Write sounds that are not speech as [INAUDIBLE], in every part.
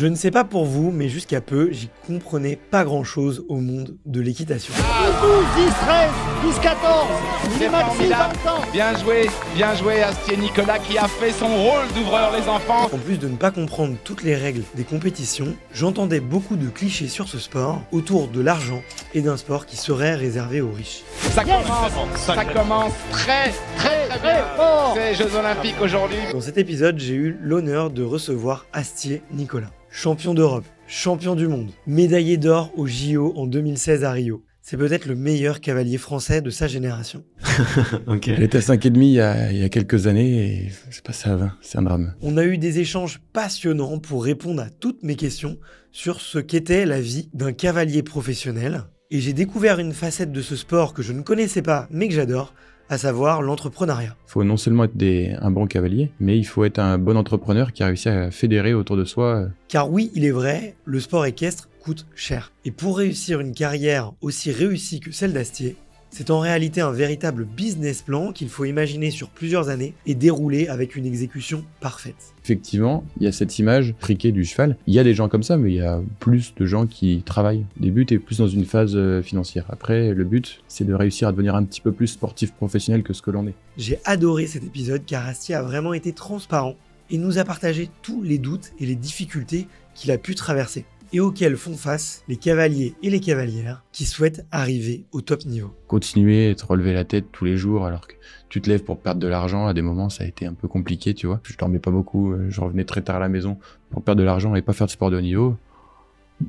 Je ne sais pas pour vous, mais jusqu'à peu, j'y comprenais pas grand chose au monde de l'équitation. 10, 13, 14, Bien joué, bien joué Astier Nicolas qui a fait son rôle d'ouvreur les enfants. En plus de ne pas comprendre toutes les règles des compétitions, j'entendais beaucoup de clichés sur ce sport autour de l'argent et d'un sport qui serait réservé aux riches. Ça commence, ça commence très très très fort. Ces Jeux Olympiques aujourd'hui. Dans cet épisode, j'ai eu l'honneur de recevoir Astier Nicolas champion d'Europe, champion du monde, médaillé d'or au JO en 2016 à Rio. C'est peut-être le meilleur cavalier français de sa génération. Elle [LAUGHS] était à 5,5 il, y a, il quelques années et c'est pas ça, C'est un drame. On a eu des échanges passionnants pour répondre à toutes mes questions sur ce qu'était la vie d'un cavalier professionnel. Et j'ai découvert une facette de ce sport que je ne connaissais pas mais que j'adore, à savoir l'entrepreneuriat. Il faut non seulement être un bon cavalier, mais il faut être un bon entrepreneur qui a réussi à fédérer autour de soi. Euh. Car oui, il est vrai, le sport équestre coûte cher. Et pour réussir une carrière aussi réussie que celle d'Astier, c'est en réalité un véritable business plan qu'il faut imaginer sur plusieurs années et dérouler avec une exécution parfaite. Effectivement, il y a cette image triquée du cheval. Il y a des gens comme ça, mais il y a plus de gens qui travaillent. Les buts est plus dans une phase euh, financière. Après, le but, c'est de réussir à devenir un petit peu plus sportif professionnel que ce que l'on est. J'ai adoré cet épisode car Asti a vraiment été transparent et nous a partagé tous les doutes et les difficultés qu'il a pu traverser et auxquels font face les cavaliers et les cavalières qui souhaitent arriver au top niveau. Continuer à te relever la tête tous les jours alors que tu te lèves pour perdre de l'argent, à des moments ça a été un peu compliqué, tu vois. Je dormais pas beaucoup, euh, je revenais très tard à la maison pour perdre de l'argent et pas faire de sport de haut niveau. Euh,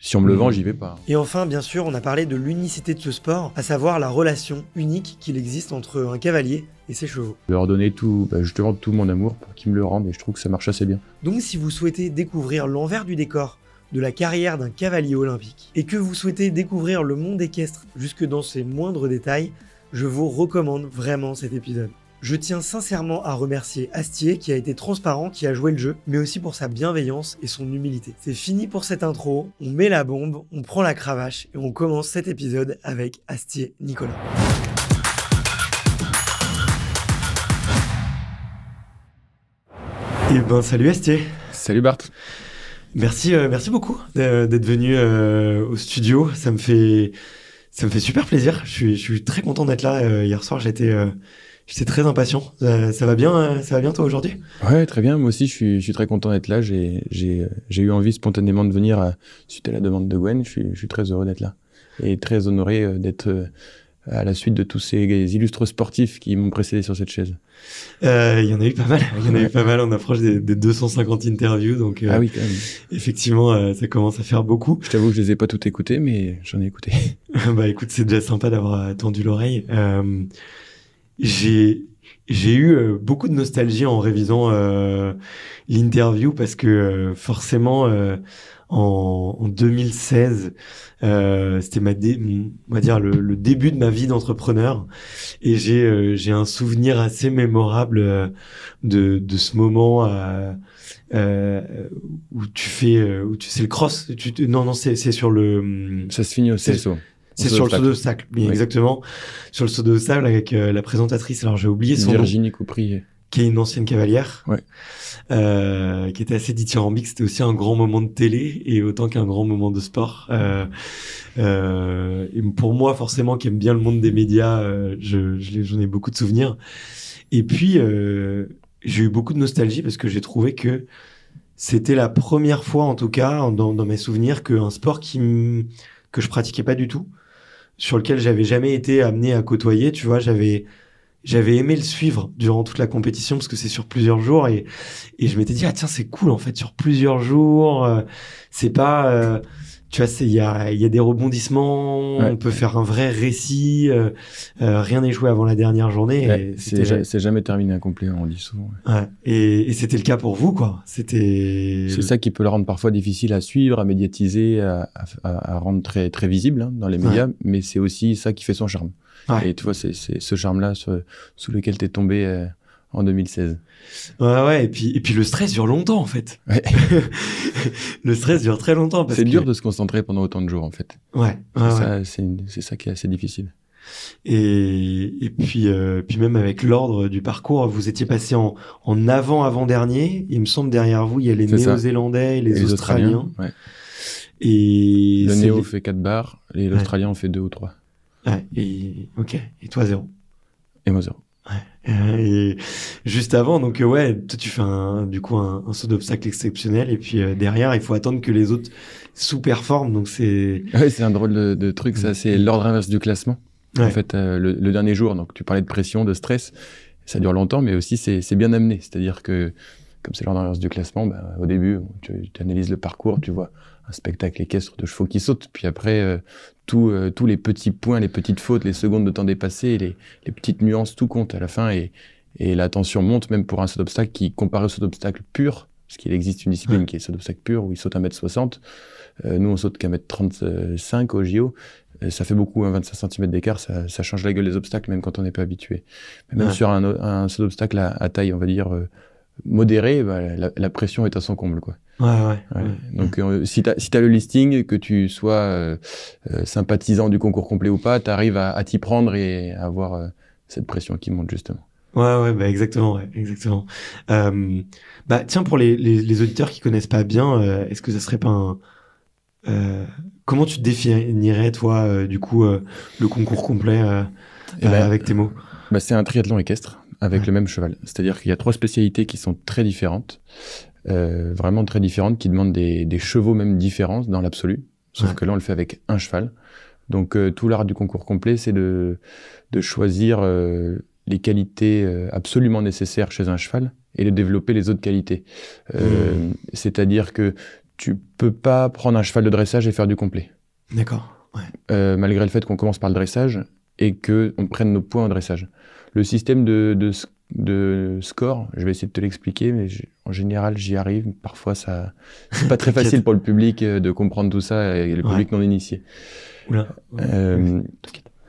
si on me le vend, j'y vais pas. Et enfin, bien sûr, on a parlé de l'unicité de ce sport, à savoir la relation unique qu'il existe entre un cavalier et ses chevaux. leur donner tout, bah, je tout mon amour pour qu'ils me le rendent et je trouve que ça marche assez bien. Donc si vous souhaitez découvrir l'envers du décor de la carrière d'un cavalier olympique et que vous souhaitez découvrir le monde équestre jusque dans ses moindres détails, je vous recommande vraiment cet épisode. Je tiens sincèrement à remercier Astier qui a été transparent, qui a joué le jeu, mais aussi pour sa bienveillance et son humilité. C'est fini pour cette intro, on met la bombe, on prend la cravache et on commence cet épisode avec Astier Nicolas. Et eh ben salut Astier Salut Bart Merci, euh, merci beaucoup d'être venu euh, au studio. Ça me fait, ça me fait super plaisir. Je suis, très content d'être là. Euh, hier soir, j'étais, j'étais très impatient. ça va bien, ça va bien toi aujourd'hui Ouais, très bien. Moi aussi, je suis, je suis très content d'être là. J'ai, eu envie spontanément de venir suite à la demande de Gwen. Je suis, je suis très heureux d'être là et très honoré d'être à la suite de tous ces illustres sportifs qui m'ont précédé sur cette chaise. Euh, il y en a eu pas mal. [LAUGHS] Il y en a eu pas mal. On approche des, des 250 interviews, donc euh, ah oui, effectivement, euh, ça commence à faire beaucoup. Je t'avoue que je les ai pas toutes écoutées, mais j'en ai écouté. [LAUGHS] [LAUGHS] bah écoute, c'est déjà sympa d'avoir tendu l'oreille. j'ai j'ai eu beaucoup de nostalgie en révisant l'interview parce que forcément en, 2016. Euh, c'était ma on va dire le, début de ma vie d'entrepreneur et j'ai euh, j'ai un souvenir assez mémorable euh, de de ce moment. où tu fais où tu c'est le cross non non c'est c'est sur le ça se finit au CSO c'est sur le saut d'obstacle oui. exactement sur le saut sable avec la présentatrice alors j'ai oublié son nom Virginie Couprier qui est une ancienne cavalière, euh, qui était assez dithyrambique. C'était aussi un grand moment de télé et autant qu'un grand moment de sport. Euh, euh, pour moi, forcément, qui aime bien le monde des médias, je, j'en ai beaucoup de souvenirs. Et puis, j'ai eu beaucoup de nostalgie parce que j'ai trouvé que c'était la première fois, en tout cas, dans, mes souvenirs, qu'un sport qui que je pratiquais pas du tout, sur lequel j'avais jamais été amené à côtoyer, tu vois, j'avais j'avais aimé le suivre durant toute la compétition parce que c'est sur plusieurs jours et, et je m'étais dit ah tiens c'est cool en fait sur plusieurs jours euh, c'est pas euh, tu vois il y a, y a des rebondissements on peut faire un vrai récit euh, rien n'est joué avant la dernière journée c'est jamais... jamais terminé incomplet on dit souvent ouais. et, et c'était le cas pour vous quoi c'était c'est ça qui peut le rendre parfois difficile à suivre à médiatiser à, à, à rendre très très visible hein, dans les médias mais c'est aussi ça qui fait son charme et tu vois, c'est ce charme-là sous lequel tu es tombé euh, en 2016. Ouais, ouais, et puis, et puis le stress dure longtemps, en fait. Ouais. [LAUGHS] le stress dure très longtemps. C'est dur de se concentrer pendant autant de jours, en fait. Ouais. c'est ça qui est assez difficile. Et, et, puis, euh, puis même avec l'ordre du parcours, vous étiez passé en, en avant avant dernier. Il me semble derrière vous, il y a les Néo-Zélandais, les, les Australiens. Et le Néo fait quatre barres et l'Australien en fait deux ou trois. Ouais, et, ok. Et toi, zéro. Et moi, zéro. Ouais. [LAUGHS] Et juste avant, donc euh, ouais, toi tu fais un, du coup un, saut d'obstacle exceptionnel et puis euh, derrière il faut attendre que les autres sous-performent. Donc c'est [LAUGHS] ouais, c'est un drôle de, truc ça. C'est l'ordre inverse du classement. En fait, euh, le, dernier jour, donc tu parlais de pression, de stress, ça dure longtemps, mais aussi c'est bien amené. C'est-à-dire que comme c'est l'ordre inverse du classement, ben, au début tu, tu analyses le parcours, tu vois un spectacle équestre de chevaux qui sautent. Puis après, euh, tout, euh, tous les petits points, les petites fautes, les secondes de temps dépassées, les, petites nuances, tout compte à la fin. Et, la tension monte même pour un saut d'obstacle qui, comparé au saut d'obstacle pur, parce qu'il existe une discipline qui est saut d'obstacle pur où il saute 1m60, euh, nous on saute qu'à 1m35 au JO, ça fait beaucoup, hein, 25 cm d'écart, ça, change la gueule des obstacles même quand on n'est pas habitué. même sur un, un saut d'obstacle à, taille, on va dire, modérée, bah, la, la, pression est à son comble. quoi. Ouais, ouais, Donc, euh, si tu as, le listing, que tu sois euh, euh, sympathisant du concours complet ou pas, tu arrives à, t'y prendre et à avoir cette pression qui monte, justement. Ouais, ouais, bah, exactement, exactement. bah tiens, pour les, auditeurs qui connaissent pas bien, est-ce que ça serait pas un... comment tu définirais, toi, du coup, le concours complet eh ben, avec tes mots bah, C'est un triathlon équestre avec le même cheval. C'est-à-dire qu'il y a trois spécialités qui sont très différentes. Euh, vraiment très différentes qui demandent des, chevaux même différents dans l'absolu. Sauf que là, on le fait avec un cheval. Donc euh, tout l'art du concours complet, c'est de, de choisir euh, les qualités absolument nécessaires chez un cheval et de développer les autres qualités. Hmm. C'est-à-dire que tu peux pas prendre un cheval de dressage et faire du complet. D'accord. Ouais. malgré le fait qu'on commence par le dressage et que on prenne nos points au dressage. Le système de, de de score. Je vais essayer de te l'expliquer, mais en général, j'y arrive. Parfois, ça, c'est pas très [LAUGHS] facile pour le public euh, de comprendre tout ça et le public non initié. Oula. Euh,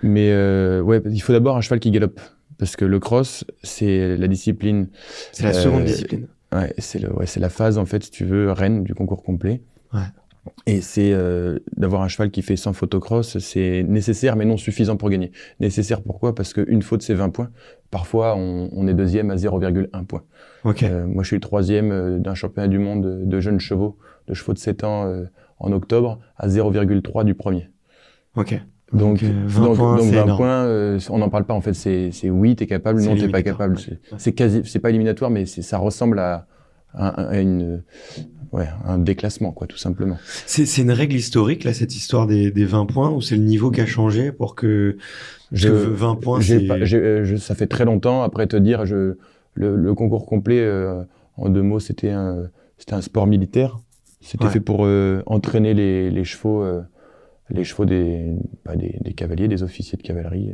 mais euh, ouais, il faut d'abord un cheval qui galope parce que le cross, c'est la discipline. C'est la seconde euh, discipline. c'est ouais, c'est la phase en fait, si tu veux, reine du concours complet. Ouais. Et c'est euh, d'avoir un cheval qui fait 100 photocross, c'est nécessaire mais non suffisant pour gagner. Nécessaire pourquoi Parce qu'une faute c'est 20 points. Parfois on, est deuxième à 0,1 point. Ok. Euh, moi je suis troisième euh, d'un championnat du monde de jeunes chevaux, de chevaux de 7 ans en octobre à 0,3 du premier. Ok. Donc, 20 points, on n'en parle pas en fait. C'est oui tu es capable, non t'es pas capable. C'est quasi, c'est pas éliminatoire mais ça ressemble à un, une, un déclassement, quoi, tout simplement. C'est, une règle historique, là, cette histoire des, 20 points, ou c'est le niveau qui a changé pour que, je, 20 points, euh, ça fait très longtemps, après te dire, le, concours complet, euh, en deux mots, c'était un, un sport militaire. C'était fait pour euh, entraîner les, chevaux, les chevaux bah, des, des, cavaliers, des officiers de cavalerie.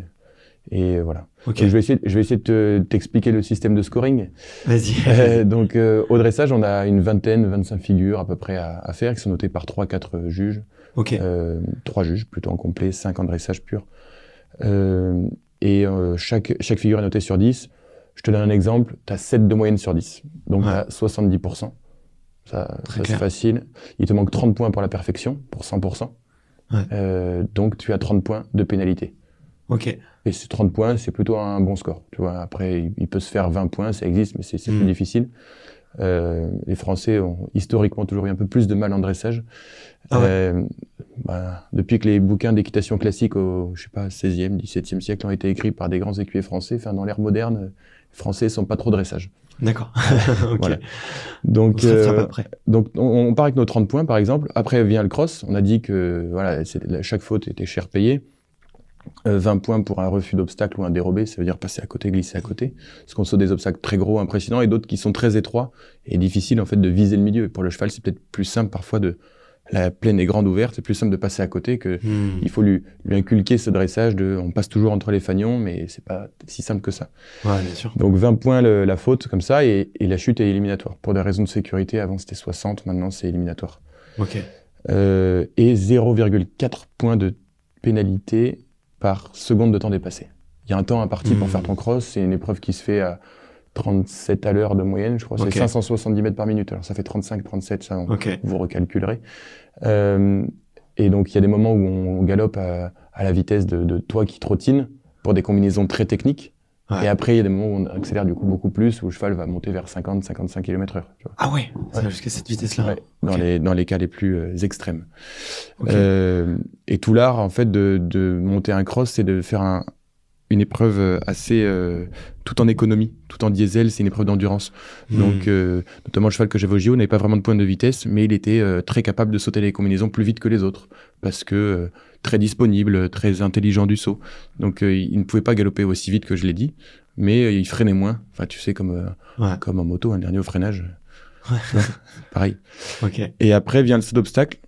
Et voilà. je vais essayer, je vais essayer de t'expliquer le système de scoring. Vas-y. [LAUGHS] Euh, donc euh, au dressage, on a une vingtaine, 25 figures à peu près à, faire, qui sont notées par trois, quatre juges. Ok. Euh, juges plutôt en complet, cinq en dressage pur. Euh, et chaque, chaque figure est notée sur 10. Je te donne un exemple, tu as 7 de moyenne sur 10, donc ouais. à 70%. Ça, ça c'est facile. Il te manque 30 points pour la perfection, pour 100%. Ouais. donc tu as 30 points de pénalité. Ok. Et ces 30 points, c'est plutôt un bon score. Tu vois, après, il peut se faire 20 points, ça existe, mais c'est plus hmm. difficile. Euh, les Français ont historiquement toujours eu un peu plus de mal en dressage. Ah euh, bah, depuis que les bouquins d'équitation classique au je sais pas, 16e, 17e siècle ont été écrits par des grands écuyers français, enfin, dans l'ère moderne, les Français sont pas trop dressage. D'accord. Donc, on, donc on, part avec nos 30 points, par exemple. Après vient le cross. On a dit que voilà, chaque faute était cher payée. 20 euh, points pour un refus d'obstacle ou un dérobé, ça veut dire passer à côté, glisser à côté. Parce qu'on saute des obstacles très gros, impressionnants, et d'autres qui sont très étroits et difficiles en fait de viser le milieu. pour le cheval, c'est peut-être plus simple parfois de la plaine est grande ouverte, c'est plus simple de passer à côté que hmm. il faut lui, inculquer ce dressage de on passe toujours entre les fanions, mais c'est pas si simple que ça. Ouais, bien sûr. Donc 20 points la faute comme ça et, la chute est éliminatoire pour des raisons de sécurité. Avant c'était 60, maintenant c'est éliminatoire. Ok. Euh, et 0,4 points de pénalité par seconde de temps dépassé. Il y a un temps imparti partir pour hmm. faire ton cross, c'est une épreuve qui se fait à 37 à l'heure de moyenne, je crois, c'est 570 mètres par minute. Alors ça fait 35, 37, ça, vous recalculerez. Euh, et donc il y a des moments où on galope à, la vitesse de, de toi qui trottine pour des combinaisons très techniques. Et après, il y a des moments où on accélère du coup beaucoup plus, où le cheval va monter vers 50-55 km heure. Ah ouais, jusqu'à cette vitesse-là. Ouais, dans, les, dans les cas les plus euh, extrêmes. Euh, et tout l'art, en fait, de monter un cross, c'est de faire un, une épreuve euh, assez euh, tout en économie, tout en diesel, c'est une épreuve d'endurance. Hmm. Donc, euh, notamment le cheval que j'avais au JO n'avait pas vraiment de point de vitesse, mais il était très capable de sauter les combinaisons plus vite que les autres, parce que très disponible, très intelligent du saut. Donc, il ne pouvait pas galoper aussi vite que je l'ai dit, mais il freinait moins. Enfin, tu sais, comme, comme en moto, un hein, dernier freinage. pareil. [LAUGHS] Et après vient le saut d'obstacle,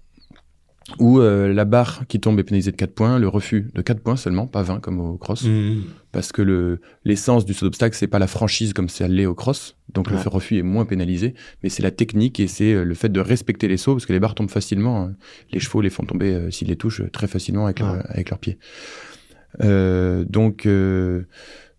ou euh, la barre qui tombe est pénalisée de 4 points, le refus de 4 points seulement, pas 20 comme au cross, mmh. parce que l'essence du saut d'obstacle, c'est pas la franchise comme c'est l'est au cross, donc le refus est moins pénalisé, mais c'est la technique et c'est euh, le fait de respecter les sauts, parce que les barres tombent facilement, hein. les chevaux les font tomber, euh, s'ils les touchent, très facilement avec, avec leurs pieds. Euh, donc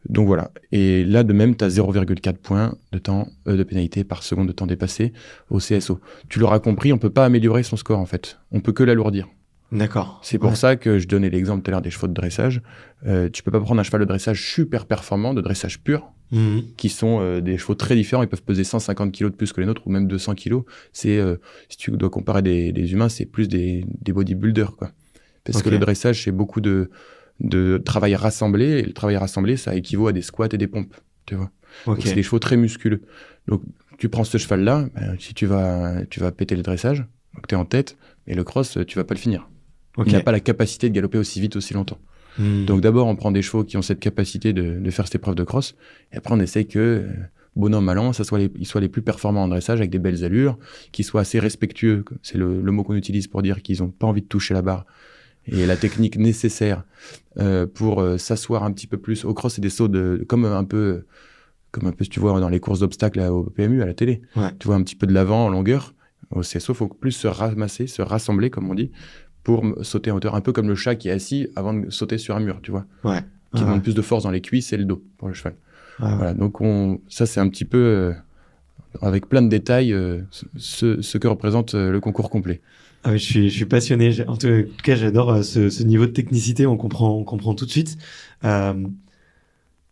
donc voilà. Et là, de même, tu as 0,4 points de temps euh, de pénalité par seconde de temps dépassé au CSO. Tu l'auras compris, on ne peut pas améliorer son score en fait. On peut que l'alourdir. D'accord. C'est pour ça que je donnais l'exemple tout à l'heure des chevaux de dressage. Euh, tu peux pas prendre un cheval de dressage super performant, de dressage pur, mhm. qui sont euh, des chevaux très différents. Ils peuvent peser 150 kg de plus que les nôtres ou même 200 kg. C'est euh, si tu dois comparer des, humains, c'est plus des, bodybuilders quoi. Parce que le dressage, c'est beaucoup de de travail rassemblé. Et le travail rassemblé, ça équivaut à des squats et des pompes, tu vois. C'est des chevaux très musculeux. Donc, tu prends ce cheval-là, ben, si tu vas, tu vas péter le dressage, donc tu es en tête, et le cross, tu vas pas le finir. il Il n'a pas la capacité de galoper aussi vite, aussi longtemps. Hmm. Donc d'abord, on prend des chevaux qui ont cette capacité de, faire cette épreuve de cross, et après on essaie que, euh, bonhomme à ça soit ils soient les plus performants en dressage, avec des belles allures, qu'ils soient assez respectueux, c'est le, le, mot qu'on utilise pour dire qu'ils n'ont pas envie de toucher la barre, et la technique nécessaire euh, pour euh, s'asseoir un petit peu plus au cross et des sauts de comme un peu comme un peu tu vois dans les courses d'obstacles au PMU à la télé tu vois un petit peu de l'avant en longueur au CSO faut plus se ramasser se rassembler comme on dit pour sauter en hauteur un peu comme le chat qui est assis avant de sauter sur un mur tu vois qui demande plus de force dans les cuisses et le dos pour le cheval voilà donc on ça c'est un petit peu euh, avec plein de détails ce, que représente le concours complet ah je suis, je suis passionné. En tout cas, j'adore euh, ce, niveau de technicité. On comprend, on comprend tout de suite. Euh,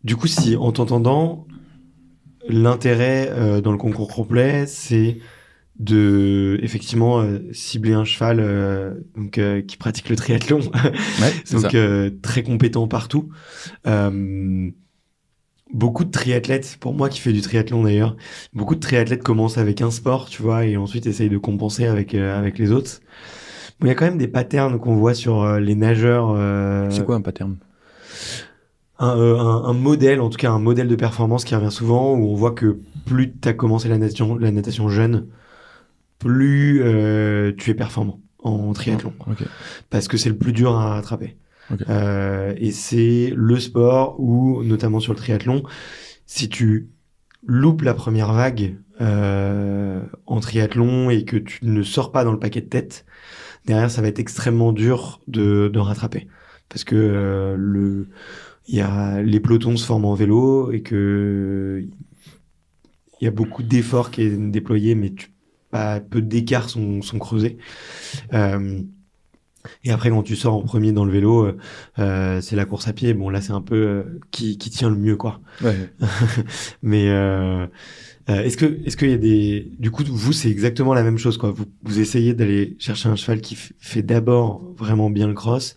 du coup, si en t'entendant, l'intérêt euh, dans le concours complet, c'est de effectivement cibler un cheval donc qui pratique le triathlon, [LAUGHS] donc très compétent partout. Euh, beaucoup de triathlètes, pour moi qui fais du triathlon d'ailleurs, beaucoup de triathlètes commencent avec un sport, tu vois, et ensuite essayent de compenser avec, euh, avec les autres. il y a quand même des patterns qu'on voit sur euh, les nageurs. Euh, c'est quoi un pattern un, modèle, en tout cas un modèle de performance qui revient souvent, où on voit que plus tu as commencé la natation, la natation jeune, plus tu es performant en triathlon. Parce que c'est le plus dur à attraper. Euh, et c'est le sport où, notamment sur le triathlon, si tu loupes la première vague euh, en triathlon et que tu ne sors pas dans le paquet de tête, derrière ça va être extrêmement dur de, rattraper parce que euh, le il y a les pelotons se forment en vélo et que il y a beaucoup d'efforts qui est déployé mais peu d'écarts sont, creusés. Et après, quand tu sors en premier dans le vélo, euh, euh c'est la course à pied. Bon, là, c'est un peu euh, qui, qui, tient le mieux, quoi. Ouais. [LAUGHS] Mais euh, euh, est-ce que est-ce qu'il y a des du coup vous c'est exactement la même chose quoi vous, vous essayez d'aller chercher un cheval qui fait d'abord vraiment bien le cross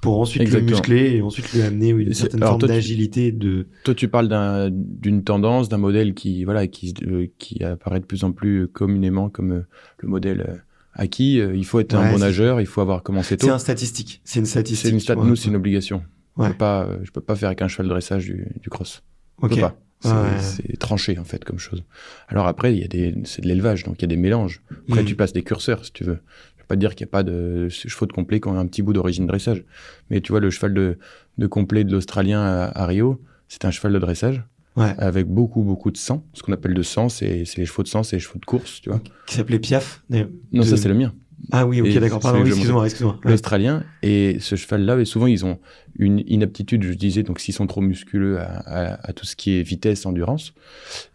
pour ensuite le muscler et ensuite lui amener une certaine forme d'agilité de toi tu parles d'une tendance d'un modèle qui voilà qui qui apparaît de plus en plus communément comme le modèle à qui euh, il faut être un bon nageur, il faut avoir commencé tôt. C'est un statistique. C'est une statistique. C'est une nous, c'est une obligation. Je peux euh, peux pas faire avec un cheval de dressage du, cross. Ok. C'est tranché en fait comme chose. Alors après, il y a des, c'est de l'élevage, donc il y a des mélanges. Après, mm. tu passes des curseurs si tu veux. Je veux pas dire qu'il n'y a pas de chevaux de complet qui ont un petit bout d'origine de dressage. Mais tu vois, le cheval de, complet de l'Australien à Rio, c'est un cheval de dressage avec beaucoup, beaucoup de sang. Ce qu'on appelle de sang, c'est les chevaux de sang, c'est les chevaux de course, tu vois. Qui s'appelait Piaf Non, ça, c'est le mien. Ah oui, ok, d'accord, pardon, excuse-moi, excuse-moi. L'Australien, et ce cheval-là, souvent, ils ont une inaptitude, je disais, donc s'ils sont trop musculeux à, tout ce qui est vitesse, endurance.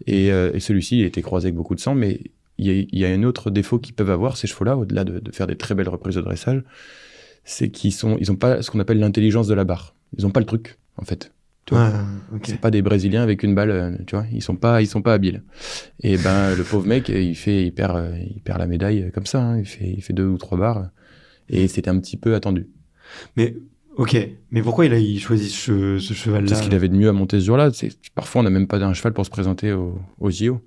Euh, et, celui-ci, il a été croisé avec beaucoup de sang, mais il y, a un autre défaut qu'ils peuvent avoir, ces chevaux-là, au-delà de, faire des très belles reprises de dressage, c'est qu'ils sont, ils pas ce qu'on appelle l'intelligence de la barre. Ils n'ont pas le truc, en fait. Ah, okay. C'est pas des Brésiliens avec une balle, euh, tu vois. Ils sont pas, ils sont pas habiles. Et ben [LAUGHS] le pauvre mec, il fait, il perd, euh, il perd la médaille euh, comme ça. Hein. Il fait, il fait deux ou trois barres. Et c'était un petit peu attendu. Mais ok, mais pourquoi il a il choisi ce, cheval-là C'est ce qu'il avait de mieux à monter ce jour-là. Parfois on n'a même pas d'un cheval pour se présenter aux au On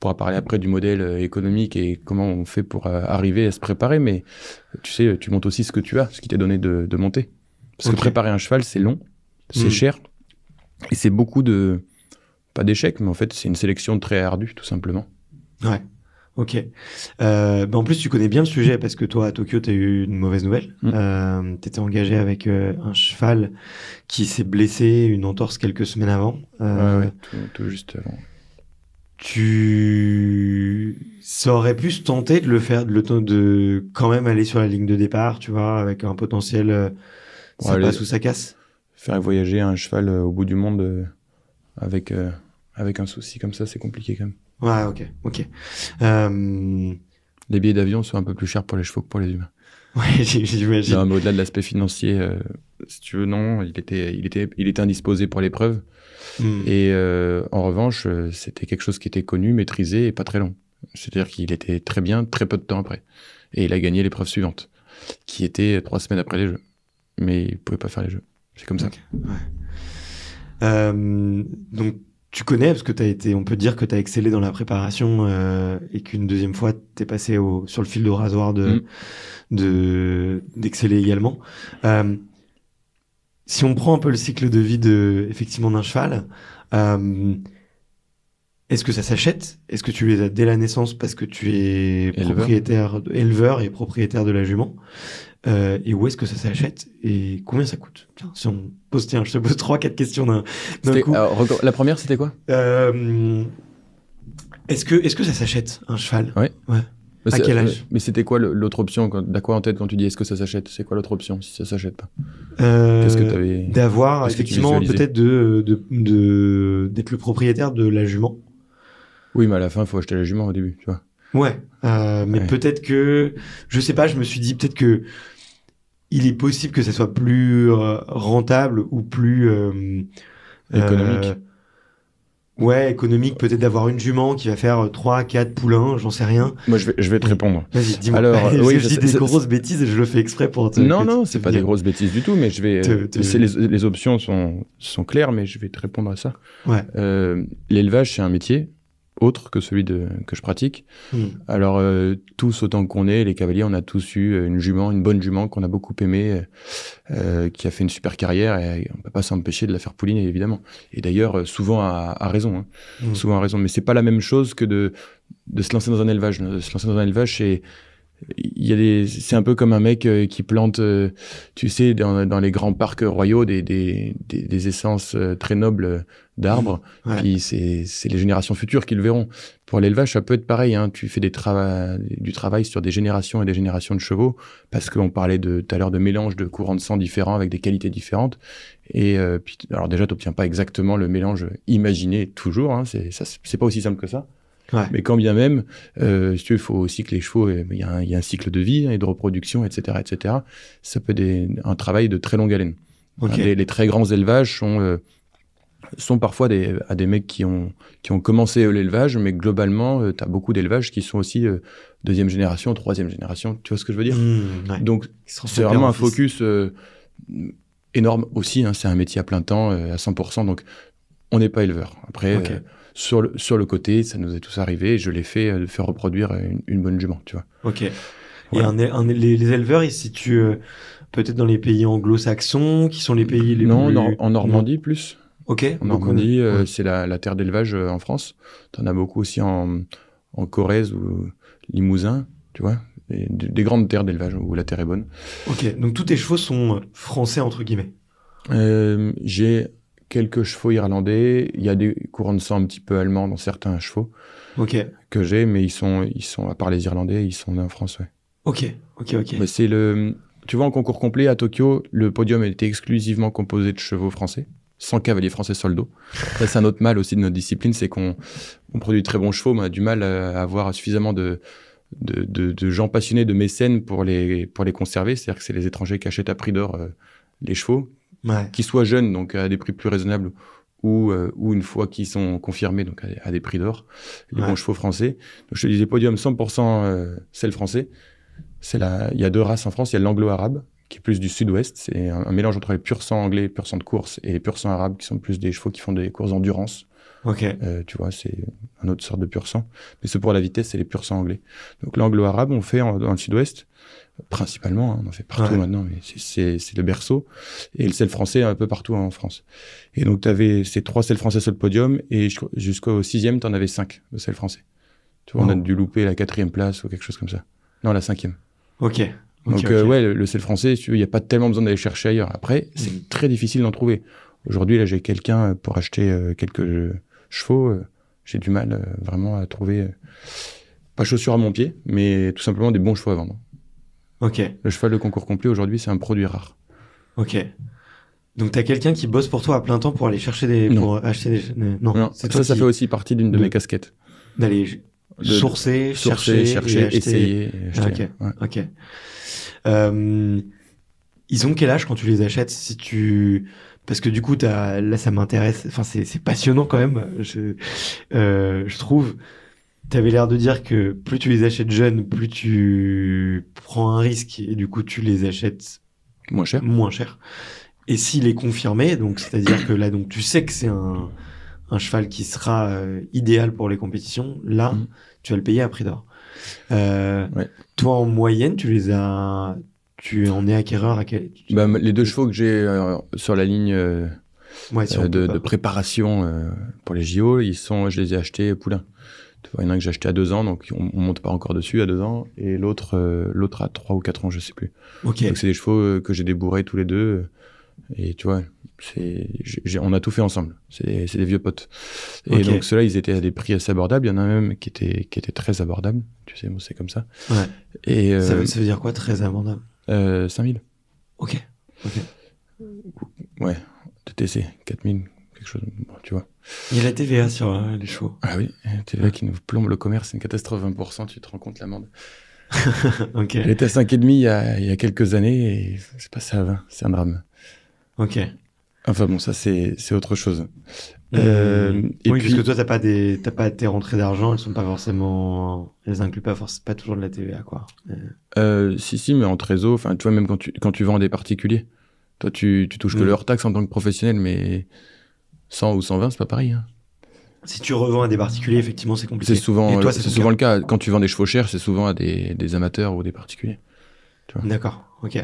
pourra parler après du modèle économique et comment on fait pour arriver à se préparer. Mais tu sais, tu montes aussi ce que tu as, ce qui t'est donné de, monter. Parce que préparer un cheval, c'est long, c'est mm. cher, et c'est beaucoup de. Pas d'échecs, mais en fait, c'est une sélection très ardue, tout simplement. Ouais. Ok. Euh, bah, en plus, tu connais bien le sujet parce que toi, à Tokyo, tu as eu une mauvaise nouvelle. Mm. Euh, t'étais tu étais engagé avec euh, un cheval qui s'est blessé, une entorse quelques semaines avant. Ouais, ouais, tout, juste avant. Tu. Ça aurait pu se tenter de le faire, de, le de quand même aller sur la ligne de départ, tu vois, avec un potentiel. ça passe ou ça casse faire voyager un cheval euh, au bout du monde euh, avec, euh, avec un souci comme ça, c'est compliqué quand même. Ouais, ok, ok. Les billets d'avion sont un peu plus chers pour les chevaux que pour les humains. [LAUGHS] Ouais, j'imagine. Au-delà de l'aspect financier, si tu veux, non, il était, il était, il était indisposé pour l'épreuve. Hmm. Et en revanche, c'était quelque chose qui était connu, maîtrisé et pas très long. C'est-à-dire qu'il était très bien, très peu de temps après. Et il a gagné l'épreuve suivante, qui était trois semaines après les Jeux. Mais il pouvait pas faire les Jeux. C'est comme ça. Euh, donc, tu connais, parce que tu as été, on peut dire que tu as excellé dans la préparation euh, et qu'une deuxième fois, tu es passé sur le fil de rasoir de, mm. d'exceller également. Euh, si on prend un peu le cycle de vie de, effectivement d'un cheval, est-ce que ça s'achète Est-ce que tu les as dès la naissance parce que tu es propriétaire, éleveur et propriétaire de la jument euh, et où est-ce que ça s'achète et combien ça coûte Tiens, si on pose, tiens, je te pose trois, quatre questions d'un coup. Euh, la première, c'était quoi euh, Est-ce que, est ce que ça s'achète un cheval Oui. Ouais. à quel âge Mais c'était quoi l'autre option D'à quoi en tête quand tu dis est-ce que ça s'achète C'est quoi l'autre option si ça s'achète pas Qu'est-ce que avais D'avoir effectivement peut-être de d'être de, le propriétaire de la jument. Oui, mais à la fin, il faut acheter la jument au début, tu vois. Ouais, mais peut-être que je sais pas. Je me suis dit peut-être que il est possible que ça soit plus euh, rentable ou plus euh, euh, économique. ouais, économique, peut-être d'avoir une jument qui va faire 3, 4 poulains, j'en sais rien. Moi, je vais, te répondre. Vas-y, dis-moi. Alors, [LAUGHS] je dis des grosses bêtises et je le fais exprès pour te. Non, non, c'est pas des grosses bêtises du tout, mais je vais. Les, options sont, sont claires, mais je vais te répondre à ça. Ouais. L'élevage, c'est un métier autre que celui de, que je pratique. Hmm. Alors, euh, tous autant qu'on est, les cavaliers, on a tous eu euh, une jument, une bonne jument qu'on a beaucoup aimée, euh, qui a fait une super carrière et on peut pas s'empêcher de la faire pouliner, évidemment. Et d'ailleurs, souvent à, raison. Hein. Hmm. Souvent à raison. Mais c'est pas la même chose que de, de se lancer dans un élevage. De se lancer dans un élevage, c'est il y a des c'est un peu comme un mec euh, qui plante euh, tu sais dans, les grands parcs royaux des essences euh, très nobles d'arbres c'est les générations futures qui le verront pour l'élevage ça peut être pareil hein. tu fais du travail sur des générations et des générations de chevaux parce qu'on parlait de tout à l'heure de mélange de courants de sang différents avec des qualités différentes et puis alors déjà tu pas exactement le mélange imaginé toujours hein. c'est pas aussi simple que ça mais quand bien même, euh, tu il faut aussi que les chevaux, euh, il y, a un cycle de vie hein, et de reproduction, etc., etc. Ça peut être un travail de très longue haleine. Les, très grands élevages sont euh, sont parfois des, à des mecs qui ont, qui ont commencé l'élevage, mais globalement, tu as beaucoup d'élevages qui sont aussi deuxième génération, troisième génération. Tu vois ce que je veux dire mmh, Donc, c'est vraiment un focus énorme aussi. Hein. c'est un métier à plein temps, à 100%. Donc, on n'est pas éleveur. Après, sur le, sur le côté, ça nous est tous arrivé, je l'ai fait, euh, faire reproduire une, bonne jument, tu vois. Ok. Et les, éleveurs, ils se situent euh, peut-être dans les pays anglo-saxons, qui sont les pays les plus... Non, en Normandie plus. Ok. En Normandie, euh, c'est la, terre d'élevage en France. en as beaucoup aussi en, Corrèze ou Limousin, tu vois des grandes terres d'élevage où la terre est bonne. Ok, donc tous tes chevaux sont français entre guillemets. j'ai quelques chevaux irlandais. Il y a des courants de sang un petit peu allemands dans certains chevaux que j'ai, mais ils sont, ils sont, à part les Irlandais, ils sont nés en France. Ok, ok, ok. c'est le, tu vois, en concours complet à Tokyo, le podium était exclusivement composé de chevaux français, sans cavalier français soldo. Ça, c'est un autre mal aussi de notre discipline, c'est qu'on produit de très bons chevaux, mais on a du mal à avoir suffisamment de, de, gens passionnés, de mécènes pour les, pour les conserver. C'est-à-dire que c'est les étrangers qui achètent à prix d'or euh, les chevaux ouais. qu'ils soient jeunes, donc à des prix plus raisonnables, ou, euh, ou une fois qu'ils sont confirmés, donc à, des prix d'or, les bons chevaux français. Donc, je te disais podium 100% euh, le français. C'est il y a deux races en France, il y a l'anglo-arabe qui est plus du sud-ouest. C'est un, mélange entre les pur sang anglais, pur sang de course et pur sang arabe, qui sont plus des chevaux qui font des courses d'endurance. Ok. Euh, tu vois, c'est une autre sorte de pur sang. Mais ce pour la vitesse, c'est les pur sang anglais. Donc l'anglo-arabe, on fait dans le sud-ouest, principalement, hein. on en fait partout maintenant, mais c'est le berceau. Et le sel français, un peu partout hein, en France. Et donc tu avais ces trois sels français sur le podium, et jusqu'au sixième, tu en avais cinq de sel français. Tu vois, on a dû louper la quatrième place ou quelque chose comme ça. Non, la cinquième. Ok. Donc, euh, ouais, le, le sel français, il n'y a pas tellement besoin d'aller chercher ailleurs. Après, c'est mm. très difficile d'en trouver. Aujourd'hui, là, j'ai quelqu'un euh, pour acheter euh, quelques chevaux. J'ai du mal vraiment à trouver, pas chaussures à mon pied, mais tout simplement des bons chevaux à vendre. Ok. Le cheval de concours complet, aujourd'hui, c'est un produit rare. Ok. Donc, tu as quelqu'un qui bosse pour toi à plein temps pour aller chercher des. pour acheter des. Non, ça, ça fait aussi partie d'une de, de mes casquettes. D'aller sourcer, chercher, chercher essayer. Ah, ok. Euh, ils ont quel âge quand tu les achètes Si tu parce que du coup, as, là, ça m'intéresse. Enfin, c'est passionnant quand même. Je, euh, je trouve. Tu avais l'air de dire que plus tu les achètes jeunes, plus tu prends un risque et du coup, tu les achètes moins cher. Moins cher. Et s'il est confirmé, donc c'est-à-dire que là, donc tu sais que c'est un un cheval qui sera euh, idéal pour les compétitions, là, mhm. tu vas le payer à prix d'or. Euh, toi, en moyenne, tu les as. Tu en es acquéreur à quel. Bah, les deux chevaux que j'ai euh, sur la ligne de, préparation pour les JO, ils sont, je les ai achetés poulain. Il y en a un que j'ai acheté à deux ans, donc on, ne monte pas encore dessus à deux ans, et l'autre l'autre à trois ou quatre ans, je sais plus. Okay. Donc c'est des chevaux que j'ai débourrés tous les deux. Et tu vois, c'est, on a tout fait ensemble. C'est des, des, vieux potes. Et donc ceux-là, ils étaient à des prix assez abordables. Il y en a même qui étaient, qui étaient très abordables. Tu sais, c'est comme ça. Et, euh, ça, veut, ça, veut, dire quoi, très abordable euh, 5000. Ok. Ouais, TTC, 4000, quelque chose. tu vois. Il y a la TVA sur euh, les chevaux. Ah oui, la TVA qui nous plombe le commerce, c'est une catastrophe, 20%, tu te rends compte l'amende. [LAUGHS] ok Elle était à 5,5 il, y a, il y a quelques années et c'est pas ça hein. c'est un drame. Ok. Enfin bon, ça c'est autre chose. Euh, euh et puisque toi t'as pas des t'as pas tes rentrées d'argent, elles sont pas forcément, elles incluent pas forcément pas toujours de la TVA quoi. Euh. Euh, si si, mais en réseau, enfin tu vois même quand tu quand tu vends à des particuliers, toi tu, tu touches que mm. leur taxe en tant que professionnel, mais 100 ou 120 c'est pas pareil. Hein. Si tu revends à des particuliers, effectivement c'est compliqué. C'est souvent c'est souvent le cas quand tu vends des chevaux chers, c'est souvent à des amateurs ou des particuliers. D'accord, ok.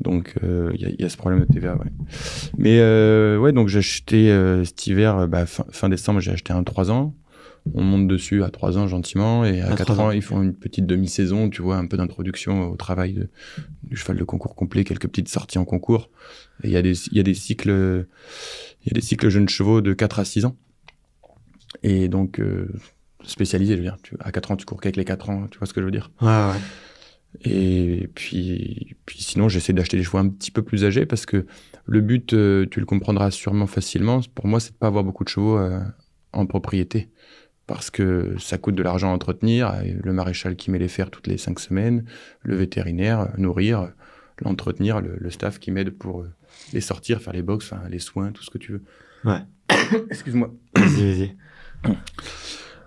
Donc il euh, y, a ce problème de TVA. Mais euh, ouais, donc j'ai acheté euh, cet hiver, bah, fin, décembre, j'ai acheté un 3 ans. On monte dessus à 3 ans gentiment et à, 4 ans, ils font une petite demi-saison, tu vois, un peu d'introduction au travail du cheval de concours complet, quelques petites sorties en concours. Il y, a des, cycles il y a des cycles jeunes chevaux de 4 à 6 ans. Et donc spécialisé, je veux dire, tu, à 4 ans, tu cours qu'avec les 4 ans, tu vois ce que je veux dire. Et puis, puis sinon, j'essaie d'acheter des chevaux un petit peu plus âgés parce que le but, euh, tu le comprendras sûrement facilement, pour moi, c'est de ne pas avoir beaucoup de chevaux euh, en propriété. Parce que ça coûte de l'argent à entretenir, le maréchal qui met les fers toutes les cinq semaines, le vétérinaire, euh, nourrir, l'entretenir, le, staff qui m'aide pour les sortir, faire les box, les soins, tout ce que tu veux. Ouais. [COUGHS] Excuse-moi. Vas-y,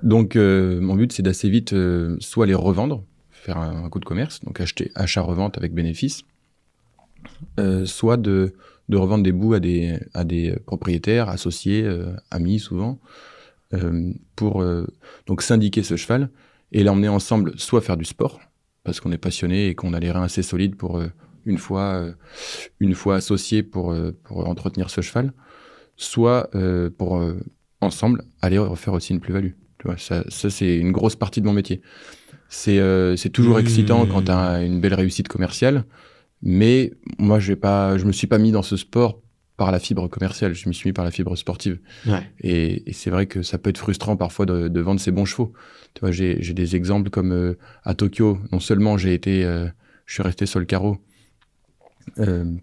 Donc, mon but, c'est d'assez vite soit les revendre, faire un, coup de commerce, donc acheter achat-revente avec bénéfice, euh, soit de, de, revendre des bouts à des, à des propriétaires, associés, euh, amis souvent, euh, pour donc syndiquer ce cheval et l'emmener ensemble, soit faire du sport, parce qu'on est passionné et qu'on a les reins assez solides pour une fois, une fois associés pour, pour entretenir ce cheval, soit pour ensemble aller refaire aussi une plus-value. ça c'est une grosse partie de mon métier. Euh, c'est toujours excitant mmh. quand tu as une belle réussite commerciale, mais moi, pas, je ne me suis pas mis dans ce sport par la fibre commerciale, je me suis mis par la fibre sportive. Et, c'est vrai que ça peut être frustrant parfois de, vendre ses bons chevaux. Tu vois, j'ai des exemples comme euh, à Tokyo, non seulement j'ai été, euh, je suis resté sur le carreau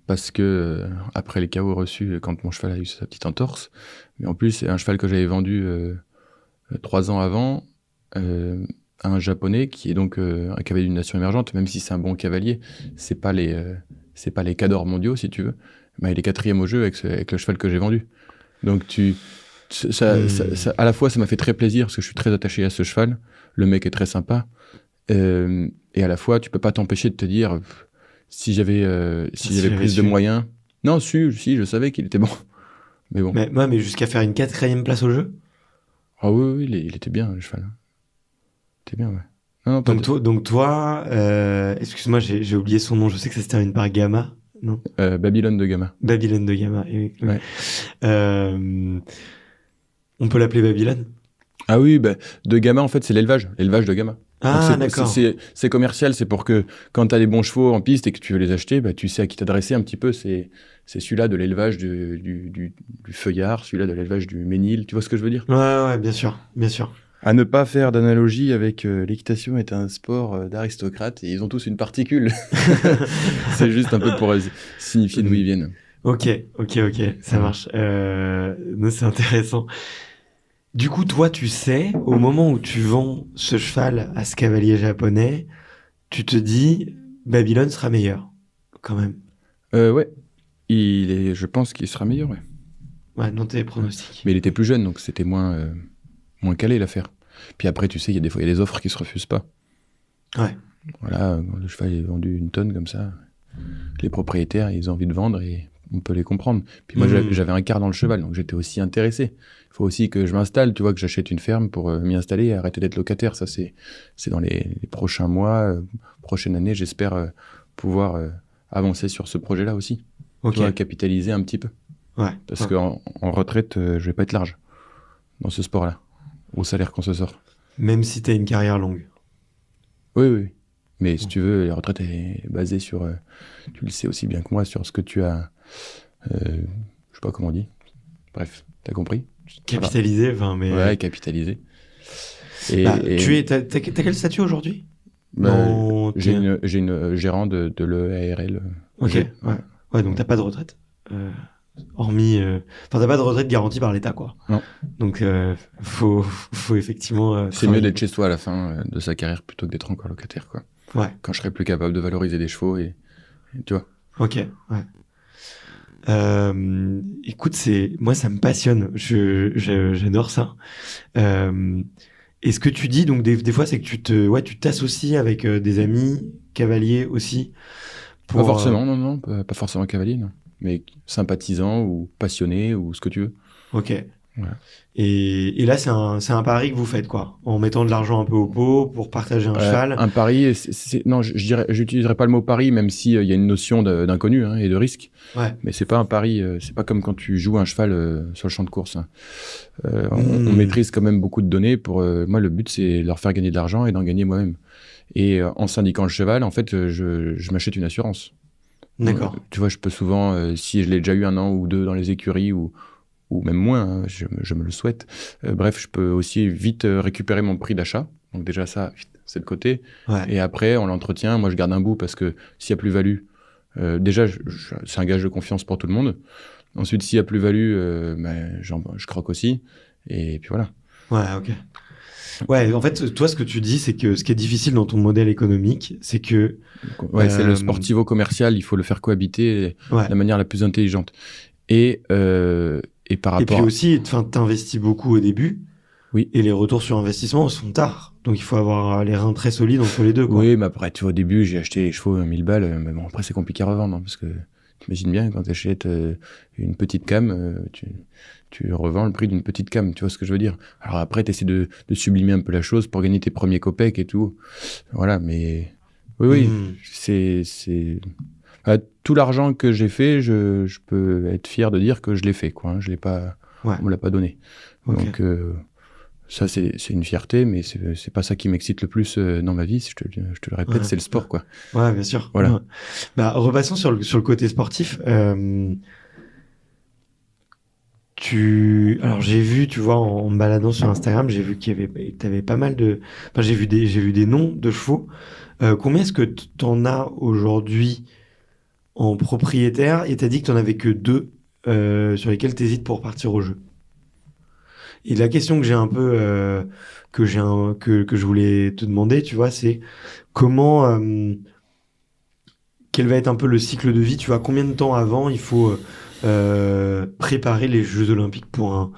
parce que après les chaos reçus quand mon cheval a eu sa petite entorse, mais en plus c'est un cheval que j'avais vendu trois ans avant un japonais qui est donc euh, un cavalier d'une nation émergente, même si c'est un bon cavalier, c'est pas les euh, c'est pas les cadors mondiaux si tu veux. mais il est quatrième au jeu avec, le cheval que j'ai vendu. Donc tu hmm. à la fois ça m'a fait très plaisir parce que je suis très attaché à ce cheval. Le mec est très sympa euh, et à la fois tu peux pas t'empêcher de te dire si j'avais si plus de moyens. Non, si, je savais qu'il était bon. Mais bon. Mais, jusqu'à faire une quatrième place au jeu. Ah oui, il était bien le cheval. T'es bien, ouais. donc, toi, euh, excuse-moi, j'ai oublié son nom. Je sais que ça se termine par Gamma, non euh, Babylone de Gamma. Babylone de Gamma. Eh oui, euh, on peut l'appeler Babylone. Ah oui, bah, de Gamma en fait c'est l'élevage, l'élevage de Gamma. Ah d'accord. C'est commercial, c'est pour que quand tu as des bons chevaux en piste et que tu veux les acheter, bah, tu sais à qui t'adresser un petit peu. C'est c'est celui-là de l'élevage du, du, du, feuillard, celui-là de l'élevage du ménil. Tu vois ce que je veux dire Ouais ouais, bien sûr, bien sûr à ne pas faire d'analogie avec euh, l'équitation est un sport euh, d'aristocrate et ils ont tous une particule. [LAUGHS] c'est juste un peu pour signifier d'où ils viennent. Ok, ok, ok, ça marche. Euh, c'est intéressant. Du coup, toi, tu sais, au moment où tu vends ce cheval à ce cavalier japonais, tu te dis Babylone sera meilleur, quand même. Euh, ouais, il est, je pense qu'il sera meilleur, ouais. Ouais, dans tes pronostics. Mais il était plus jeune, donc c'était moins. Euh, moins calé l'affaire. Puis après, tu sais, il y a des fois, il y a des offres qui se refusent pas. Ouais. Voilà, le cheval est vendu une tonne comme ça. Les propriétaires, ils ont envie de vendre et on peut les comprendre. Puis moi, mm. j'avais un quart dans le cheval, donc j'étais aussi intéressé. Il faut aussi que je m'installe, tu vois, que j'achète une ferme pour euh, m'y installer et arrêter d'être locataire. Ça, c'est dans les, prochains mois, prochaines euh, prochaine année, j'espère euh, pouvoir avancer sur ce projet-là aussi. Ok. capitaliser un petit peu. Ouais. Parce que qu'en en retraite, je vais pas être large dans ce sport-là au salaire qu'on se sort. Même si tu as une carrière longue. Oui, oui. Mais si tu veux, la retraite est basée sur, euh, tu le sais aussi bien que moi, sur ce que tu as, euh, je sais pas comment on dit. Bref, tu as compris. Capitalisé, enfin, mais. Ouais, euh, capitalisé. Bah, et, Tu es, t'as, quel statut aujourd'hui bah, non, j'ai, une, gérante de, de l'EARL. Ok, ouais. ouais. donc t'as pas de retraite hormis euh, enfin t'as pas de retraite garantie par l'État quoi non. donc euh, faut faut effectivement euh, c'est mieux d'être chez toi à la fin de sa carrière plutôt que d'être encore locataire quoi ouais quand je serai plus capable de valoriser des chevaux et, tu vois ok ouais écoute c'est moi ça me passionne je j'adore ça et ce que tu dis donc des, des fois c'est que tu te ouais tu t'associes avec des amis cavaliers aussi pas forcément non non pas, forcément cavalier non mais sympathisant ou passionné ou ce que tu veux. Ok. Et, et, là, c'est un, un, pari que vous faites, quoi, en mettant de l'argent un peu au pot pour partager un euh, cheval. Un pari, c'est, non, je, dirais, pas le mot pari, même s'il euh, y a une notion d'inconnu hein, et de risque. Ouais. Mais c'est pas un pari, euh, c'est pas comme quand tu joues un cheval sur le champ de course. Hein. On, on, hmm. maîtrise quand même beaucoup de données. Pour moi, le but, c'est leur faire gagner de l'argent et d'en gagner moi-même. Et en syndiquant le cheval, en fait, je, je m'achète une assurance. Mmh. D'accord. tu vois, je peux souvent, euh, si je l'ai déjà eu un an ou deux dans les écuries ou, ou même moins, hein, je, me le souhaite, euh, bref, je peux aussi vite euh, récupérer mon prix d'achat. Donc déjà ça, c'est le côté. Et après, on l'entretient. Moi, je garde un bout parce que s'il y a plus-value, déjà, c'est un gage de confiance pour tout le monde. Ensuite, s'il y a plus-value, ben, je croque aussi. Et puis voilà. Ouais, ok. Ouais, en fait, toi, ce que tu dis, c'est que ce qui est difficile dans ton modèle économique, c'est que. Ouais, c'est le euh, sportivo commercial, il faut le faire cohabiter de la manière la plus intelligente. Et, euh, et par rapport. Et puis aussi, tu investis beaucoup au début. Oui. Et les retours sur investissement sont tard. Donc il faut avoir euh, les reins très solides entre les deux. Quoi. Oui, mais après, tu vois, au début, j'ai acheté les chevaux 1000 balles. Euh, mais bon, après, c'est compliqué à revendre. Hein, parce que tu imagines bien, quand tu achètes une petite cam, tu tu revends le prix d'une petite cam, tu vois ce que je veux dire. Alors après, tu essaies de, sublimer un peu la chose pour gagner tes premiers copecs et tout. Voilà, mais oui, oui, hmm. c'est. tout l'argent que j'ai fait, je, peux être fier de dire que je l'ai fait, quoi. Hein. Je l'ai pas, on me l'a pas donné. Donc euh, ça, c'est, une fierté, mais c'est, n'est pas ça qui m'excite le plus euh, dans ma vie. Je te, je te le répète, c'est le sport, quoi. Ouais, bien sûr. Voilà. Bah, repassons sur le, côté sportif. Euh, tu alors j'ai vu tu vois en, me baladant sur Instagram j'ai vu qu'il y avait t'avais pas mal de enfin j'ai vu des j'ai vu des noms de chevaux euh, combien est-ce que t'en as aujourd'hui en propriétaire et t'as dit que tu t'en avais que deux euh, sur lesquels tu hésites pour partir au jeu et la question que j'ai un peu euh, que j'ai que que je voulais te demander tu vois c'est comment quel va être un peu le cycle de vie tu vois combien de temps avant il faut euh, préparer les Jeux Olympiques pour un,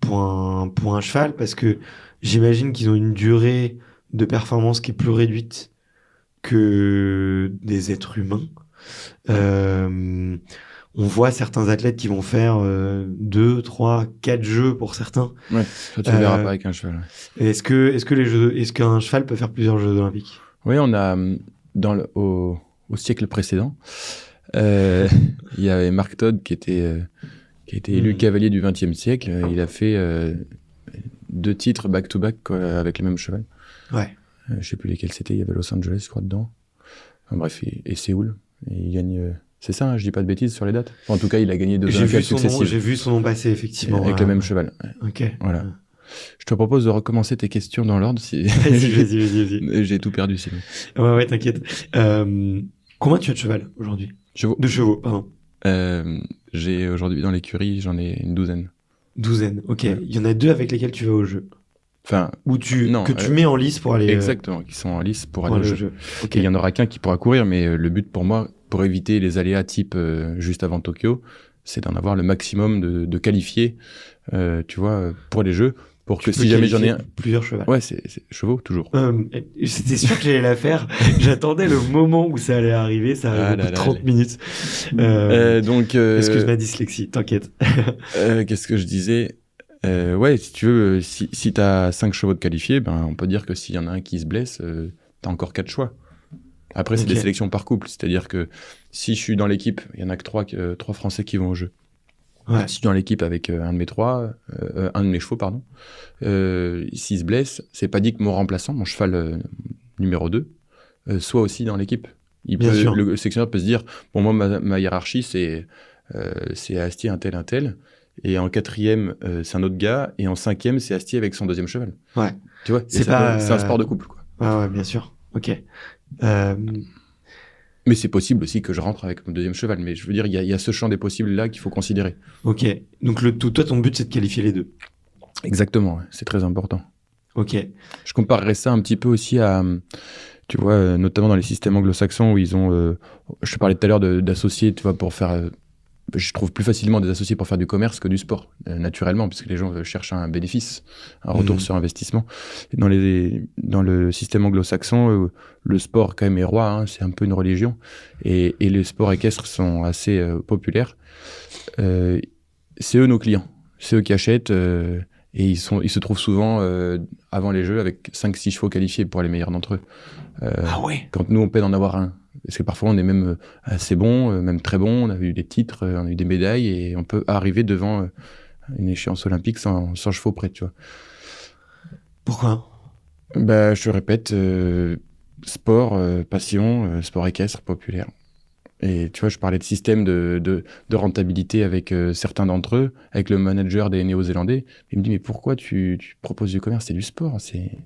pour pour un cheval parce que j'imagine qu'ils ont une durée de performance qui est plus réduite que des êtres humains. Euh, on voit certains athlètes qui vont faire 2, 3, 4 jeux pour certains. Ouais, ça tu verras euh, pas avec un cheval. Est-ce que, est-ce que les jeux, est-ce qu'un cheval peut faire plusieurs Jeux Olympiques Oui, on a hum, dans le, au, au siècle précédent, euh, [LAUGHS] il y avait Mark Todd qui était euh, qui était élu mm. cavalier du XXe siècle. Euh, il a fait euh, deux titres back to back avec le même cheval. Ouais. je sais plus lesquels c'était. Il y avait Los Angeles, je crois, dedans. bref, et, Séoul. il gagne. c'est ça, hein, je dis pas de bêtises sur les dates. en tout cas, il a gagné deux dates successives. J'ai vu son nom passer effectivement. Avec le hein. même cheval. Ok. Voilà. Je te propose de recommencer tes questions dans l'ordre. Si... [LAUGHS] vas-y, vas-y, vas-y. [LAUGHS] J'ai tout perdu, sinon. Ouais, ouais, t'inquiète. combien tu as de cheval aujourd'hui de chevaux, pardon. Euh, j'ai aujourd'hui dans l'écurie, j'en ai une douzaine. Douzaine, ok. Il y en a deux avec lesquels tu vas au jeu. Enfin, tu, ah, que tu euh, mets en lice pour aller. Euh, exactement, qui sont en lice pour aller au jeu. il y en aura qu'un qui pourra courir, mais le but pour moi, pour éviter les aléas type juste avant Tokyo, c'est d'en avoir le maximum de, qualifiés, tu vois, pour les jeux, pour tu que si jamais j'en ai un. Plusieurs chevaux. Ouais, c'est chevaux, toujours. C'était euh, sûr que j'allais la faire. [LAUGHS] J'attendais le moment où ça allait arriver. Ça a ah 30 minutes. Euh, euh donc. Euh, excuse ma dyslexie, t'inquiète. [LAUGHS] Qu'est-ce que je disais Ouais, si tu veux, si, si as cinq chevaux de qualifiés, ben, on peut dire que s'il y en a un qui se blesse, tu as encore quatre choix. Après, c'est des sélections par couple. C'est-à-dire que si je suis dans l'équipe, il y en a que trois, trois Français qui vont au jeu. Ouais. Si dans l'équipe avec euh, un de mes trois, euh, euh, un de mes chevaux, pardon, euh, s'il se blesse, c'est pas dit que mon remplaçant, mon cheval numéro 2, soit aussi dans l'équipe. Il Bien sûr. Le, sectionnaire peut se dire Bon, moi, ma, hiérarchie, c'est c'est Astier, un tel, un tel. Et en quatrième, c'est un autre gars. Et en cinquième, c'est Astier avec son deuxième cheval. Ouais. Tu vois, c'est un sport de couple. Quoi. Ah ouais, bien sûr. Ok. Euh, mais c'est possible aussi que je rentre avec mon deuxième cheval. Mais je veux dire, il y, a ce champ des possibles là qu'il faut considérer. Ok. Donc le, toi, ton but, c'est de qualifier les deux. Exactement. C'est très important. Ok. Je comparerais ça un petit peu aussi à, tu vois, euh, notamment dans les systèmes anglo-saxons où ils ont, euh, je te parlais tout à l'heure d'associer, tu vois, pour faire euh, je trouve plus facilement des associés pour faire du commerce que du sport, euh, naturellement, puisque les gens euh, cherchent un bénéfice, un retour mhm. sur investissement. Dans, les, dans le système anglo-saxon, euh, le sport quand même est roi, hein, c'est un peu une religion, et, et, les sports équestres sont assez euh, populaires. c'est eux nos clients, c'est eux qui achètent, et ils, sont, ils se trouvent souvent avant les jeux avec 5-6 chevaux qualifiés pour les meilleurs d'entre eux. ah ouais Quand nous, on peine en avoir un parce que parfois on est même euh, assez bon, euh, même très bon, on a eu des titres, euh, on a eu des médailles et on peut arriver devant une échéance olympique sans, sans chevaux près, tu vois. Pourquoi Ben, je te répète, sport, passion, sport équestre, populaire. Et tu vois, je parlais de système de, rentabilité avec certains d'entre eux, avec le manager des Néo-Zélandais. Il me dit, mais pourquoi tu, proposes du commerce C'est du sport, c'est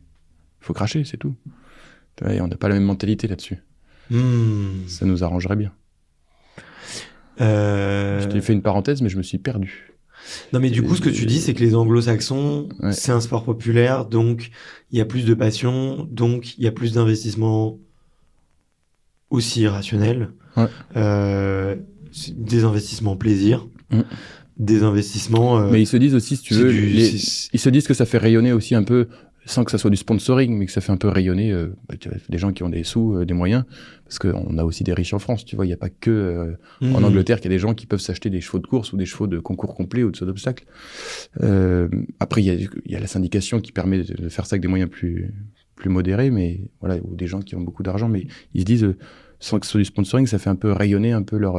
faut cracher, c'est tout. on n'a pas la même mentalité là-dessus. Hmm. Ça nous arrangerait bien. Euh, je t'ai fait une parenthèse, mais je me suis perdu. Non, mais du coup, ce que tu dis, c'est que les anglo-saxons, c'est un sport populaire, donc il y a plus de passion, donc il y a plus d'investissements aussi rationnels, euh, des investissements plaisir. des investissements. Euh, mais ils se disent aussi, si tu veux, ils se disent que ça fait rayonner aussi un peu sans que ça soit du sponsoring, mais que ça fait un peu rayonner euh, bah, des gens qui ont des sous, euh, des moyens, parce qu'on a aussi des riches en France, tu vois, il n'y a pas que euh, en mmh. Angleterre qu'il y a des gens qui peuvent s'acheter des chevaux de course ou des chevaux de concours complet ou de saut d'obstacle. après, il y, y a, la syndication qui permet de faire ça avec des moyens plus, plus modérés, mais voilà, ou des gens qui ont beaucoup d'argent, mais ils se disent, sans que ce soit du sponsoring, ça fait un peu rayonner un peu leur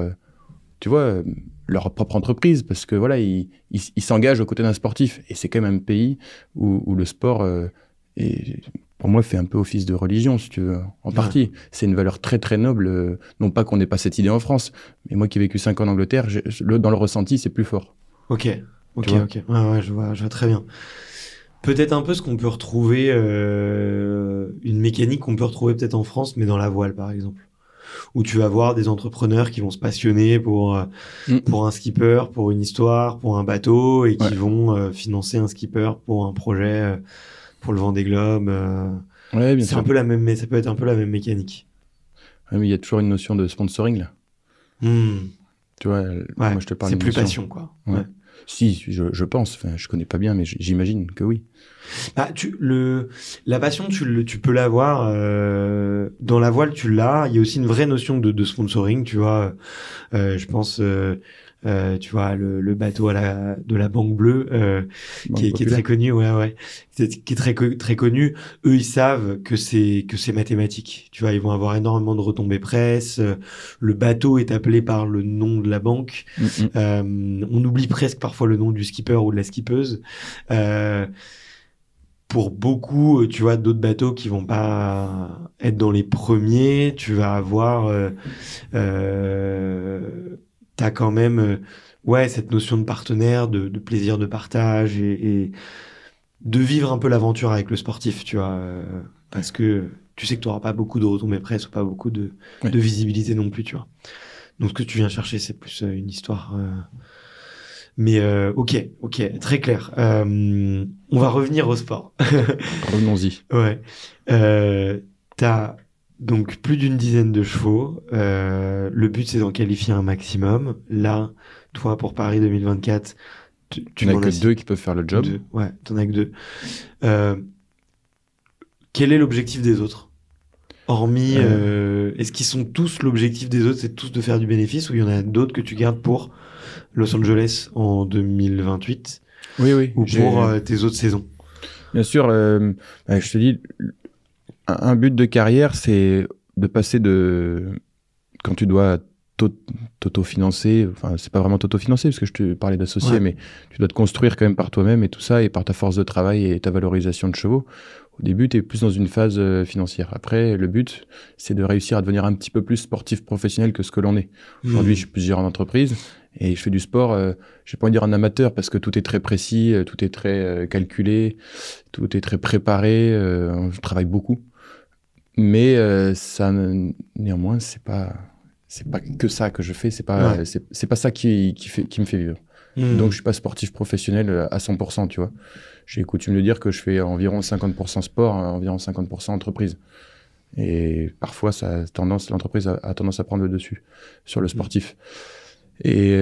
tu vois, euh, leur propre entreprise, parce que voilà, ils s'engagent aux côtés d'un sportif. Et c'est quand même un pays où, où le sport, euh, est, pour moi, fait un peu office de religion, si tu veux, en partie. C'est une valeur très très noble. Euh, non pas qu'on n'ait pas cette idée en France, mais moi qui ai vécu 5 ans en Angleterre, le, dans le ressenti, c'est plus fort. Ok, ok, ok. Ouais, ouais, je vois, je vois très bien peut-être un peu ce qu'on peut retrouver, une mécanique qu'on peut retrouver peut-être en France, mais dans la voile par exemple où tu vas voir des entrepreneurs qui vont se passionner pour euh, mm. pour un skipper, pour une histoire, pour un bateau et qui vont euh, financer un skipper pour un projet euh, pour le Vendée Globe. Ouais, c'est un peu la même, mais ça peut être un peu la même mécanique. mais il y a toujours une notion de sponsoring là. Hmm. Tu vois, moi je te parle. C'est plus passion quoi. Si, je, pense. Enfin, je connais pas bien, mais j'imagine que oui. Bah, tu, le, la passion, tu, le, tu peux l'avoir. Euh, dans la voile, tu l'as. Il y a aussi une vraie notion de, sponsoring, tu vois. Euh, je pense, euh, euh, tu vois le, bateau à la, de la Banque Bleue euh, qui, est, très connu, ouais ouais, qui est, très très connu. Eux ils savent que c'est que c'est mathématique. Tu vois ils vont avoir énormément de retombées presse. Euh, le bateau est appelé par le nom de la banque. Mm, mm. on oublie presque parfois le nom du skipper ou de la skippeuse. pour beaucoup, tu vois, d'autres bateaux qui vont pas être dans les premiers, tu vas avoir quand même euh, ouais, cette notion de partenaire, de, plaisir de partage et, de vivre un peu l'aventure avec le sportif, tu vois. Euh, parce que tu sais que tu auras pas beaucoup de retombées presse ou pas beaucoup de, visibilité non plus, tu vois. Donc ce que tu viens chercher, c'est plus euh, une histoire. Mais ok, ok, très clair. on va revenir au sport. [LAUGHS] Revenons-y. ouais. T'as donc plus d'une dizaine de chevaux. Euh, le but c'est d'en qualifier un maximum. Là, toi pour Paris 2024, tu, n'as as que deux qui peuvent faire le job. Ouais, t'en as que deux. Euh, quel est l'objectif des autres Hormis, euh. euh... est-ce qu'ils sont tous l'objectif des autres, c'est tous de faire du bénéfice ou il y en a d'autres que tu gardes pour Los Angeles en 2028 Oui, oui. Ou pour euh, tes autres saisons Bien sûr, euh, bah, je te dis, un, but de carrière, c'est de passer de quand tu dois t'auto-financer, enfin c'est pas vraiment t'auto-financer parce que je te parlais d'associer, mais tu dois te construire quand même par toi-même et tout ça, et par ta force de travail et ta valorisation de chevaux. Au début, tu es plus dans une phase euh, financière. Après, le but, c'est de réussir à devenir un petit peu plus sportif professionnel que ce que l'on est. Mmh. Aujourd'hui, je suis plusieurs en entreprise et je fais du sport, euh, j'ai pas envie de dire un amateur parce que tout est très précis, euh, tout est très calculé, tout est très préparé, Je travaille beaucoup. Mais euh, ça, néanmoins, c'est pas, c'est pas que ça que je fais, c'est pas, c'est, pas ça qui, qui, fait, qui me fait vivre. Hmm. Donc, je suis pas sportif professionnel euh, à 100%, tu vois. J'ai coutume de dire que je fais environ 50% sport, euh, environ 50% entreprise. Et parfois, ça tendance, l'entreprise a, tendance à prendre le dessus sur le hmm. sportif. Et,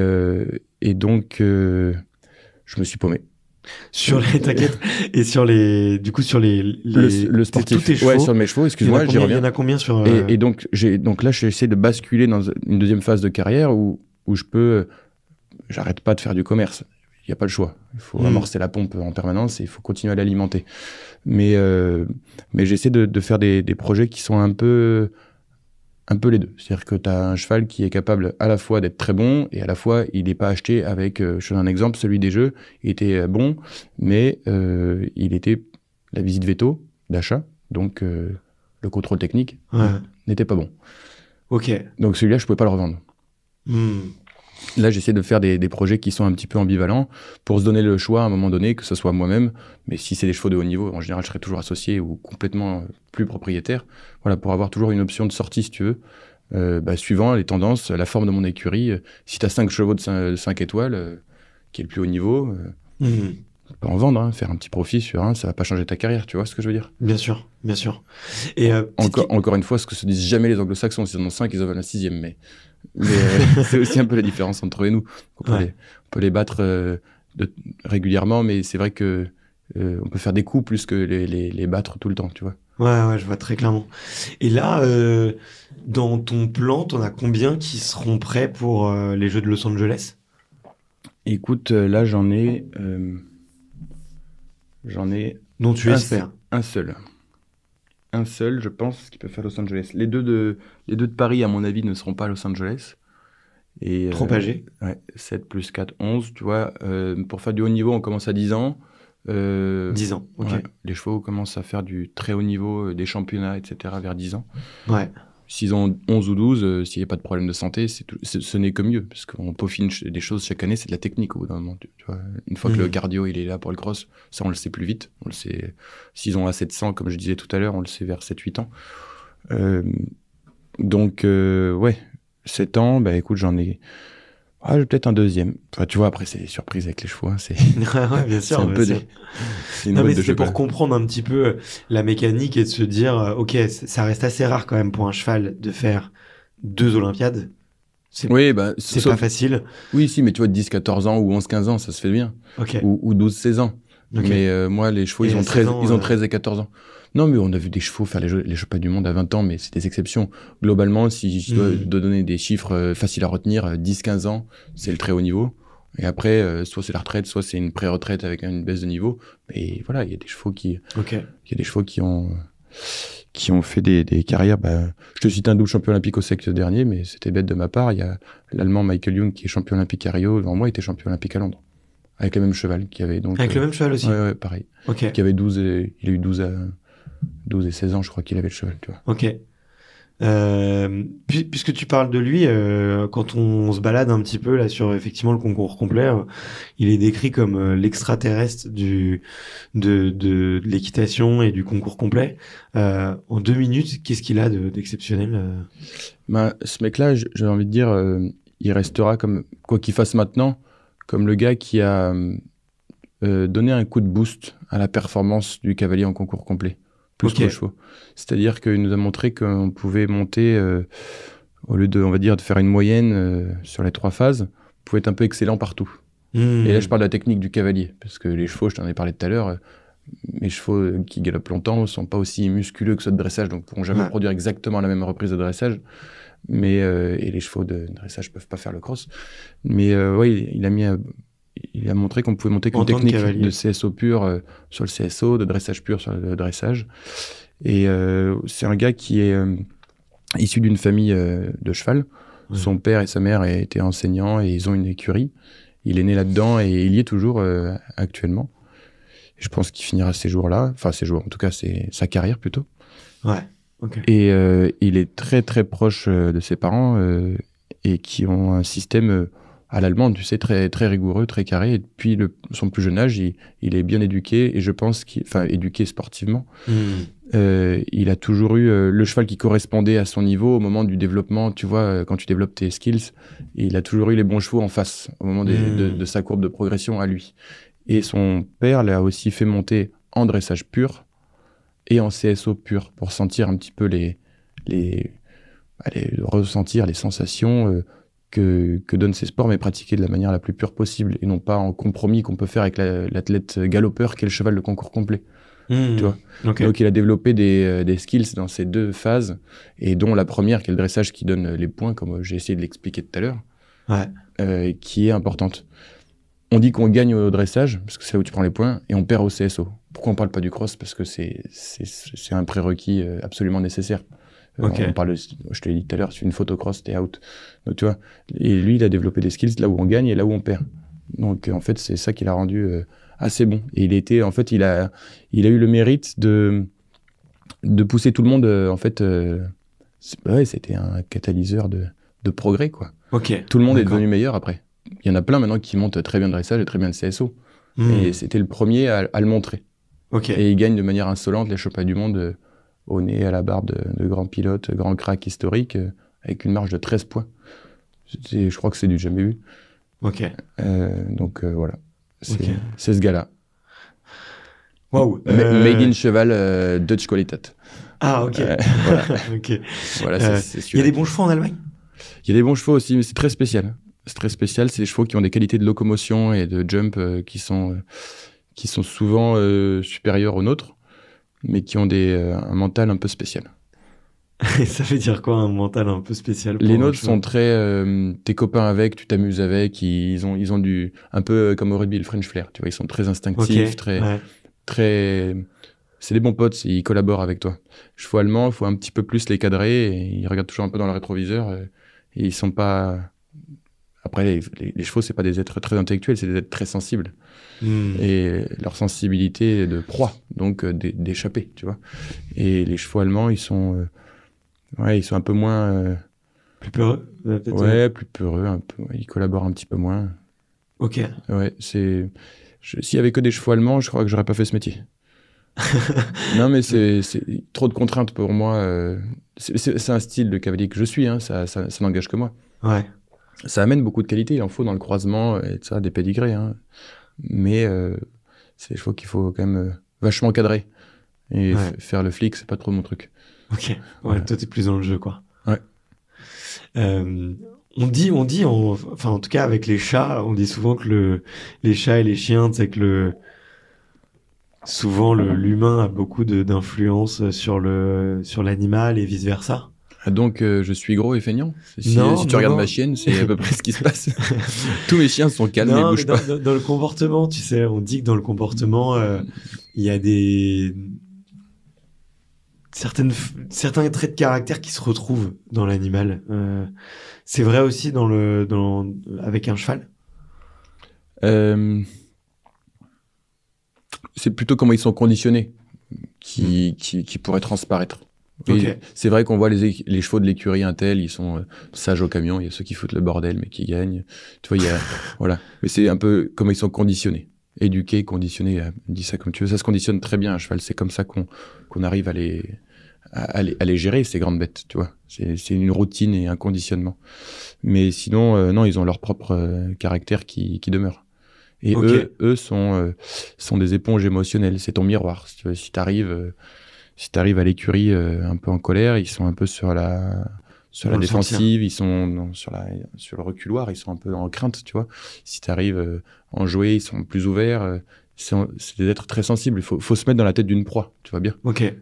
et, donc, je me suis paumé sur les [LAUGHS] t'inquiète et sur les du coup sur les, le, sportif chevaux, ouais sur mes chevaux excuse-moi j'y reviens il y en a combien sur euh, et, donc j'ai donc là j'essaie de basculer dans une deuxième phase de carrière où où je peux j'arrête pas de faire du commerce il n'y a pas le choix il faut hmm. amorcer la pompe en permanence et il faut continuer à l'alimenter mais euh, mais j'essaie de, faire des projets qui sont un peu un peu les deux. C'est-à-dire que tu as un cheval qui est capable à la fois d'être très bon et à la fois il n'est pas acheté avec, euh, je donne un exemple, celui des jeux était euh, bon, mais euh, il était la visite veto d'achat, donc le contrôle technique n'était pas bon. Ok. Donc celui-là, je pouvais pas le revendre. Hmm. Là, j'essaie de faire des, projets qui sont un petit peu ambivalents pour se donner le choix à un moment donné, que ce soit moi-même, mais si c'est des chevaux de haut niveau, en général, je serai toujours associé ou complètement euh, plus propriétaire. Voilà, pour avoir toujours une option de sortie, si tu veux, euh, bah, suivant les tendances, la forme de mon écurie. Euh, si tu as 5 chevaux de 5, étoiles, qui est le plus haut niveau, euh, mmh. en vendre, hein, faire un petit profit sur un, ça va pas changer ta carrière, tu vois ce que je veux dire Bien sûr, bien sûr. Et encore une fois, ce que se disent jamais les anglo-saxons, ils en ont 5, ils en veulent un sixième, mais mais euh, [LAUGHS] c'est aussi un peu la différence entre et nous. On peut, les, battre euh, régulièrement, mais c'est vrai que euh, on peut faire des coups plus que les, battre tout le temps, tu vois. Ouais, ouais, je vois très clairement. Et là, dans ton plan, tu en as combien qui seront prêts pour les Jeux de Los Angeles Écoute, là j'en ai, j'en ai. Non, tu Un seul un seul, je pense, qui peut faire Los Angeles. Les deux de, les deux de Paris, à mon avis, ne seront pas Los Angeles. Et, euh, Trop 7 plus 4, 11. Tu vois, euh, pour faire du haut niveau, on commence à 10 ans. 10 euh, ans, ok. les chevaux commencent à faire du très haut niveau, des championnats, etc., vers 10 ans. Ouais. S'ils ont 11 ou 12, euh, s'il n'y a pas de problème de santé, ce n'est que mieux. Parce qu'on peaufine des choses chaque année, c'est de la technique au bout d'un moment. Une fois que le mmh. cardio il est là pour le cross, ça on le sait plus vite. On le sait. S'ils ont à 700, comme je disais tout à l'heure, on le sait vers 7-8 ans. Euh, donc, euh, ouais, 7 ans, bah écoute, j'en ai. Ah, peut-être un deuxième. Enfin, tu vois, après, c'est surprises avec les chevaux. c'est bien Un peu Non, mais c'est pour comprendre un petit peu euh, la mécanique et de se dire, euh, ok, ça reste assez rare quand même pour un cheval de faire deux Olympiades. C'est oui, bah, c'est pas facile. Oui, si, mais tu vois, 10-14 ans ou 11-15 ans, ça se fait bien. Ok. Ou, 12-16 ans. Mais euh, moi, les chevaux, ils ont, 13, ils ont 13 et 14 ans. Non, mais on a vu des chevaux faire les, jeux, les du monde à 20 ans, mais c'est des exceptions. Globalement, si je dois, mm. donner des chiffres euh, faciles à retenir, 10-15 euh, ans, c'est le très haut niveau. Et après, euh, soit c'est la retraite, soit c'est une pré-retraite avec une baisse de niveau. Mais voilà, il y a des chevaux qui, il y a des chevaux qui ont, qui ont fait des, carrières. Bah, je te cite un double champion olympique au siècle dernier, mais c'était bête de ma part. Il y a l'allemand Michael Jung qui est champion olympique à Rio, avant moi, était champion olympique à Londres. Avec le même cheval qui avait donc. Avec le même cheval aussi. Oui, pareil. Ok. Qui avait 12, et, il a eu 12 à, 12 et 16 ans, je crois qu'il avait le cheval, tu vois. Ok. Euh, puisque tu parles de lui, euh, quand on, se balade un petit peu là sur effectivement le concours complet, euh, il est décrit comme l'extraterrestre du de, de, l'équitation et du concours complet. en deux minutes, qu'est-ce qu'il a d'exceptionnel ben, ce mec-là, j'ai envie de dire, il restera comme quoi qu'il fasse maintenant, comme le gars qui a donné un coup de boost à la performance du cavalier en concours complet. C'est-à-dire qu'il nous a montré qu'on pouvait monter, euh, au lieu de, on va dire, de faire une moyenne euh, sur les trois phases, on pouvait être un peu excellent partout. Hmm. Et là, je parle de la technique du cavalier, parce que les chevaux, je t'en ai parlé tout à l'heure, euh, mes chevaux qui galopent longtemps ne sont pas aussi musculeux que ceux de dressage, donc ne pourront jamais produire exactement la même reprise de dressage. Mais et les chevaux de dressage ne peuvent pas faire le cross. Mais oui, il a mis il a montré qu'on pouvait monter qu'une technique de, CSO pur euh, sur le CSO, de dressage pur sur le dressage. Et euh, c'est un gars qui est euh, issu d'une famille de cheval. Son père et sa mère étaient enseignants et ils ont une écurie. Il est né là-dedans et il y est toujours actuellement. je pense qu'il finira ces jours-là, enfin ces jours, en tout cas c'est sa carrière plutôt. Ouais. Et il est très très proche de ses parents et qui ont un système à l'allemande, tu sais, très, très rigoureux, très carré. Et depuis son plus jeune âge, il, est bien éduqué et je pense qu'il, enfin, éduqué sportivement. Hmm. Euh, il a toujours eu euh, le cheval qui correspondait à son niveau au moment du développement. Tu vois, euh, quand tu développes tes skills, il a toujours eu les bons chevaux en face au moment hmm. de, sa courbe de progression à lui. Et son père l'a aussi fait monter en dressage pur et en CSO pur pour sentir un petit peu les, les bah, ressentir les sensations que, que donnent ces sports, mais pratiqués de la manière la plus pure possible et non pas en compromis qu'on peut faire avec l'athlète galopeur qui est le cheval de concours complet. Hmm. Donc il a développé euh, des, skills dans ces deux phases, et dont la première, qui est le dressage qui donne les points, comme j'ai essayé de l'expliquer tout à l'heure, euh, qui est importante. On dit qu'on gagne au dressage, parce que c'est là où tu prends les points, et on perd au CSO. Pourquoi on parle pas du cross Parce que c'est un prérequis euh, absolument nécessaire. Euh, on parle, je te l'ai dit tout à l'heure, c'est une photocross, t'es out. tu vois, et lui, il a développé des skills là où on gagne et là où on perd. Donc, en fait, c'est ça qui l'a rendu euh, assez bon. Et il était, en fait, il a, il a eu le mérite de, de pousser tout le monde, euh, en fait. ouais, c'était un catalyseur de, de progrès, quoi. Ok. Tout le monde est devenu meilleur après. Il y en a plein maintenant qui montent très bien de dressage et très bien de CSO. Hmm. Et c'était le premier à, le montrer. Ok. Et il gagne de manière insolente les championnats du monde au nez, à la barbe de, grands pilotes, grands cracks historiques, euh, avec une marge de 13 points. Je crois que c'est du jamais vu. Ok. Euh, donc euh, voilà, c'est ce gars-là. Wow. Made in Cheval Dutch Qualitat. Ah, ok. [LAUGHS] voilà. Il y a des bons chevaux en Allemagne Il y a des bons chevaux aussi, mais c'est très spécial. C'est très spécial. C'est des chevaux qui ont des qualités de locomotion et de jump qui, sont, qui sont souvent supérieures aux nôtres mais qui ont des, euh, un mental un peu spécial. [LAUGHS] ça veut dire quoi un mental un peu spécial Les nôtres sont très euh, t'es copains avec, tu t'amuses avec, ils ont ils ont du un peu euh, comme au rugby le French flair, tu vois, ils sont très instinctifs, très très c'est des bons potes, ils collaborent avec toi. Je vois allemand, il faut un petit peu plus les cadrer, et ils regardent toujours un peu dans le rétroviseur et ils sont pas après, les, les, ce chevaux, c'est pas des êtres très intellectuels, c'est des êtres très sensibles. Hmm. Et leur sensibilité de proie, donc euh, d'échapper, tu vois. Et les chevaux allemands, ils sont, euh, ouais, ils sont un peu moins. Euh, plus peureux Ouais, plus peureux, un peu, ils collaborent un petit peu moins. Ok. Ouais, c'est. S'il y avait que des chevaux allemands, je crois que j'aurais pas fait ce métier. [LAUGHS] non, mais c'est trop de contraintes pour moi. c'est un style de cavalier que je suis, hein, ça, ça, ça n'engage que moi. Ouais. Ça amène beaucoup de qualité, il en faut dans le croisement et ça, des pédigrés. Hein. Mais euh, c'est des chevaux qu'il faut quand même euh, vachement cadrer. Et faire le flic, c'est pas trop mon truc. Ok, ouais, toi t'es plus dans le jeu, quoi. Ouais. Euh, on dit, on dit, enfin en tout cas avec les chats, on dit souvent que le... les chats et les chiens, c'est que le souvent l'humain a beaucoup d'influence sur le sur l'animal et vice versa. Donc euh, je suis gros et feignant. Si, tu regardes ma chienne, c'est à peu près ce qui se passe. [LAUGHS] Tous mes chiens sont calmes et bougent dans, pas. Dans, le comportement, tu sais, on dit que dans le comportement, euh, il y a des certaines certains traits de caractère qui se retrouvent dans l'animal. Euh, c'est vrai aussi dans le dans avec un cheval. c'est plutôt comment ils sont conditionnés qui, qui, qui pourrait transparaître. C'est vrai qu'on voit les, les, chevaux de l'écurie Intel, ils sont euh, sages au camion. Il y a ceux qui foutent le bordel mais qui gagnent. Tu vois, il y a [LAUGHS] voilà. Mais c'est un peu comme ils sont conditionnés, éduqués, conditionnés. Dis ça comme tu veux. Ça se conditionne très bien un cheval. C'est comme ça qu'on qu'on arrive à les à, à les gérer ces grandes bêtes. Tu vois, c'est une routine et un conditionnement. Mais sinon, euh, non, ils ont leur propre euh, caractère qui, demeure. Et eux, eux sont, sont des éponges émotionnelles. C'est ton miroir. Si tu arrives, si tu arrives à l'écurie euh, un peu en colère, ils sont un peu sur la sur la défensive, ils sont sur la sur le reculoir, ils sont un peu en crainte, tu vois. Si tu arrives euh, en jouer, ils sont plus ouverts euh, c'est des êtres très sensibles. Il faut, faut, se mettre dans la tête d'une proie, tu vois bien. Ok.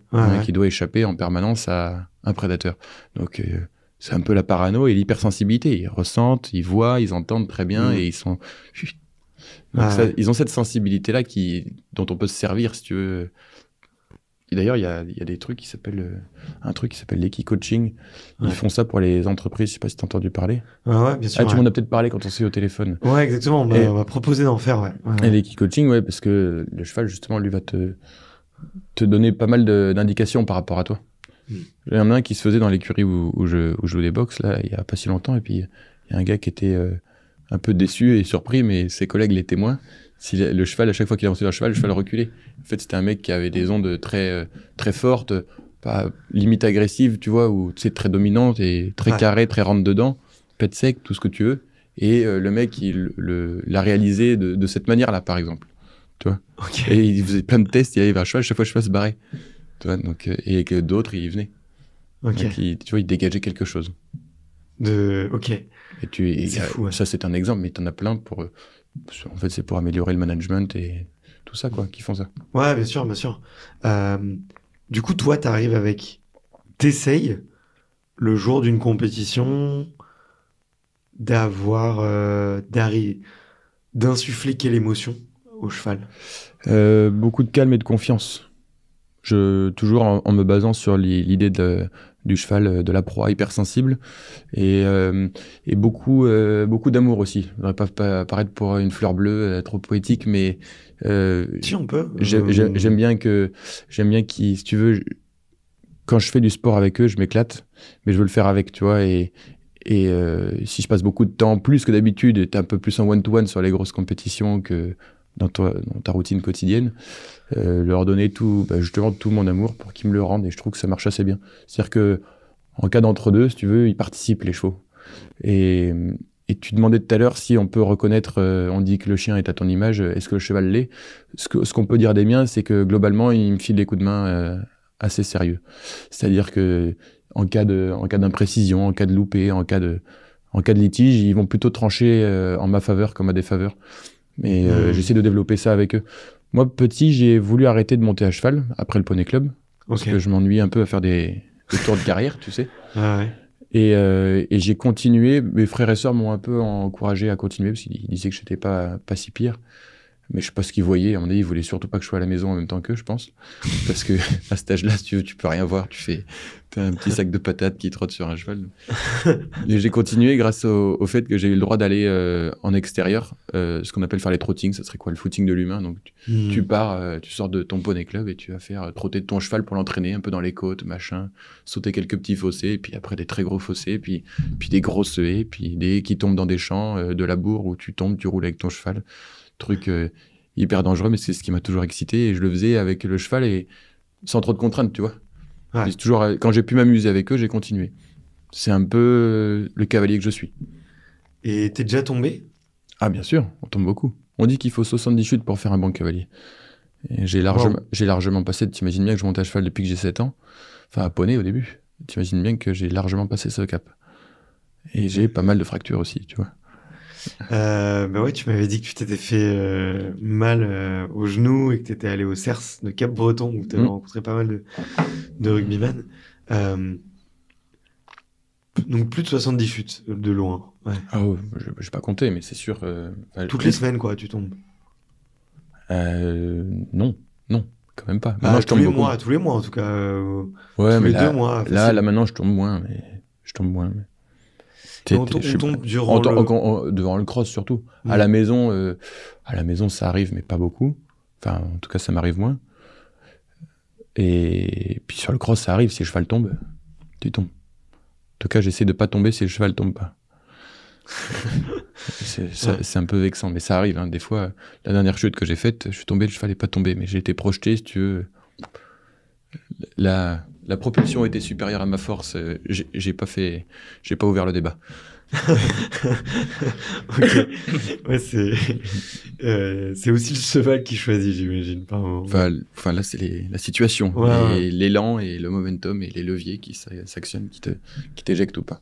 Qui doit échapper en permanence à un prédateur. Donc, c'est un peu la parano et l'hypersensibilité. Ils ressentent, ils voient, ils entendent très bien mm. et ils sont. Ah ils ont cette sensibilité-là dont on peut se servir, si tu veux, D'ailleurs, il y a, des trucs qui s'appellent euh, un truc qui s'appelle l'équipe coaching. Ils font ça pour les entreprises. Je sais pas si tu as entendu parler. Ouais, ouais, bien sûr. Tout ah, tu m'en peut-être parlé quand on s'est au téléphone. Ouais, exactement. On, on m'a proposé d'en faire. Ouais. et coaching, ouais, parce que le cheval justement, lui va te te donner pas mal d'indications par rapport à toi. Hmm. Il y en a un qui se faisait dans l'écurie où, où, je, où je des boxes là, il y a pas si longtemps. Et puis il y a un gars qui était euh, un peu déçu et surpris, mais ses collègues les témoins. Si le, cheval, à chaque fois qu'il avançait vers le cheval, le cheval reculait. En fait, c'était un mec qui avait des ondes très, euh, très fortes, pas limite agressives, tu vois, ou c'est très dominante et très carré, très rentre dedans, pète sec, tout ce que tu veux. Et euh, le mec, il l'a réalisé de, cette manière-là, par exemple. Tu vois Et il faisait plein de tests, il allait vers le cheval, chaque fois le cheval se barrait. Tu vois, donc, euh, et que d'autres, ils venaient. Okay. tu vois, il dégageait quelque chose. De... Ok. Et tu, fou, Ça, c'est un exemple, mais tu en as plein pour en fait, c'est pour améliorer le management et tout ça, quoi, qui font ça. Ouais, bien sûr, bien sûr. Euh, du coup, toi, t'arrives avec, t'essayes le jour d'une compétition d'avoir, euh, d'arriver, d'insuffler quelle au cheval euh, Beaucoup de calme et de confiance toujours en, me basant sur l'idée du cheval, euh, de la proie hypersensible et, euh, beaucoup, euh, beaucoup d'amour aussi. Je ne pas, pas paraître pour une fleur bleue trop poétique, mais si on peut. J'aime bien que j'aime bien qui, si tu veux, quand je fais du sport avec eux, je m'éclate, mais je veux le faire avec, toi. Et, si je passe beaucoup de temps plus que d'habitude, es un peu plus en one to one sur les grosses compétitions que dans, ta routine quotidienne, euh, leur donner tout, bah, justement tout mon amour pour qu'ils me le rendent. Et je trouve que ça marche assez bien. C'est-à-dire que en cas d'entre-deux, si tu veux, ils participent les chevaux. Et, tu demandais tout à l'heure si on peut reconnaître, euh, on dit que le chien est à ton image, est-ce que le cheval l'est Ce qu'on peut dire des miens, c'est que globalement, ils me filent des coups de main euh, assez sérieux. C'est-à-dire que en cas de, en cas d'imprécision, en cas de loupé, en cas de, en cas de litige, ils vont plutôt trancher en ma faveur comme à des faveurs. Mais euh, j'essaie de développer ça avec eux. Moi, petit, j'ai voulu arrêter de monter à cheval après le Poney Club. Parce que je m'ennuie un peu à faire des, tours de carrière, tu sais. Ah euh, et, j'ai continué. Mes frères et sœurs m'ont un peu encouragé à continuer parce qu'ils disaient que je n'étais pas, pas si pire. Mais je sais pas ce qu'ils voyaient. À moment ils voulaient surtout pas que je sois à la maison en même temps qu'eux, je pense. Parce que [LAUGHS] à cet âge-là, tu tu peux rien voir. Tu fais, T'as un petit [LAUGHS] sac de patates qui trotte sur un cheval. et j'ai continué grâce au, fait que j'ai eu le droit d'aller euh, en extérieur, euh, ce qu'on appelle faire les trottings, ça serait quoi le footing de l'humain. Donc tu, hmm. pars, euh, tu sors de ton poney club et tu vas faire trotter ton cheval pour l'entraîner un peu dans les côtes, machin, sauter quelques petits fossés, puis après des très gros fossés, puis, puis des grosses haies, puis des qui tombent dans des champs, de labour bourre où tu tombes, tu roules avec ton cheval. Truc hyper dangereux, mais c'est ce qui m'a toujours excité et je le faisais avec le cheval et sans trop de contraintes, tu vois toujours, quand j'ai pu m'amuser avec eux, j'ai continué. C'est un peu euh, le cavalier que je suis. Et t'es déjà tombé Ah, bien sûr, on tombe beaucoup. On dit qu'il faut 70 chutes pour faire un bon cavalier. J'ai largement, j'ai largement passé, t'imagines bien que je monte à cheval depuis que j'ai 7 ans, enfin à poney au début. T'imagines bien que j'ai largement passé ce cap. Et j'ai pas mal de fractures aussi, tu vois. Euh, bah ouais, tu m'avais dit que tu t'étais fait euh, mal aux euh, au genou et que tu étais allé au CERS de Cap-Breton où tu avais mm. rencontré pas mal de, de rugbyman. donc plus de 70 chutes de loin. Ah ouais, je n'ai pas compté, mais c'est sûr. Toutes les semaines, quoi, tu tombes Non, non quand même pas. moi, bah, je tous les mois, tous les mois en tout cas. ouais, mais là, deux mois. Là, là maintenant, je tombe moins, mais je tombe moins on, tombe durant le... devant le cross surtout. À mm. la maison, euh, à la maison, ça arrive, mais pas beaucoup. Enfin, en tout cas, ça m'arrive moins. Et... puis sur le cross, ça arrive. Si le cheval tombe, tu tombes. En tout cas, j'essaie de pas tomber si le cheval tombe pas. [LAUGHS] c'est un peu vexant, mais ça arrive. Hein. Des fois, la dernière chute que j'ai faite, je suis tombé, le cheval n'est pas tombé, mais j'ai été projeté, si tu veux. La, la propulsion était supérieure à ma force. Euh, j'ai pas fait, j'ai pas ouvert le débat. [LAUGHS] Euh, c'est aussi le cheval qui choisit, j'imagine. Enfin, enfin, là, c'est la situation, l'élan et le momentum et les leviers qui s'actionnent, qui t'éjectent qui ou pas.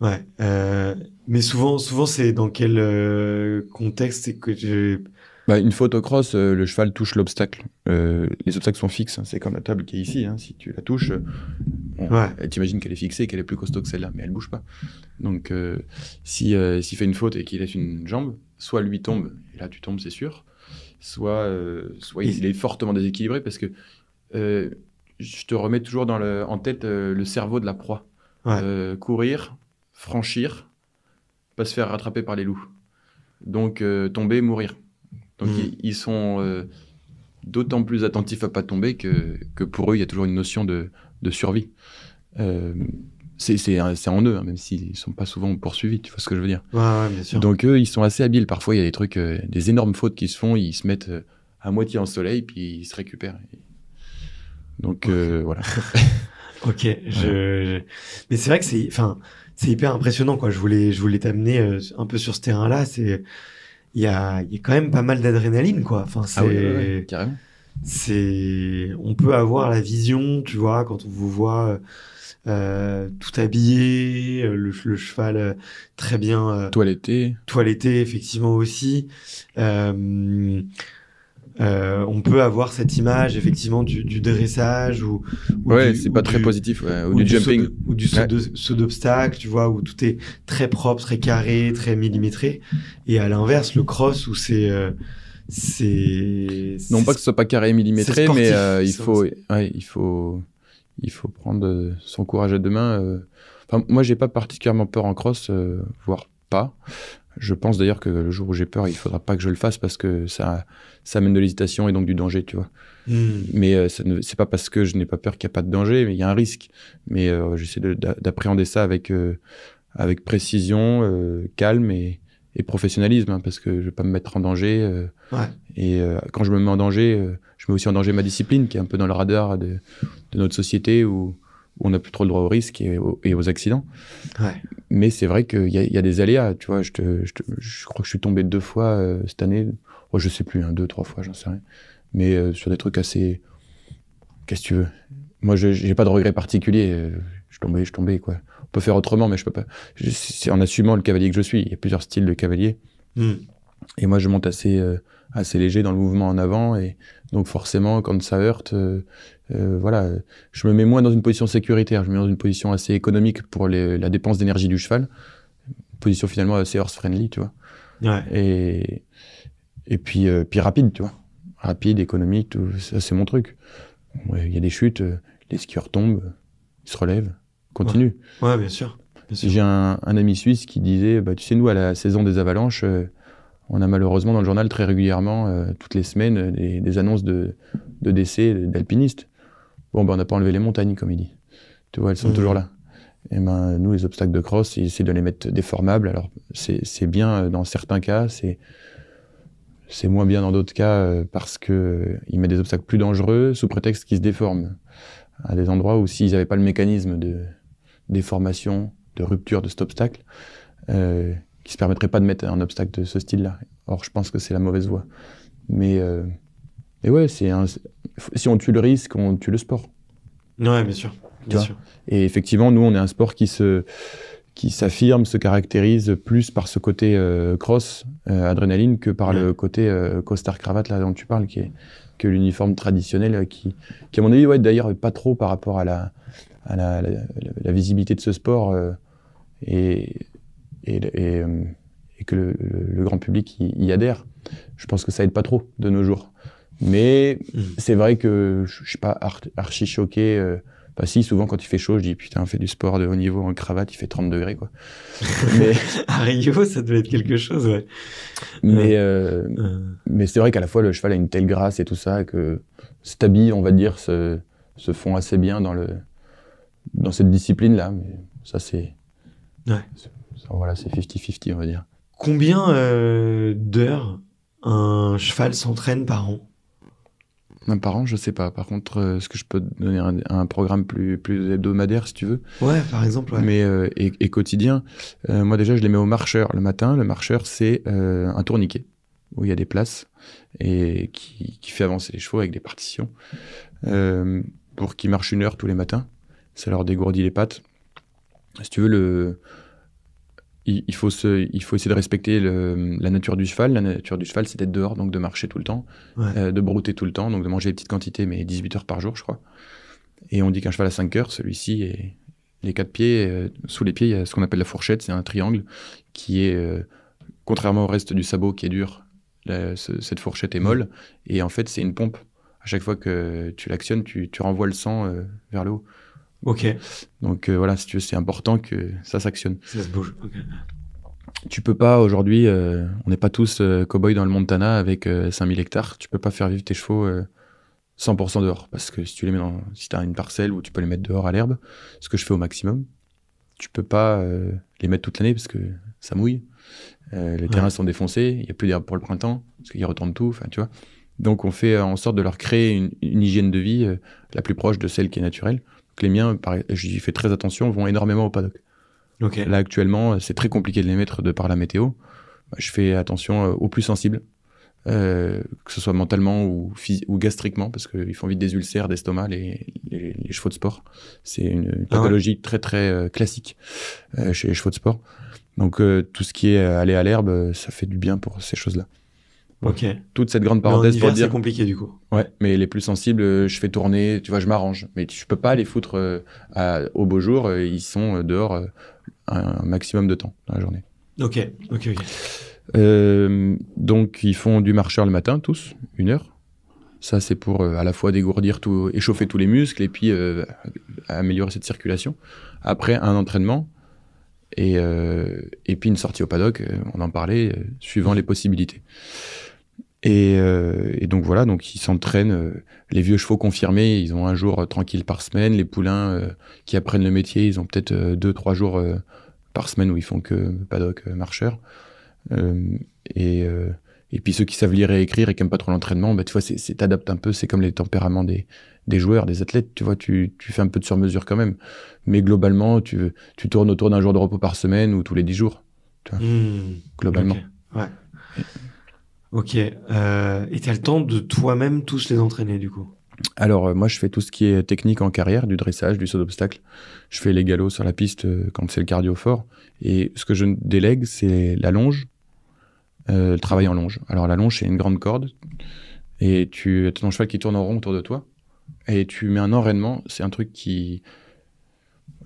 Ouais. Euh, mais souvent, souvent c'est dans quel contexte que bah, Une au cross, euh, le cheval touche l'obstacle. Euh, les obstacles sont fixes. Hein. C'est comme la table qui est ici. Hein. Si tu la touches, euh, tu qu'elle est fixée, qu'elle est plus costaud que celle-là, mais elle bouge pas. Donc, si s'il fait une faute et qu'il laisse une jambe, soit lui tombe, et là tu tombes, c'est sûr, soit, il, est fortement déséquilibré parce que je te remets toujours dans le, en tête le cerveau de la proie. courir, franchir, pas se faire rattraper par les loups. Donc, tomber, mourir. Donc hmm. ils, sont euh, d'autant plus attentifs à pas tomber que, que, pour eux, il y a toujours une notion de, survie. Euh, c'est en eux, hein, même s'ils ne sont pas souvent poursuivis, tu vois ce que je veux dire. Donc eux, ils sont assez habiles. Parfois, il y a des trucs, euh, des énormes fautes qui se font, ils se mettent à moitié en soleil, puis ils se récupèrent. Donc voilà. [LAUGHS] ok, je... mais c'est vrai que c'est, enfin, c'est hyper impressionnant quoi. Je voulais, je voulais t'amener un peu sur ce terrain-là. C'est il y a, y a, quand même pas mal d'adrénaline, quoi. Enfin, ah c'est, on peut avoir la vision, tu vois, quand on vous voit euh, tout habillé, le, cheval euh, très bien euh, toiletté, toiletté effectivement aussi. Euh, euh, on peut avoir cette image effectivement du, dressage ou, du, ou, du, jumping saut ou du saut d'obstacle, tu vois, où tout est très propre, très carré, très millimétré. Et à l'inverse, le cross où c'est euh, non pas que ce soit pas carré millimétré, mais euh, il faut il faut il faut prendre son courage à deux mains. Enfin, moi, j'ai pas particulièrement peur en cross, voire pas. Je pense d'ailleurs que le jour où j'ai peur, il faudra pas que je le fasse parce que ça, ça amène de l'hésitation et donc du danger, tu vois. Hmm. Mais euh, ce pas parce que je n'ai pas peur qu'il n'y a pas de danger, mais il y a un risque. Mais euh, j'essaie d'appréhender ça avec, euh, avec précision, euh, calme et, et professionnalisme, hein, parce que je ne vais pas me mettre en danger. Et quand je me mets en danger, je mets aussi en danger ma discipline, qui est un peu dans le radar de, de notre société où on n'a plus trop le droit aux risques et aux, accidents. Mais c'est vrai qu'il y, a des aléas. Tu vois, je, crois que je suis tombé deux fois euh, cette année. Je oh, je sais plus, un hein, deux, trois fois, j'en sais rien. Mais euh, sur des trucs assez. Qu'est-ce que tu veux Moi, je n'ai pas de regret particulier. Euh, je tombais, je tombais, quoi. On peut faire autrement, mais je peux pas. C'est en assumant le cavalier que je suis. Il y a plusieurs styles de cavalier. Hmm. Et moi, je monte assez assez léger dans le mouvement en avant et donc forcément quand ça heurte, euh, euh, voilà, je me mets moins dans une position sécuritaire, je me mets dans une position assez économique pour la dépense d'énergie du cheval, position finalement assez horse friendly, tu vois. Ouais. Et et puis euh, puis rapide, tu vois, rapide, économique, tout, ça c'est mon truc. Il y a des chutes, les skieurs tombent, ils se relèvent, continuent. Ouais, bien sûr. J'ai un, ami suisse qui disait, bah, tu sais nous à la saison des avalanches on a malheureusement dans le journal très régulièrement, euh, toutes les semaines, euh, des, annonces de, décès d'alpinistes. Bon, ben, on n'a pas enlevé les montagnes, comme il dit. Tu vois, elles sont mmh. toujours là. Et eh ben, nous, les obstacles de cross, c'est de les mettre déformables. Alors, c'est bien euh, dans certains cas, c'est moins bien dans d'autres cas parce qu'ils mettent des obstacles plus dangereux sous prétexte qu'ils se déforment. À des endroits où s'ils n'avaient pas le mécanisme de déformation, de rupture de cet obstacle, qui se permettrait pas de mettre un obstacle de ce style-là. Or, je pense que c'est la mauvaise voie. Mais, euh, mais ouais, c'est si on tue le risque, on tue le sport. Ouais, bien sûr. Bien sûr. Et effectivement, nous, on est un sport qui se qui s'affirme, se caractérise plus par ce côté euh, cross, euh, adrénaline, que par le côté euh, costard-cravate là dont tu parles, qui est que l'uniforme traditionnel, qui, qui à mon avis, ouais, d'ailleurs, pas trop par rapport à la, à la, la visibilité de ce sport. et et, que le, grand public y, adhère. Je pense que ça aide pas trop de nos jours. Mais mm. c'est vrai que je, suis pas archi choqué. pas euh, bah, si, souvent quand il fait chaud, je dis putain, fait du sport de haut niveau en cravate, il fait 30 degrés quoi. [LAUGHS] mais à Rio, ça devait être quelque chose, ouais. Mais euh, mais c'est vrai qu'à la fois le cheval a une telle grâce et tout ça que cet habit on va dire, se, font assez bien dans le dans cette discipline là. Mais ça c'est ouais. Voilà, c'est 50-50, on va dire. Combien euh, d'heures un cheval s'entraîne par an par an, je sais pas. Par contre, euh, est ce que je peux te donner un, programme plus, plus hebdomadaire, si tu veux. Ouais, par exemple. Mais euh, et, quotidien. moi déjà, je les mets au marcheur le matin. Le marcheur, c'est un tourniquet où il y a des places et qui, qui fait avancer les chevaux avec des partitions pour qu'ils marchent une heure tous les matins. Ça leur dégourdit les pattes. Si tu veux, le, il, faut se, il faut essayer de respecter la nature du cheval. La nature du cheval, c'est d'être dehors, donc de marcher tout le temps, euh, de brouter tout le temps, donc de manger des petites quantités, mais 18 heures par jour, je crois. Et on dit qu'un cheval à 5 heures, celui-ci et les quatre pieds. Euh, sous les pieds, il y a ce qu'on appelle la fourchette, c'est un triangle qui est, euh, contrairement au reste du sabot qui est dur, cette fourchette est molle. Et en fait, c'est une pompe. À chaque fois que tu l'actionnes, tu, tu renvoies le sang vers le haut. Ok. Donc euh, voilà, si tu veux, c'est important que ça s'actionne. Ça se bouge. Tu peux pas aujourd'hui, euh, on n'est pas tous euh, cow-boys dans le Montana avec 5000 hectares, tu peux pas faire vivre tes chevaux 100% dehors. Parce que si tu les mets dans, si tu as une parcelle où tu peux les mettre dehors à l'herbe, ce que je fais au maximum, tu peux pas les mettre toute l'année parce que ça mouille. les terrains sont défoncés, il n'y a plus d'herbe pour le printemps, parce qu'ils retournent tout, enfin tu vois. Donc on fait en sorte de leur créer une hygiène de vie la plus proche de celle qui est naturelle les miens, j'y fais très attention, vont énormément au paddock. Là, actuellement, c'est très compliqué de les mettre de par la météo. Je fais attention euh, aux plus sensibles, euh, que ce soit mentalement ou, gastriquement, parce qu'ils font vite des ulcères d'estomac, les, les, chevaux de sport. C'est une ah pathologie très, très euh, classique chez les chevaux de sport. Donc, tout ce qui est aller à l'herbe, ça fait du bien pour ces choses-là. Toute cette grande parenthèse pour dire. compliqué du coup. Ouais, mais les plus sensibles, euh, je fais tourner, tu vois, je m'arrange. Mais je peux pas les foutre euh, au beau jour, euh, ils sont dehors un maximum de temps dans la journée. Ok, ok, ok. donc ils font du marcheur le matin tous, une heure. Ça c'est pour à la fois dégourdir tout, échauffer tous les muscles et puis améliorer cette circulation. Après un entraînement, et, puis une sortie au paddock, on en parlait, suivant les possibilités. Euh, et, donc voilà, donc ils s'entraînent. Euh, les vieux chevaux confirmés, ils ont un jour euh, tranquille par semaine. Les poulains qui apprennent le métier, ils ont peut-être deux, trois jours par semaine où ils font que paddock, marcheur. Et, et, puis ceux qui savent lire et écrire et qui n'aiment pas trop l'entraînement, bah, tu vois, c'est t'adaptes un peu. C'est comme les tempéraments des, joueurs, des athlètes. Tu vois, tu, fais un peu de sur-mesure quand même. Mais globalement, tu, tu tournes autour d'un jour de repos par semaine ou tous les dix jours. Tu vois, mmh. globalement. Ouais. Ok. Euh, et tu as le temps de toi-même tous les entraîner du coup alors, euh, moi, je fais tout ce qui est technique en carrière, du dressage, du saut d'obstacle. Je fais les galops sur la piste euh, quand c'est le cardio fort. Et ce que je délègue, c'est la longe, le travail en longe. Alors, la longe, c'est une grande corde. Et tu as ton cheval qui tourne en rond autour de toi. Et tu mets un enraînement. C'est un truc qui.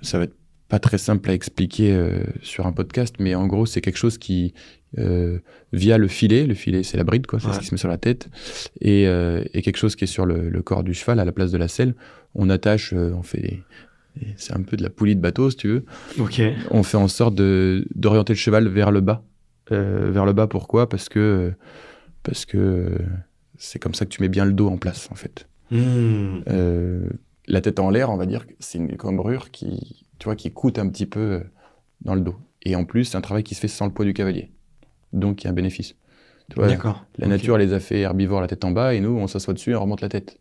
Ça va être pas très simple à expliquer sur un podcast, mais en gros, c'est quelque chose qui, euh, via le filet. Le filet, c'est la bride, quoi, c'est ce qui se met sur la tête. Et, euh, quelque chose qui est sur le, corps du cheval, à la place de la selle. On attache, euh, on fait c'est un peu de la poulie de bateau, si tu veux. On fait en sorte de, d'orienter le cheval vers le bas. vers le bas, pourquoi Parce que parce que c'est comme ça que tu mets bien le dos en place, en fait. Hmm. la tête en l'air, on va dire, c'est une cambrure qui, tu vois, qui coûte un petit peu dans le dos. Et en plus, c'est un travail qui se fait sans le poids du cavalier donc il y a un bénéfice. La nature les a fait herbivores la tête en bas et nous, on s'assoit dessus et on remonte la tête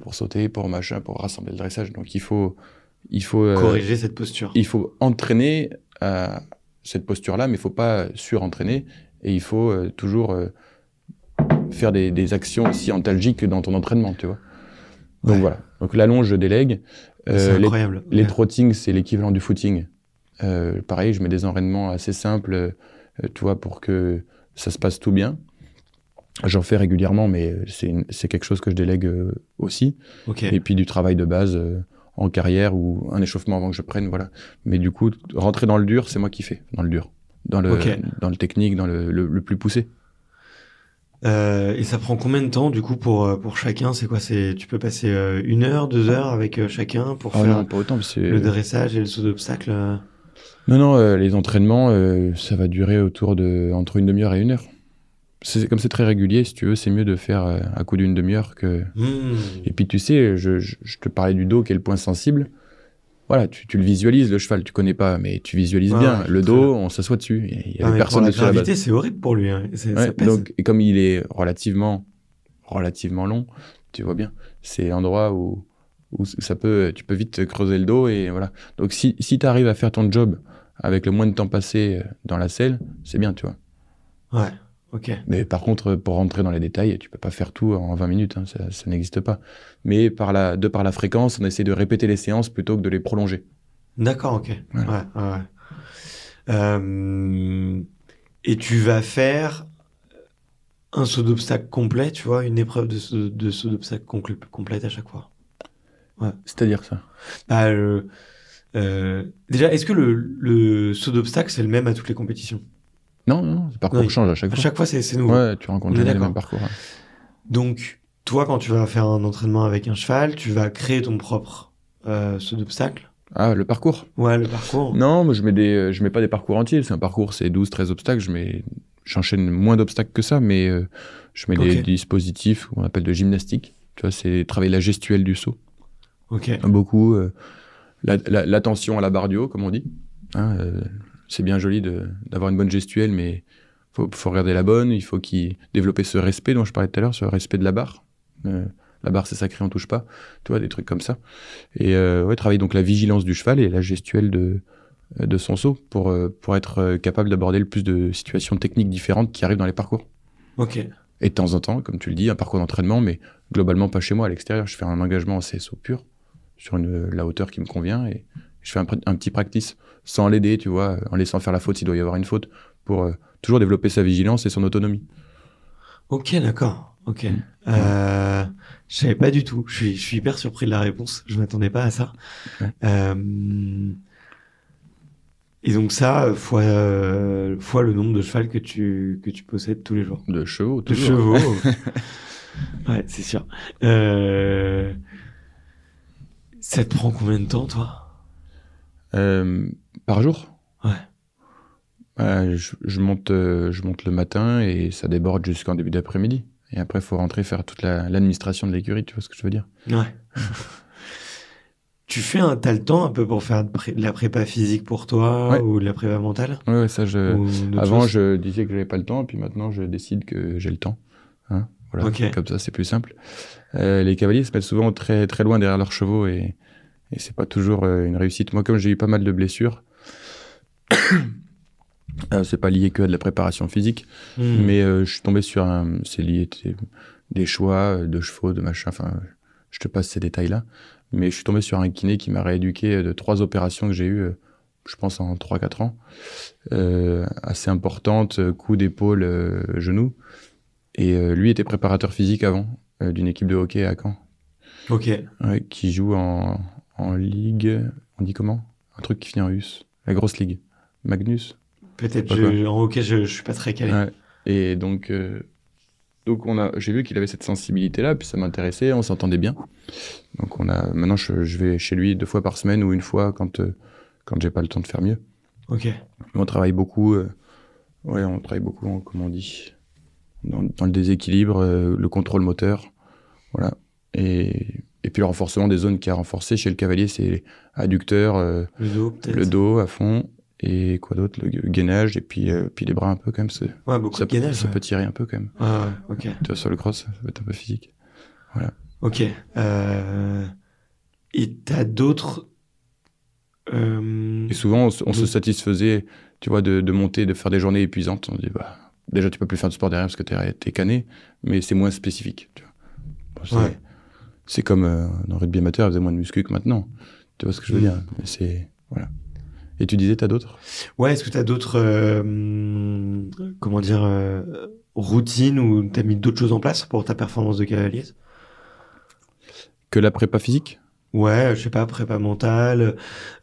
pour sauter, pour machin, pour rassembler le dressage. Donc il faut, il faut euh, corriger cette posture. Il faut entraîner euh, cette posture-là, mais il faut pas surentraîner et il faut euh, toujours faire des, actions aussi antalgiques dans ton entraînement, tu vois. Donc voilà. Donc l'allonge, je délègue. c'est incroyable. Les, les trottings, c'est l'équivalent du footing. pareil, je mets des entraînements assez simples euh, tu vois, pour que ça se passe tout bien. J'en fais régulièrement, mais euh, c'est quelque chose que je délègue euh, aussi. Et puis du travail de base en carrière ou un échauffement avant que je prenne, voilà. Mais du coup, rentrer dans le dur, c'est moi qui fais, dans le dur, dans le, dans le technique, dans le, le, plus poussé. et ça prend combien de temps du coup pour pour chacun C'est quoi C'est tu peux passer une heure, deux heures avec chacun pour ah faire autant, le dressage et le saut d'obstacle non, non, euh, les entraînements, euh, ça va durer autour de entre une demi-heure et une heure. comme c'est très régulier, si tu veux, c'est mieux de faire un euh, à coup d'une demi-heure que. Mmh. Et puis tu sais, je, je, te parlais du dos qui est le point sensible. Voilà, tu, tu le visualises le cheval, tu connais pas, mais tu visualises bien le dos, on s'assoit dessus. Il y a personne pour la gravité, c'est horrible pour lui. Hein. Donc, et comme il est relativement, relativement long, tu vois bien, c'est endroit où où ça peut, tu peux vite creuser le dos et voilà. Donc si, si tu arrives à faire ton job avec le moins de temps passé euh, dans la selle, c'est bien, tu vois. Ouais, ok. Mais par contre, pour rentrer dans les détails, tu peux pas faire tout en 20 minutes, hein, ça, n'existe pas. Mais par la, de par la fréquence, on essaie de répéter les séances plutôt que de les prolonger. D'accord, ok. Ouais, ouais, euh, et tu vas faire un saut d'obstacle complet, tu vois, une épreuve de, saut d'obstacle complète à chaque fois. Ouais. C'est-à-dire ça bah, euh, déjà, est-ce que le, saut d'obstacle, c'est le même à toutes les compétitions Non, non, le parcours change à chaque fois. À chaque fois, c'est nouveau. Ouais, tu rencontres le même parcours. Donc, toi, quand tu vas faire un entraînement avec un cheval, tu vas créer ton propre euh, saut d'obstacle ah, le parcours Ouais, le parcours. Non, moi, je mets des, euh, je mets pas des parcours entiers. C'est un parcours, c'est 12, 13 obstacles. Je j'enchaîne moins d'obstacles que ça, mais je mets des dispositifs qu'on appelle de gymnastique. Tu vois, c'est travailler la gestuelle du saut. Ok. Beaucoup l'attention à la barre du haut, comme on dit. Hein, euh, c'est bien joli d'avoir une bonne gestuelle, mais faut, faut regarder la bonne. Il faut développer ce respect dont je parlais tout à l'heure, ce respect de la barre. Euh, la barre, c'est sacré, on touche pas. Tu vois, des trucs comme ça. Et euh, travailler donc la vigilance du cheval et la gestuelle de, son saut pour, être capable d'aborder le plus de situations techniques différentes qui arrivent dans les parcours. Ok. Et de temps en temps, comme tu le dis, un parcours d'entraînement, mais globalement pas chez moi, à l'extérieur. Je fais un engagement en CSO pur sur la hauteur qui me convient et je fais un, petit practice sans l'aider, tu vois, euh, en laissant faire la faute s'il doit y avoir une faute, pour euh, toujours développer sa vigilance et son autonomie. Ok, d'accord. Ok. Mm. Euh, je savais pas du tout. Je suis, je hyper surpris de la réponse. Je m'attendais pas à ça. et donc ça, fois, fois le nombre de chevaux que tu, que tu possèdes tous les jours. De chevaux, toujours. De chevaux. [LAUGHS] ouais, c'est sûr. Euh, ça te prend combien de temps, toi euh, Par jour Ouais. Bah, je, monte, euh, je monte le matin et ça déborde jusqu'en début d'après-midi. Et après, il faut rentrer faire toute l'administration de l'écurie, tu vois ce que je veux dire Ouais. [LAUGHS] tu fais un, t'as temps un peu pour faire de, la prépa physique pour toi ou la prépa mentale Ouais, ça, je, avant, je disais que je n'avais pas le temps, Et puis maintenant, je décide que j'ai le temps. Hein. voilà, Comme ça, c'est plus simple. Euh, les cavaliers se mettent souvent très, très loin derrière leurs chevaux et, c'est pas toujours euh, une réussite. Moi, comme j'ai eu pas mal de blessures, [COUGHS] euh, c'est pas lié que à de la préparation physique, hmm. mais je suis tombé sur un. C'est lié des choix de chevaux, de machin. Enfin, je te passe ces détails-là. Mais je suis tombé sur un kiné qui m'a rééduqué de trois opérations que j'ai eues, je pense, en 3-4 ans. assez importantes, coup d'épaule, genou. Et lui était préparateur physique avant. Euh, d'une équipe de hockey à Caen. Ok. qui joue en, ligue. On dit comment Un truc qui finit en US. La grosse ligue. Magnus Peut-être. En hockey, je, ne suis pas très calé. Et donc, euh, donc on a, j'ai vu qu'il avait cette sensibilité-là, puis ça m'intéressait, on s'entendait bien. Donc on a, maintenant je, vais chez lui deux fois par semaine ou une fois quand euh, quand j'ai pas le temps de faire mieux. Ok. On travaille beaucoup. ouais, on travaille beaucoup. comme on dit dans, le déséquilibre, euh, le contrôle moteur. Voilà. Et, et, puis le renforcement des zones qui a renforcé chez le cavalier, c'est adducteur, euh, le, dos, à fond, et quoi d'autre le gainage et puis euh, puis les bras un peu quand même ouais, beaucoup ça, de gainage, ça peut tirer un peu quand même ah ok tu vois, sur le cross ça peut être un peu physique voilà ok euh... et t'as d'autres et souvent on, se satisfaisait tu vois de, de monter de faire des journées épuisantes on se dit bah Déjà, tu peux plus faire de sport derrière parce que t'es cané, mais c'est moins spécifique. c'est comme euh, dans le rugby amateur, ils faisait moins de muscu que maintenant. Tu vois ce que je veux mm. dire C'est voilà. Et tu disais, t'as d'autres Ouais, est-ce que t'as d'autres, euh, comment dire, euh, routines ou t'as mis d'autres choses en place pour ta performance de cavalier Que la prépa physique Ouais, je sais pas, prépa mentale.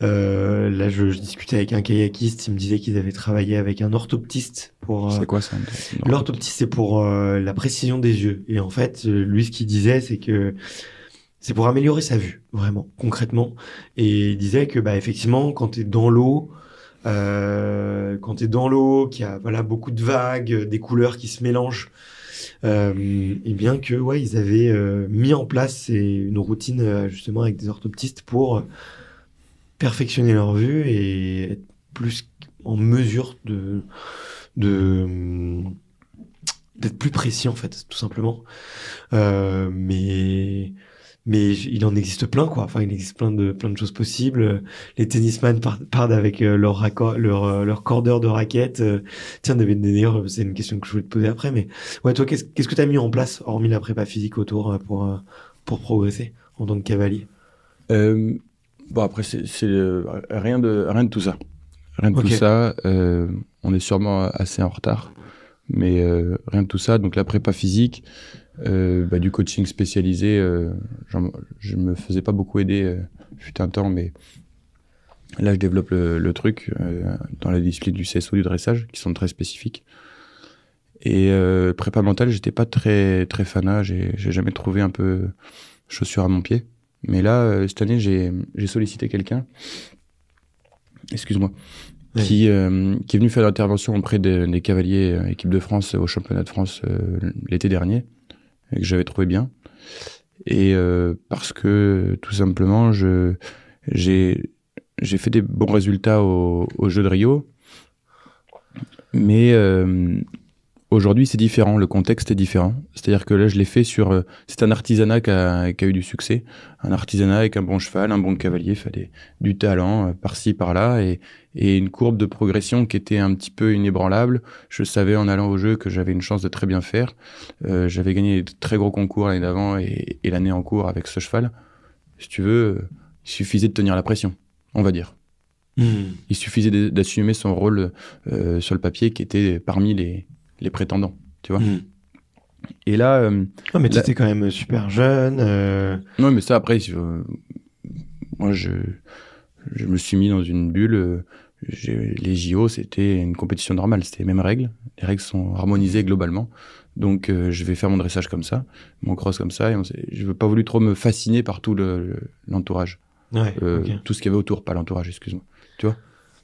Euh, là, je, discutais avec un kayakiste, il me disait qu'ils avaient travaillé avec un orthoptiste pour. Euh, c'est quoi ça L'orthoptiste, c'est pour euh, la précision des yeux. Et en fait, euh, lui, ce qu'il disait, c'est que c'est pour améliorer sa vue, vraiment, concrètement. Et il disait que, bah, effectivement, quand t'es dans l'eau, quand t'es dans l'eau, qu'il y a voilà beaucoup de vagues, des couleurs qui se mélangent. Euh, et bien que ouais, ils avaient euh, mis en place une routine euh, justement avec des orthoptistes pour perfectionner leur vue et être plus en mesure de de d'être plus précis en fait tout simplement mais mais il en existe plein quoi enfin il existe plein de plein de choses possibles les tennisman partent avec euh, leur leur euh, leur cordeur de raquette euh, tiens David d'ailleurs c'est une question que je voulais te poser après mais ouais toi qu'est-ce qu'est-ce que t'as mis en place hormis la prépa physique autour pour pour progresser en tant que cavalier bon après c'est rien de rien de tout ça rien de tout ça on est sûrement assez en retard mais rien de tout ça donc la prépa physique euh, bah, du coaching spécialisé. Euh, je me faisais pas beaucoup aider, euh, fut un temps, mais là, je développe le, truc euh, dans la discipline du CSO, du dressage, qui sont très spécifiques. Et euh, prépa mentale, j'étais pas très très fanat. J'ai jamais trouvé un peu chaussure à mon pied. Mais là, cette année, j'ai sollicité quelqu'un. Excuse-moi. Qui, qui, est venu faire l'intervention auprès des, cavaliers équipe de France au championnat de France l'été dernier que j'avais trouvé bien. Et euh, parce que tout simplement, je, j'ai, j'ai fait des bons résultats au, jeu de Rio, mais euh, Aujourd'hui, c'est différent, le contexte est différent. C'est-à-dire que là, je l'ai fait sur. Euh, c'est un artisanat qui a, eu du succès. Un artisanat avec un bon cheval, un bon cavalier, fallait du talent euh, par-ci, par-là, et, une courbe de progression qui était un petit peu inébranlable. Je savais en allant au jeu que j'avais une chance de très bien faire. Euh, j'avais gagné de très gros concours l'année d'avant et, l'année en cours avec ce cheval. Si tu veux, il suffisait de tenir la pression, on va dire. Hmm. Il suffisait d'assumer son rôle sur le papier qui était parmi les, les prétendants, tu vois. Hmm. Et là. non, euh, mais tu étais quand même super jeune. Euh. Non, mais ça, après, moi, je, me suis mis dans une bulle. Euh, les JO, c'était une compétition normale, c'était les mêmes règles. Les règles sont harmonisées globalement. Donc, je vais faire mon dressage comme ça, mon cross comme ça. Et on, je n'ai pas voulu trop me fasciner par tout l'entourage. Tout ce qu'il y avait autour, pas l'entourage, excuse-moi. Tu vois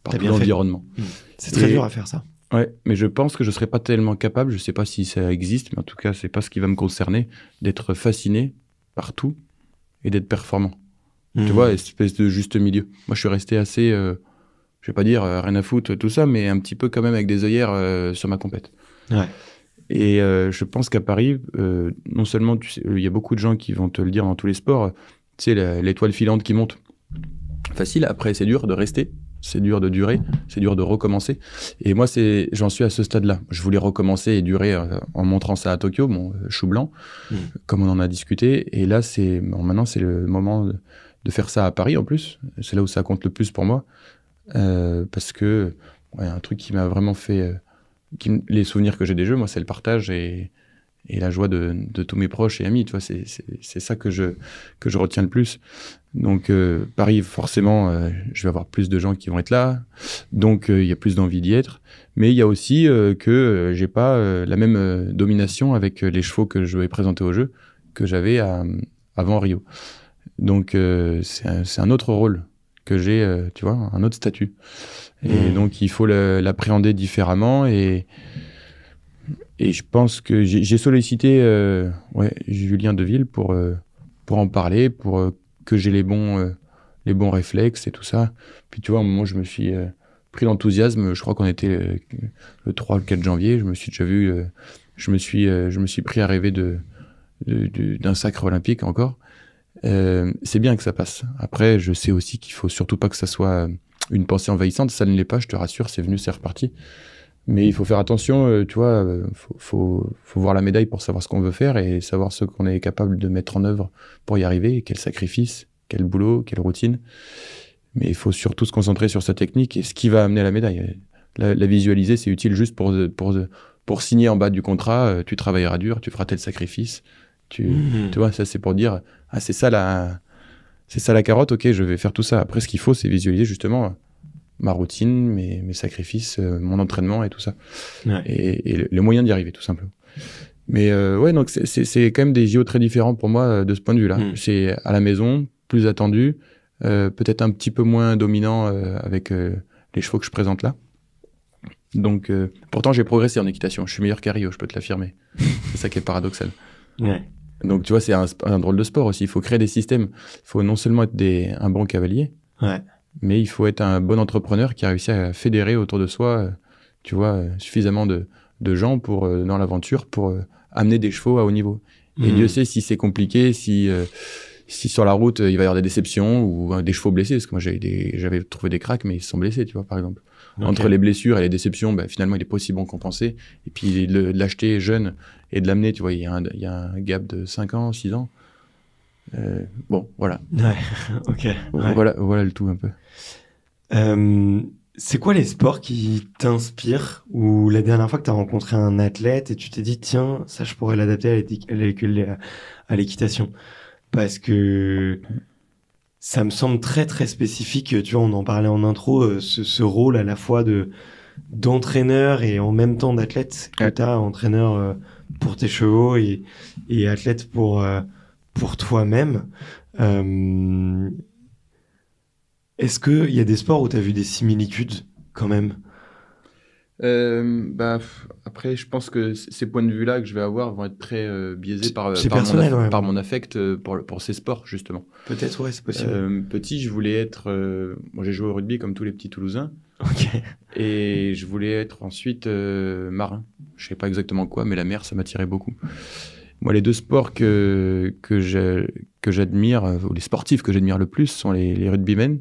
Par l'environnement. Hmm. C'est très dur à faire ça. Ouais, mais je pense que je serais pas tellement capable, je ne sais pas si ça existe, mais en tout cas, c'est pas ce qui va me concerner, d'être fasciné partout et d'être performant. Tu vois, mmh. espèce de juste milieu. Moi, je suis resté assez, euh, je vais pas dire euh, rien à foutre, tout ça, mais un petit peu quand même avec des œillères euh, sur ma compète. Et euh, je pense qu'à Paris, non seulement il y a beaucoup de gens qui vont te le dire dans tous les sports, tu sais, l'étoile filante qui monte. Facile, après, c'est dur de rester c'est dur de durer, c'est dur de recommencer. Et moi, c'est, j'en suis à ce stade-là. Je voulais recommencer et durer euh, en montrant ça à Tokyo, mon euh, chou blanc, hmm. comme on en a discuté. Et là, c'est, maintenant, c'est le moment de, faire ça à Paris en plus. C'est là où ça compte le plus pour moi, euh, parce que un truc qui m'a vraiment fait, les souvenirs que j'ai des jeux, moi, c'est le partage et, et la joie de, tous mes proches et amis. Tu vois, c'est ça que je, que je retiens le plus. Donc, euh, Paris, forcément, euh, je vais avoir plus de gens qui vont être là. Donc, euh, il y a plus d'envie d'y être. Mais il y a aussi que j'ai pas la même domination avec les chevaux que je vais présenter au jeu que j'avais avant Rio. Donc, c'est un, un, autre rôle que j'ai, tu vois, un autre statut. Et mmh. donc, il faut l'appréhender différemment et et je pense que j'ai sollicité euh, ouais, Julien Deville pour, euh, pour en parler, pour euh, que j'ai les bons, les bons réflexes et tout ça. Puis tu vois, à un moment, je me suis pris l'enthousiasme. Je crois qu'on était le 3 ou le 4 janvier. Je me suis déjà vu, je, me suis, je me suis pris à rêver d'un de, de, sacre olympique encore. C'est bien que ça passe. Après, je sais aussi qu'il faut surtout pas que ça soit une pensée envahissante. Ça ne l'est pas, je te rassure, c'est venu, c'est reparti. Mais il faut faire attention, euh, tu vois, euh, faut, faut, voir la médaille pour savoir ce qu'on veut faire et savoir ce qu'on est capable de mettre en œuvre pour y arriver, quel sacrifice, quel boulot, quelle routine. Mais il faut surtout se concentrer sur sa technique et ce qui va amener la médaille. La, visualiser, c'est utile juste pour, pour, pour signer en bas du contrat, euh, tu travailleras dur, tu feras tel sacrifice. Mmh. Tu, vois, ça c'est pour dire, ah c'est ça la... C'est ça la carotte, ok, je vais faire tout ça. Après, ce qu'il faut, c'est visualiser justement ma routine, mes, sacrifices, euh, mon entraînement et tout ça. Et, le les moyens d'y arriver, tout simplement. Mais euh, ouais, donc c'est quand même des JO très différents pour moi euh, de ce point de vue-là. Hmm. C'est à la maison, plus attendu, peut-être un petit peu moins dominant avec les chevaux que je présente là. Donc, pourtant, j'ai progressé en équitation. Je suis meilleur qu'Ario, je peux te l'affirmer. [LAUGHS] c'est ça qui est paradoxal. Donc, tu vois, c'est un, drôle de sport aussi. Il faut créer des systèmes. Il faut non seulement être un bon cavalier, ouais mais il faut être un bon entrepreneur qui a réussi à fédérer autour de soi, euh, tu vois, euh, suffisamment de, gens pour euh, dans l'aventure pour amener des chevaux à haut niveau. Et mhm. Dieu sait si c'est compliqué, si si sur la route il va y avoir des déceptions ou des chevaux blessés, parce que moi j'avais trouvé des cracks, mais ils sont blessés, tu vois, par exemple. Entre les blessures et les déceptions, bah, finalement il est pas aussi bon qu'on pensait. Et puis de l'acheter jeune et de l'amener, tu vois, il y, il y, a un gap de 5 ans, 6 ans. Euh, bon, voilà. [LAUGHS] ok. Voilà, voilà le tout un peu. Euh, c'est quoi les sports qui t'inspirent ou la dernière fois que tu as rencontré un athlète et tu t'es dit, tiens, ça je pourrais l'adapter à l'équitation Parce que ça me semble très très spécifique, tu vois, on en parlait en intro, euh, ce, rôle à la fois de d'entraîneur et en même temps d'athlète que tu as, entraîneur pour tes chevaux et, athlète pour pour toi-même. Euh, est-ce qu'il y a des sports où tu as vu des similitudes quand même euh, bah, après, je pense que ces points de vue-là que je vais avoir vont être très euh, biaisés par, mon, par, mon affect pour, pour, ces sports, justement. Peut-être, ouais, c'est possible. petit, je voulais être. j'ai joué au rugby comme tous les petits Toulousains. Et je voulais être ensuite marin. Je sais pas exactement quoi, mais la mer, ça m'attirait beaucoup. Moi, les deux sports que, que, j'admire, ou les sportifs que j'admire le plus, sont les, rugbymen.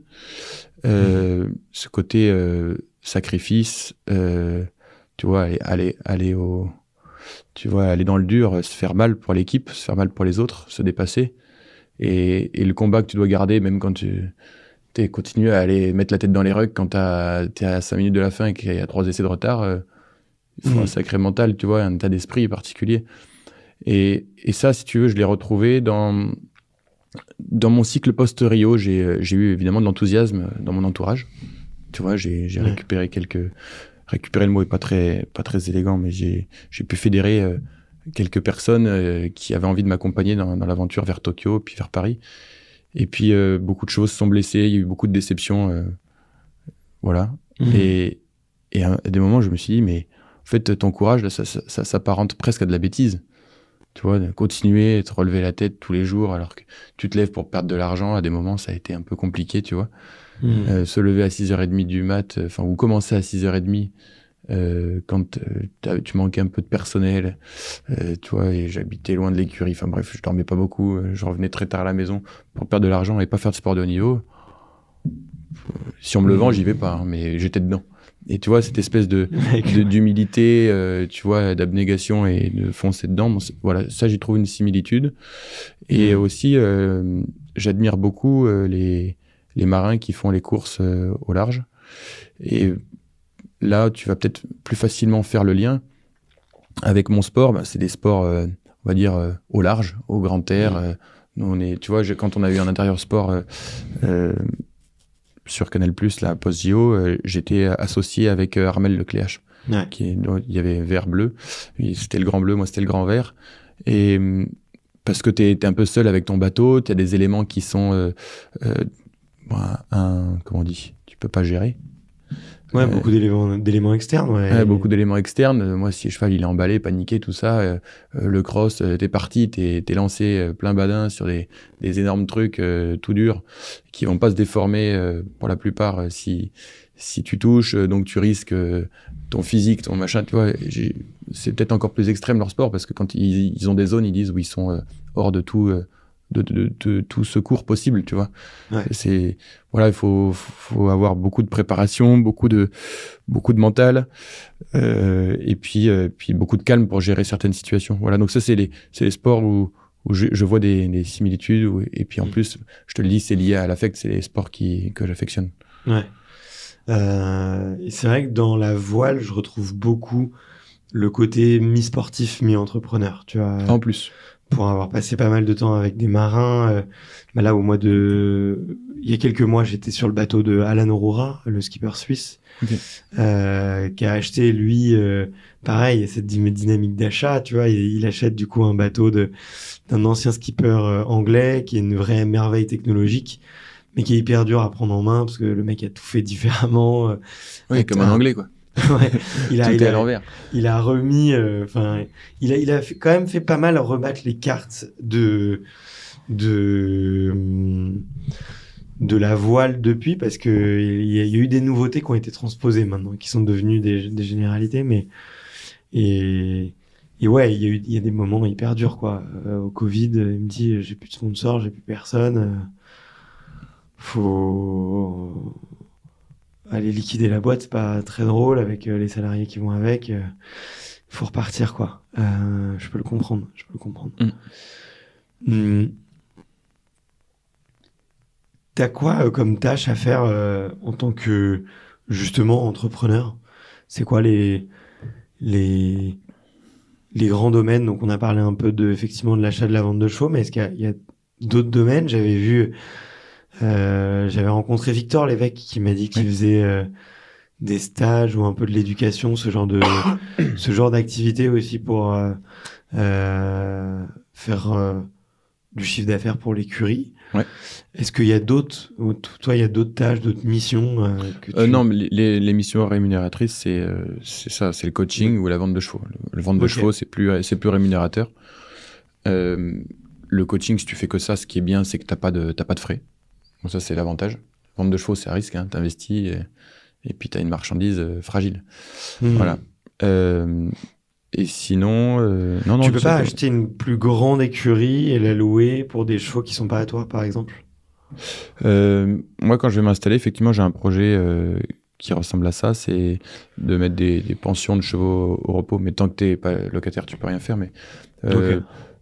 Euh, ce côté euh, sacrifice, euh, tu vois, aller, aller, au. Tu vois, aller dans le dur, se faire mal pour l'équipe, se faire mal pour les autres, se dépasser. Et, le combat que tu dois garder, même quand tu continues à aller mettre la tête dans les rugs quand tu es à 5 minutes de la fin et qu'il y a trois essais de retard, c'est un mmh. sacré mental, tu vois, un état d'esprit particulier. Et, ça, si tu veux, je l'ai retrouvé dans, dans mon cycle post-Rio. J'ai, euh, eu évidemment de l'enthousiasme euh, dans mon entourage. Tu vois, j'ai, récupéré quelques. Récupérer le mot est pas très, pas très élégant, mais j'ai, pu fédérer euh, quelques personnes qui avaient envie de m'accompagner dans, l'aventure vers Tokyo, puis vers Paris. Et puis, beaucoup de choses sont blessées, il y a eu beaucoup de déceptions. voilà. Mhm. Et, et à, des moments, je me suis dit, mais en fait, ton courage, là, ça, ça s'apparente presque à de la bêtise. Tu vois, continuer, te relever la tête tous les jours alors que tu te lèves pour perdre de l'argent, à des moments, ça a été un peu compliqué, tu vois. Mmh. Euh, se lever à 6h30 du mat, euh, enfin, ou commencer à 6h30 euh, quand tu manquais un peu de personnel, euh, et j'habitais loin de l'écurie, enfin bref, je dormais pas beaucoup, je revenais très tard à la maison pour perdre de l'argent et pas faire de sport de haut niveau. Si on me le vend, j'y vais pas, hein, mais j'étais dedans. Et tu vois, cette espèce de, [LAUGHS] d'humilité, euh, tu vois, d'abnégation et de foncer dedans, voilà, ça, j'y trouve une similitude. Et mm. aussi, euh, j'admire beaucoup euh, les, les, marins qui font les courses au large. Et là, tu vas peut-être plus facilement faire le lien avec mon sport. Bah, c'est des sports, on va dire, au large, au grand air. Mm. on est, tu vois, quand on a eu un intérieur sport sur Canal Plus la post euh, j'étais associé avec euh, Armel Lecléache. Qui euh, il y avait vert bleu, c'était le grand bleu, moi c'était le grand vert et parce que tu un peu seul avec ton bateau, tu as des éléments qui sont bah, un comment on dit, tu peux pas gérer. Ouais, euh, beaucoup d'éléments externes. Ouais. beaucoup d'éléments externes. Moi, si le cheval il est emballé, paniqué, tout ça, euh, euh, le cross, t'es parti, t'es t'es lancé plein badin sur des, des énormes trucs tout durs qui vont pas se déformer pour la plupart si si tu touches, donc tu risques ton physique, ton machin. Tu vois, c'est peut-être encore plus extrême leur sport parce que quand ils, ils ont des zones, ils disent où ils sont hors de tout de, tout secours possible, tu vois. C'est voilà, il faut, faut avoir beaucoup de préparation, beaucoup de beaucoup de mental, euh, et puis euh, puis beaucoup de calme pour gérer certaines situations. Voilà, donc ça c'est les c'est les sports où où je, vois des, similitudes et puis en mm. plus, je te le dis, c'est lié à l'affect, c'est les sports qui que j'affectionne. Ouais. Euh, c'est vrai que dans la voile, je retrouve beaucoup le côté mi-sportif, mi-entrepreneur, tu vois. En plus pour avoir passé pas mal de temps avec des marins. Euh, bah là, au mois de, il y a quelques mois, j'étais sur le bateau de Alan Aurora, le skipper suisse, euh, qui a acheté lui, euh, pareil, cette dynamique d'achat. Tu vois, il, il, achète du coup un bateau de d'un ancien skipper euh, anglais qui est une vraie merveille technologique mais qui est hyper dur à prendre en main parce que le mec a tout fait différemment. Oui, comme un anglais quoi. [LAUGHS] il a, a remis, euh, enfin, il a, il a quand même fait pas mal rebattre les cartes de de de la voile depuis parce que il y, a, eu des nouveautés qui ont été transposées maintenant, qui sont devenues des, généralités, mais et ouais, il y, a eu, des moments hyper durs, quoi. Euh, au Covid, il me dit, j'ai plus de sponsor, j'ai plus personne. Euh, faut aller liquider la boîte, c'est pas très drôle avec euh, les salariés qui vont avec. Euh, faut repartir quoi. Euh, je peux le comprendre, je peux le comprendre. Mm. Hmm. T'as quoi comme tâche à faire en tant que justement entrepreneur C'est quoi les les les grands domaines. Donc, on a parlé un peu de, effectivement, de l'achat, de la vente de show, mais est-ce qu'il y a d'autres domaines J'avais vu euh, j'avais rencontré Victor l'évêque qui m'a dit qu'il faisait euh, des stages ou un peu de l'éducation, ce genre de [COUGHS] ce genre d'activité aussi pour euh, faire du chiffre d'affaires pour l'écurie. Est-ce qu'il y a d'autres, toi, il y a d'autres tâches, d'autres missions Non, mais les, missions rémunératrices, c'est ça, c'est le coaching ou la vente de chevaux. Le, vente de chevaux, c'est plus c'est plus rémunérateur. le coaching, si tu fais que ça, ce qui est bien, c'est que t'as pas de t'as pas de frais ça, c'est l'avantage. Vente de chevaux, c'est à risque. Hein. Tu investis et, puis tu as une marchandise euh, fragile. Hmm. Voilà. Euh, et sinon, euh, non, tu peux pas acheter une plus grande écurie et la louer pour des chevaux qui sont pas à toi, par exemple. Euh, moi, quand je vais m'installer, effectivement, j'ai un projet qui ressemble à ça, c'est de mettre des, pensions de chevaux au repos. Mais tant que t'es pas locataire, tu peux rien faire. Mais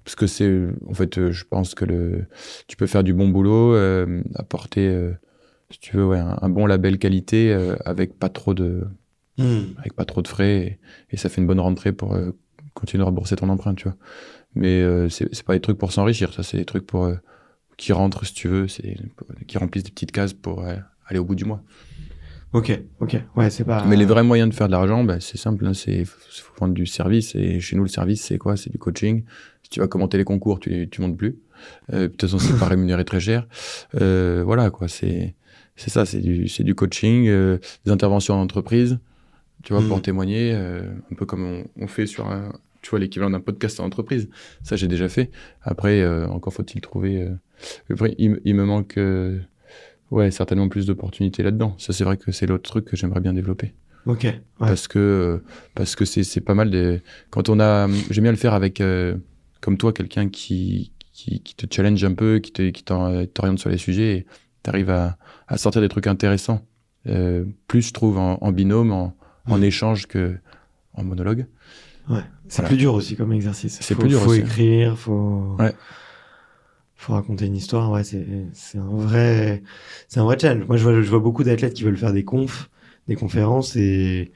parce que c'est en fait euh, je pense que le tu peux faire du bon boulot euh, apporter euh, si tu veux ouais, un, bon label qualité avec pas trop de hmm. avec pas trop de frais et, ça fait une bonne rentrée pour continuer à rembourser ton emprunt tu vois mais c'est c'est pas des trucs pour s'enrichir ça c'est des trucs pour qui rentrent si tu veux c'est qui remplissent des petites cases pour aller au bout du mois Ok, ok, ouais, c'est pas. Mais les vrais moyens de faire de l'argent, bah, c'est simple, Il hein, c'est faut vendre du service. Et chez nous, le service, c'est quoi C'est du coaching, si tu vas commenter les concours, tu, ne montes plus. Euh, de toute façon, c'est pas [LAUGHS] rémunéré très cher. Euh, voilà, quoi. C'est, c'est ça, c'est du, coaching, euh, des interventions en entreprise, tu vois, pour mm. témoigner, un peu comme on, fait sur tu vois, l'équivalent d'un podcast en entreprise. Ça, j'ai déjà fait. Après, encore faut-il trouver. Après, il, me manque, ouais, certainement plus d'opportunités là-dedans. Ça, c'est vrai que c'est l'autre truc que j'aimerais bien développer. Ok. Parce que, parce que c'est, c'est pas mal de... Quand on a, j'aime bien le faire avec comme toi, quelqu'un qui, qui, te challenge un peu, qui t'oriente sur les sujets, et t'arrives à, sortir des trucs intéressants. Euh, plus, je trouve, en, binôme, en, échange que en monologue. Ouais. C'est plus dur aussi comme exercice. C'est plus dur faut aussi. Hein. écrire, faut. Ouais. Faut raconter une histoire. Ouais, c'est un vrai, c'est un vrai challenge. Moi, je vois, beaucoup d'athlètes qui veulent faire des confs, des conférences et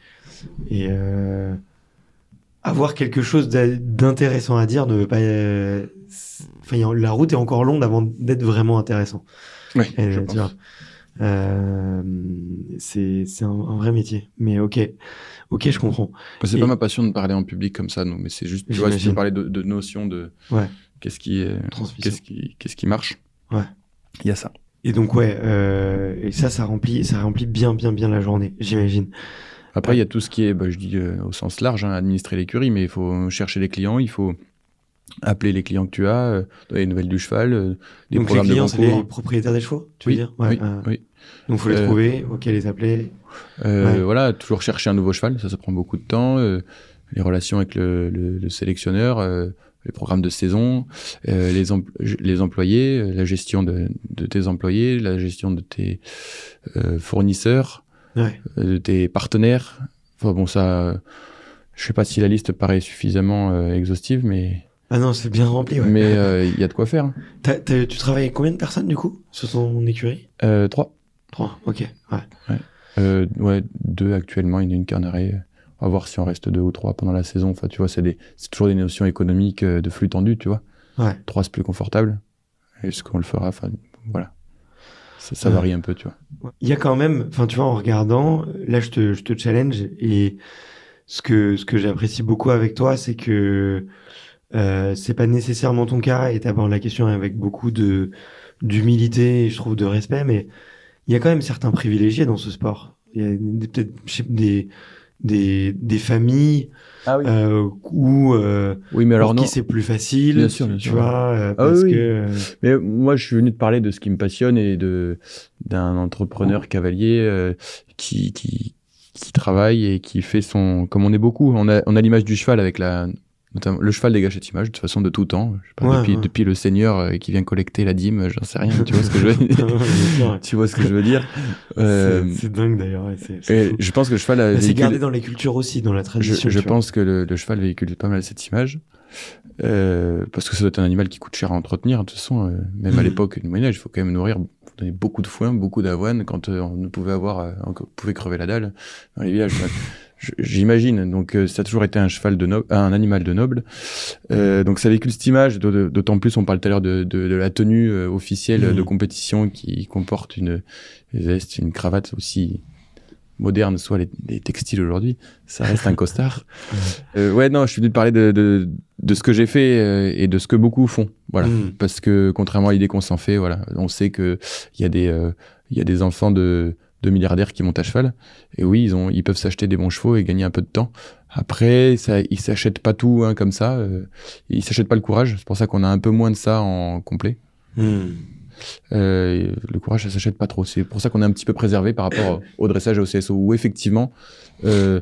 et euh, avoir quelque chose d'intéressant à dire ne veut pas. Euh, enfin, la route est encore longue avant d'être vraiment intéressant. Oui, je euh, c'est un, un, vrai métier. Mais ok, ok, je comprends. c'est pas ma passion de parler en public comme ça, non. Mais c'est juste, tu vois, de, de notions de qu'est-ce qui, qu'est-ce qui, qu'est-ce qui marche. Ouais. Il y a ça. Et donc ouais, euh, et ça, ça remplit, ça remplit bien, bien, bien la journée, j'imagine. Après, il y a tout ce qui est, bah, je dis euh, au sens large, hein, administrer l'écurie, mais il faut chercher les clients, il faut appeler les clients que tu as, euh, les nouvelles du cheval, euh, des Donc les clients, c'est les propriétaires des chevaux, tu veux dire oui, Donc il faut les euh, trouver, ok, les appeler. Voilà, toujours chercher un nouveau cheval, ça, ça prend beaucoup de temps. les relations avec le, le, sélectionneur, les programmes de saison, les, les, employés, la gestion de, de, tes employés, la gestion de tes fournisseurs, ouais. Euh, partenaires. Enfin bon, ça, je sais pas si la liste paraît suffisamment euh, exhaustive, mais. Ah non, c'est bien rempli, Mais euh, [LAUGHS] il y a de quoi faire. Hein. tu travailles combien de personnes du coup sur ton écurie Trois. Trois, ok, ouais. Ouais. ouais. deux actuellement, une, une on va voir si on reste deux ou trois pendant la saison. Enfin, tu vois, c'est toujours des notions économiques de flux tendu, tu vois. Trois, c'est plus confortable. Est-ce qu'on le fera Enfin, voilà. Ça, varie euh, un peu, tu vois. Il y a quand même, enfin, tu vois, en regardant, là, je te, je te challenge et ce que, ce que j'apprécie beaucoup avec toi, c'est que euh, c'est pas nécessairement ton cas et t'abordes la question avec beaucoup de d'humilité et je trouve de respect, mais il y a quand même certains privilégiés dans ce sport. Il y a peut-être des, des, des familles ah oui. euh, ou euh, mais alors pour qui c'est plus facile, tu vois, Mais moi, je suis venu te parler de ce qui me passionne et de d'un entrepreneur cavalier euh, qui, qui qui travaille et qui fait son, comme on est beaucoup, on a, on a l'image du cheval avec la le cheval dégage cette image de toute façon de tout temps. Je sais pas, depuis, le seigneur euh, qui vient collecter la dîme, j'en sais rien. Tu vois ce que je veux [LAUGHS] dire Tu vois ce que je veux dire C'est euh, dingue d'ailleurs. je pense que le cheval. C'est gardé dans les cultures aussi, dans la tradition. Je, pense que le, cheval véhicule pas mal cette image. Euh, parce que ça doit être un animal qui coûte cher à entretenir. De toute façon, même à mhm. l'époque du Moyen-Âge, il faut quand même nourrir beaucoup de foin, beaucoup d'avoine quand on ne pouvait avoir, on pouvait crever la dalle dans les villages j'imagine. Donc, euh, ça a toujours été un cheval de noble, un animal de noble. Euh, mm. donc, ça véhicule cette image. D'autant plus, on parle tout à l'heure de, de, de, la tenue euh, officielle mm. de compétition qui comporte une veste, une cravate aussi moderne soit les, textiles aujourd'hui, ça reste un costard. [LAUGHS] Mm. euh, ouais, non, je suis venu te parler de, de, de, ce que j'ai fait euh, et de ce que beaucoup font. Voilà, parce que contrairement à l'idée qu'on s'en fait, voilà, on sait que il y a des il y a des enfants de de milliardaires qui montent à cheval. Et oui, ils, ont, ils peuvent s'acheter des bons chevaux et gagner un peu de temps. Après, ça, ils s'achètent pas tout hein, comme ça. Euh, ils s'achètent pas le courage. C'est pour ça qu'on a un peu moins de ça en complet. Hmm. Euh, le courage, ça s'achète pas trop. C'est pour ça qu'on est un petit peu préservé par rapport au dressage et au CSO, où effectivement, euh,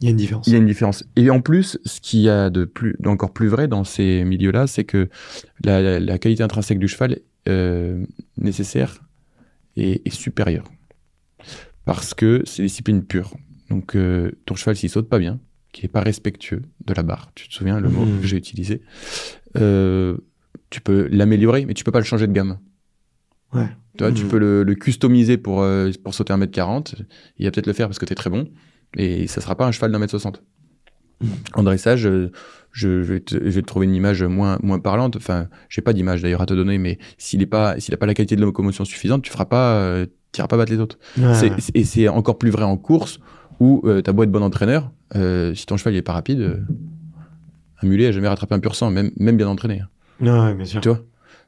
il y a une différence. Il y a une différence. Et en plus, ce qu'il y a de plus, d'encore plus vrai dans ces milieux-là, c'est que la, qualité intrinsèque du cheval nécessaire et est supérieure parce que c'est discipline pure. Donc, euh, ton cheval, s'il saute pas bien, qui n'est pas respectueux de la barre, tu te souviens le mot mhm. que j'ai utilisé, euh, tu peux l'améliorer, mais tu peux pas le changer de gamme. Ouais. Tu, tu mhm. peux le, customiser pour, euh, pour sauter 1m40. Il va peut-être le faire parce que tu es très bon, et ça sera pas un cheval d1 m 60. Mmh. En dressage, je, vais te, vais te, trouver une image moins, moins parlante. Enfin, j'ai pas d'image d'ailleurs à te donner, mais s'il n'a pas, pas la qualité de locomotion suffisante, tu feras pas pas battre les autres. et c'est encore plus vrai en course où tu euh, t'as beau être bon entraîneur, euh, si ton cheval il pas rapide, euh, un mulet a jamais rattrapé un pur sang, même, bien entraîné. Hein. Ouais, bien sûr.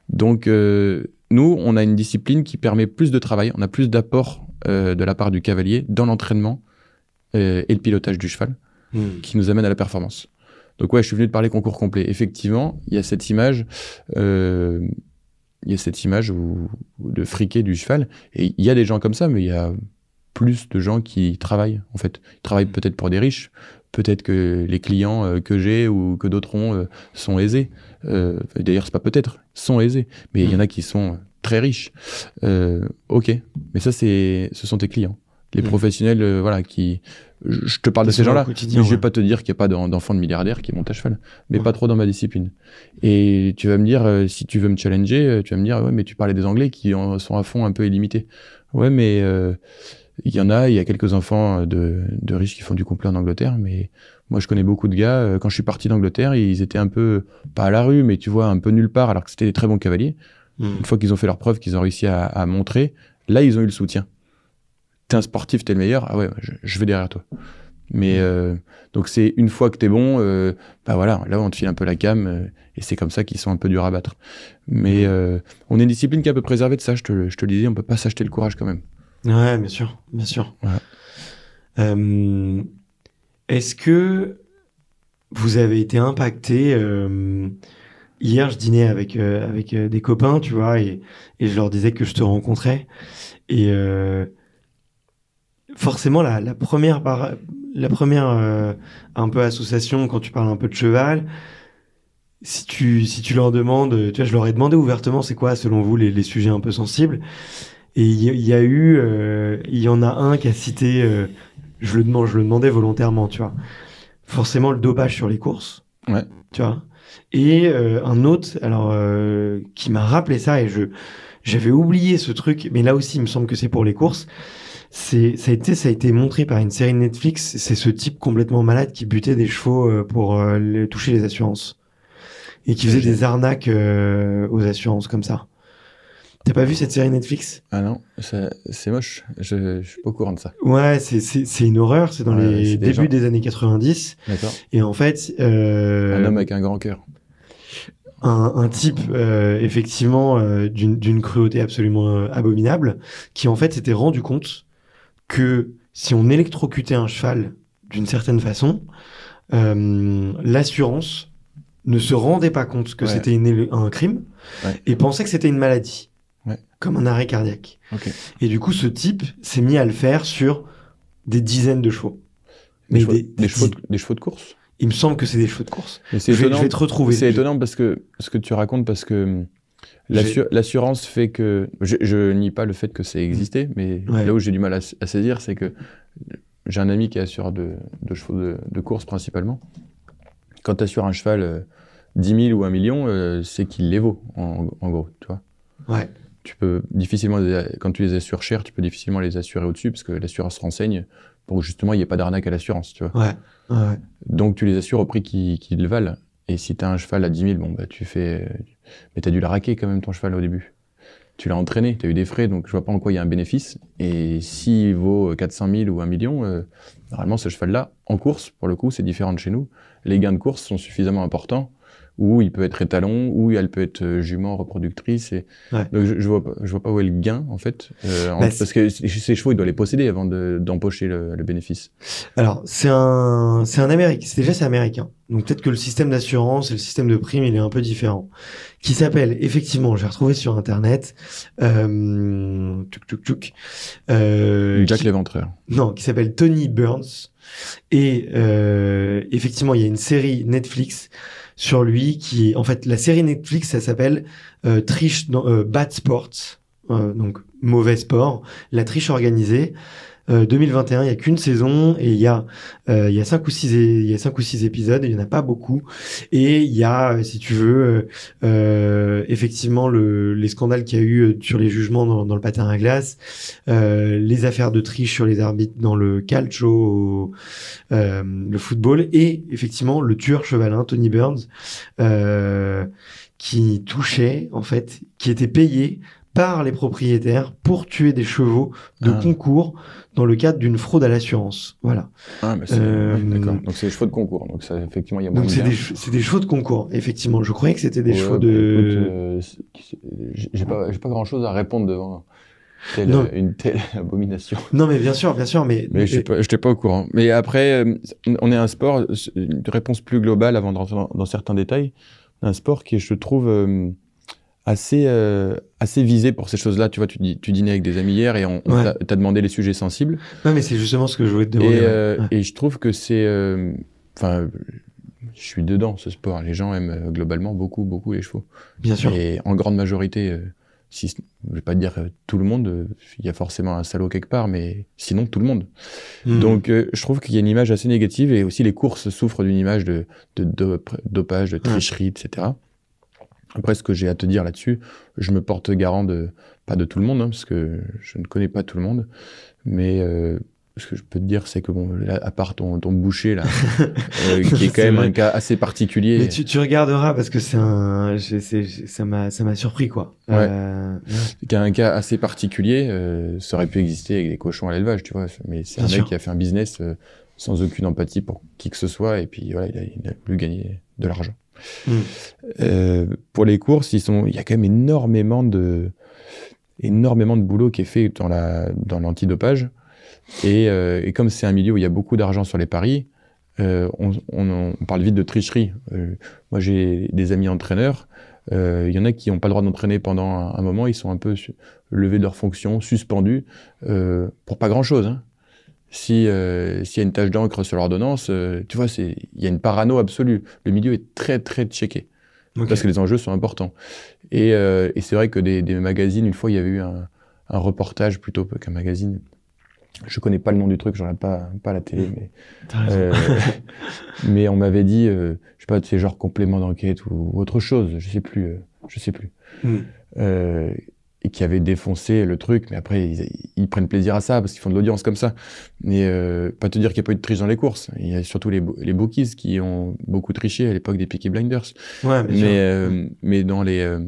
Donc, nous, on a une discipline qui permet plus de travail, on a plus d'apport de la part du cavalier dans l'entraînement et le pilotage du cheval hmm. qui nous amène à la performance. Donc ouais, je suis venu de parler concours complet. Effectivement, il y a cette image il y a cette image où, de friquer du cheval. Et il y a des gens comme ça, mais il y a plus de gens qui travaillent, en fait. Ils travaillent mm. peut-être pour des riches, peut-être que les clients euh, que j'ai ou que d'autres ont euh, sont aisés. Euh, d'ailleurs, c'est pas peut-être, sont aisés. Mais il y en mm. a qui sont très riches. ok, mais ça, c'est, ce sont tes clients les mm. professionnels, euh, voilà, qui. Je te parle de ces gens-là, mais ne je vais pas te dire qu'il n'y a pas d'enfants de milliardaires qui montent à cheval, mais pas trop dans ma discipline. Et tu vas me dire, euh, si tu veux me challenger, euh, tu vas me dire, ouais, mais tu parlais des Anglais qui sont à fond un peu illimités. Ouais, mais il y en a, il y a quelques enfants de, riches qui font du complet en Angleterre, mais moi je connais beaucoup de gars, quand je suis parti d'Angleterre, ils étaient un peu, pas à la rue, mais tu vois, un peu nulle part, alors que c'était des très bons cavaliers. Mm. Une fois qu'ils ont fait leur preuve, qu'ils ont réussi à montrer, là ils ont eu le soutien t'es un sportif, t'es le meilleur, ah ouais, je, vais derrière toi. Mais euh, donc c'est une fois que t'es bon, euh, bah voilà, là on te file un peu la gamme euh, et c'est comme ça qu'ils sont un peu durs à battre. Mais on est une discipline qui est un peu préservée de ça, je te, je te le disais, on peut pas s'acheter le courage quand même. Ouais, bien sûr, bien sûr. Est-ce que vous avez été impacté Hier, je dînais avec, avec des copains, tu vois, et, et, je leur disais que je te rencontrais et forcément la, la première la première euh, un peu association quand tu parles un peu de cheval si tu si tu leur demandes tu vois je leur ai demandé ouvertement c'est quoi selon vous les, sujets un peu sensibles et il y, a eu euh, il y en a un qui a cité euh, je le demande je le demandais volontairement tu vois forcément le dopage sur les courses tu vois et un autre alors qui m'a rappelé ça et je j'avais oublié ce truc mais là aussi il me semble que c'est pour les courses c'est ça a été ça a été montré par une série Netflix. C'est ce type complètement malade qui butait des chevaux euh, pour euh, toucher les assurances et qui faisait des arnaques euh, aux assurances comme ça. T'as pas vu cette série Netflix Ah non, c'est moche. Je, suis pas au courant de ça. Ouais, c'est une horreur. C'est dans les débuts des années 90. D'accord. Et en fait. Euh, un homme avec un grand cœur. Un, un type, effectivement, d'une cruauté absolument abominable, qui en fait s'était rendu compte que si on électrocutait un cheval d'une certaine façon, euh, l'assurance ne se rendait pas compte que c'était un crime et pensait que c'était une maladie, comme un arrêt cardiaque. Et du coup, ce type s'est mis à le faire sur des dizaines de chevaux. Mais des, chevaux, de, course Il me semble que c'est des chevaux de course. C'est étonnant, je vais te retrouver. C'est étonnant parce que ce que tu racontes, parce que hum, L'assurance fait que. Je, nie pas le fait que ça ait existé, mais là où j'ai du mal à, saisir, c'est que j'ai un ami qui est assureur de, chevaux de, course principalement. Quand tu assures un cheval 10 euh, 000 ou 1 million, euh, c'est qu'il les vaut, en, gros, tu vois. Ouais. Tu peux difficilement, quand tu les assures cher, tu peux difficilement les assurer au-dessus parce que l'assurance renseigne pour justement il n'y ait pas d'arnaque à l'assurance, tu vois. Ouais. Donc tu les assures au prix qu'ils qu valent. Et si tu as un cheval à 10 000, bon, bah, tu fais. Mais tu as dû la raquer quand même ton cheval au début. Tu l'as entraîné, tu as eu des frais, donc je vois pas en quoi il y a un bénéfice. Et s'il vaut 400 euh, 000 ou 1 million, euh, normalement ce cheval-là, en course, pour le coup, c'est différent de chez nous. Les gains de course sont suffisamment importants ou il peut être étalon, ou elle peut être euh, jument, reproductrice. Et... Donc je, je, vois pas, je vois pas où est le gain en fait, euh, bah, parce que ces chevaux, il doit les posséder avant d'empocher le, le, bénéfice. Alors c'est un, c'est un Américain. Déjà c'est américain. Donc peut-être que le système d'assurance et le système de prime, il est un peu différent. Qui s'appelle effectivement, j'ai retrouvé sur internet, euh, tuc tuc euh, Jack qui... l'éventreur. Non, qui s'appelle Tony Burns. Et euh, effectivement, il y a une série Netflix sur lui, qui en fait la série Netflix, ça s'appelle euh, Triche, euh, Bad Sports, euh, donc mauvais sport, la triche organisée. 2021, euh, il n'y a qu'une saison et il y a euh, il y a cinq ou six il y a cinq ou six épisodes. Il y en a pas beaucoup et il y a, euh, si tu veux, effectivement le, les scandales qu'il y a eu sur les jugements dans, dans le patin à glace, les affaires de triche sur les arbitres dans le calcio, le football et effectivement le tueur chevalin Tony Burns qui touchait en fait, qui était payé par les propriétaires pour tuer des chevaux de ah. concours dans le cadre d'une fraude à l'assurance. Voilà. Ah, mais euh, d'accord. Donc c'est des chevaux de concours. Donc ça, effectivement, il y a Donc c'est des, c'est des chevaux de concours. Effectivement, je croyais que c'était des chevaux bah, de. Euh, j'ai pas, j'ai pas grand chose à répondre devant. Euh, une telle [LAUGHS] abomination. Non, mais bien sûr, bien sûr, mais. Mais je t'ai pas au courant. Mais après, on est un sport, une réponse plus globale avant dans, dans certains détails, un sport qui, je trouve, assez, euh, assez visé pour ces choses-là. Tu vois, tu, tu dînais avec des amis hier et on, t'a demandé les sujets sensibles. Non, mais c'est justement ce que je voulais te demander. Et, euh, je trouve que c'est. Euh, enfin, je suis dedans ce sport. Les gens aiment globalement beaucoup, beaucoup les chevaux. Bien sûr. Et en grande majorité, si, je vais pas dire tout le monde, il y a forcément un salaud quelque part, mais sinon tout le monde. Hmm. Donc je trouve qu'il y a une image assez négative et aussi les courses souffrent d'une image de, dopage, de tricherie, etc. Après, ce que j'ai à te dire là-dessus, je me porte garant de, pas de tout le monde, hein, parce que je ne connais pas tout le monde, mais euh, ce que je peux te dire, c'est que, bon, à part ton, ton boucher, là, [LAUGHS] euh, qui est quand même un cas assez particulier. Mais tu, regarderas, parce que c'est un, ça m'a surpris, quoi. Ouais. Euh, un cas assez particulier, ça aurait pu exister avec des cochons à l'élevage, tu vois, mais c'est un mec qui a fait un business sans aucune empathie pour qui que ce soit, et puis voilà, il a, il a gagner de l'argent. Euh, pour les courses, ils sont, il y a quand même énormément de, énormément de boulot qui est fait dans la, dans l'antidopage. Et, euh, comme c'est un milieu où il y a beaucoup d'argent sur les paris, euh, on, parle vite de tricherie. moi, j'ai des amis entraîneurs. Il y en a qui n'ont pas le droit d'entraîner pendant un, moment. Ils sont un peu levés de leurs fonctions, suspendus pour pas grand chose. Hein. Si euh, s'il y a une tache d'encre sur l'ordonnance, euh, tu vois, il y a une parano absolue. Le milieu est très très checké parce que les enjeux sont importants. Et, euh, c'est vrai que des, magazines, une fois, il y avait eu un, reportage plutôt qu'un magazine. Je connais pas le nom du truc, j'en ai pas pas la télé, mais [LAUGHS] mais on m'avait dit, je sais pas, c'est genre complément d'enquête ou, autre chose, je sais plus, je sais plus. Hmm et qui avaient défoncé le truc, mais après, ils, prennent plaisir à ça parce qu'ils font de l'audience comme ça. Mais euh, pas te dire qu'il n'y a pas eu de triche dans les courses. Il y a surtout les, les bookies qui ont beaucoup triché à l'époque des Peaky Blinders. mais, euh, mais dans les. Euh,